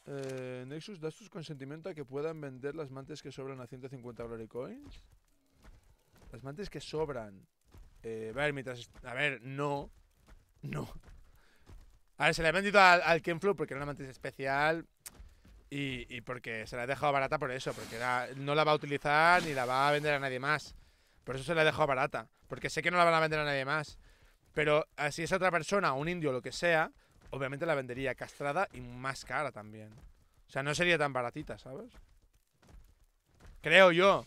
Eh, Nexus, ¿das tu consentimiento a que puedan vender las mantes que sobran a 150 glory coins? Las mantes que sobran. Eh, a ver, mientras. A ver, no. No. A ver, se la he vendido al, al Kenflow porque era una mantis especial. Y, porque se la he dejado barata por eso. Porque no la va a utilizar ni la va a vender a nadie más. Por eso se la he dejado barata. Porque sé que no la van a vender a nadie más. Pero ah, si es otra persona, un indio o lo que sea, obviamente la vendería castrada y más cara también. O sea, no sería tan baratita, ¿sabes? Creo yo.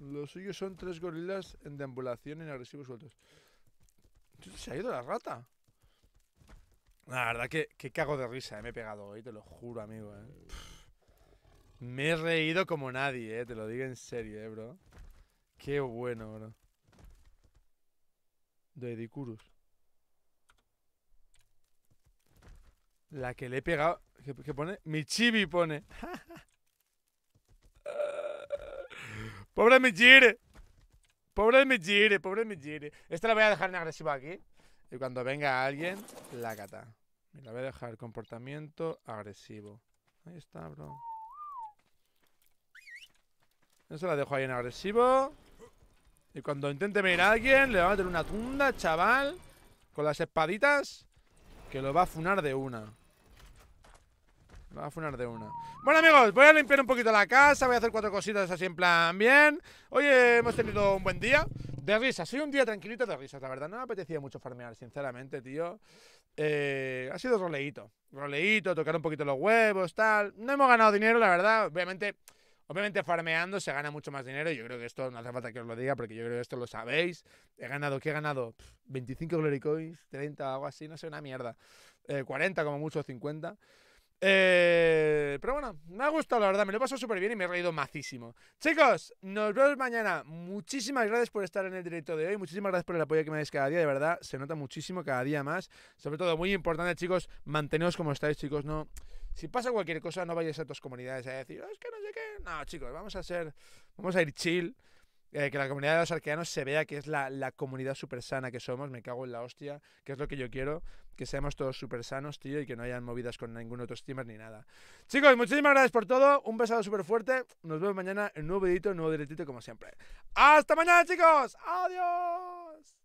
Los suyos son tres gorilas en deambulación en agresivos sueltos. Se ha ido la rata. La verdad que, cago de risa, eh, me he pegado hoy, te lo juro, amigo. ¿eh? Me he reído como nadie, eh, te lo digo en serio, eh, bro. Qué bueno, bro. De Edicurus. La que le he pegado. ¿Qué, pone? Mi chibi pone. Pobre Michire. Pobre Michire, pobre Michire. Esta la voy a dejar en agresivo aquí. Y cuando venga alguien, la cata. Me la voy a dejar comportamiento agresivo. Ahí está, bro no se la dejo ahí en agresivo. Y cuando intente venir a alguien, le va a meter una tunda, chaval. Con las espaditas. Que lo va a funar de una. Lo va a funar de una. Bueno, amigos, voy a limpiar un poquito la casa. Voy a hacer cuatro cositas así en plan bien. Hoy hemos tenido un buen día. De risas, soy un día tranquilito de risas, la verdad. No me apetecía mucho farmear, sinceramente, tío. Eh, ha sido roleíto. Roleíto, tocar un poquito los huevos, tal. No hemos ganado dinero, la verdad. Obviamente, Obviamente farmeando se gana mucho más dinero. Yo creo que esto no hace falta que os lo diga porque yo creo que esto lo sabéis. He ganado, ¿qué he ganado? 25 Glory Coins, 30, algo así, no sé, una mierda. 40 eh, como mucho, 50. Eh, pero bueno, me ha gustado, la verdad, me lo he pasado súper bien y me he reído macísimo. Chicos, nos vemos mañana. Muchísimas gracias por estar en el directo de hoy, muchísimas gracias por el apoyo que me dais cada día, de verdad, se nota muchísimo cada día más. Sobre todo, muy importante, chicos, manteneos como estáis, chicos, no si pasa cualquier cosa, no vayas a tus comunidades a decir, oh, es que no sé qué. No, chicos, vamos a ser, vamos a ir chill. Eh, que la comunidad de los arqueanos se vea que es la, comunidad súper sana que somos, me cago en la hostia, que es lo que yo quiero, que seamos todos súper sanos, tío, y que no hayan movidas con ningún otro streamer ni nada. Chicos, muchísimas gracias por todo, un besado súper fuerte, nos vemos mañana en un nuevo videito, en un nuevo directito como siempre. ¡Hasta mañana, chicos! ¡Adiós!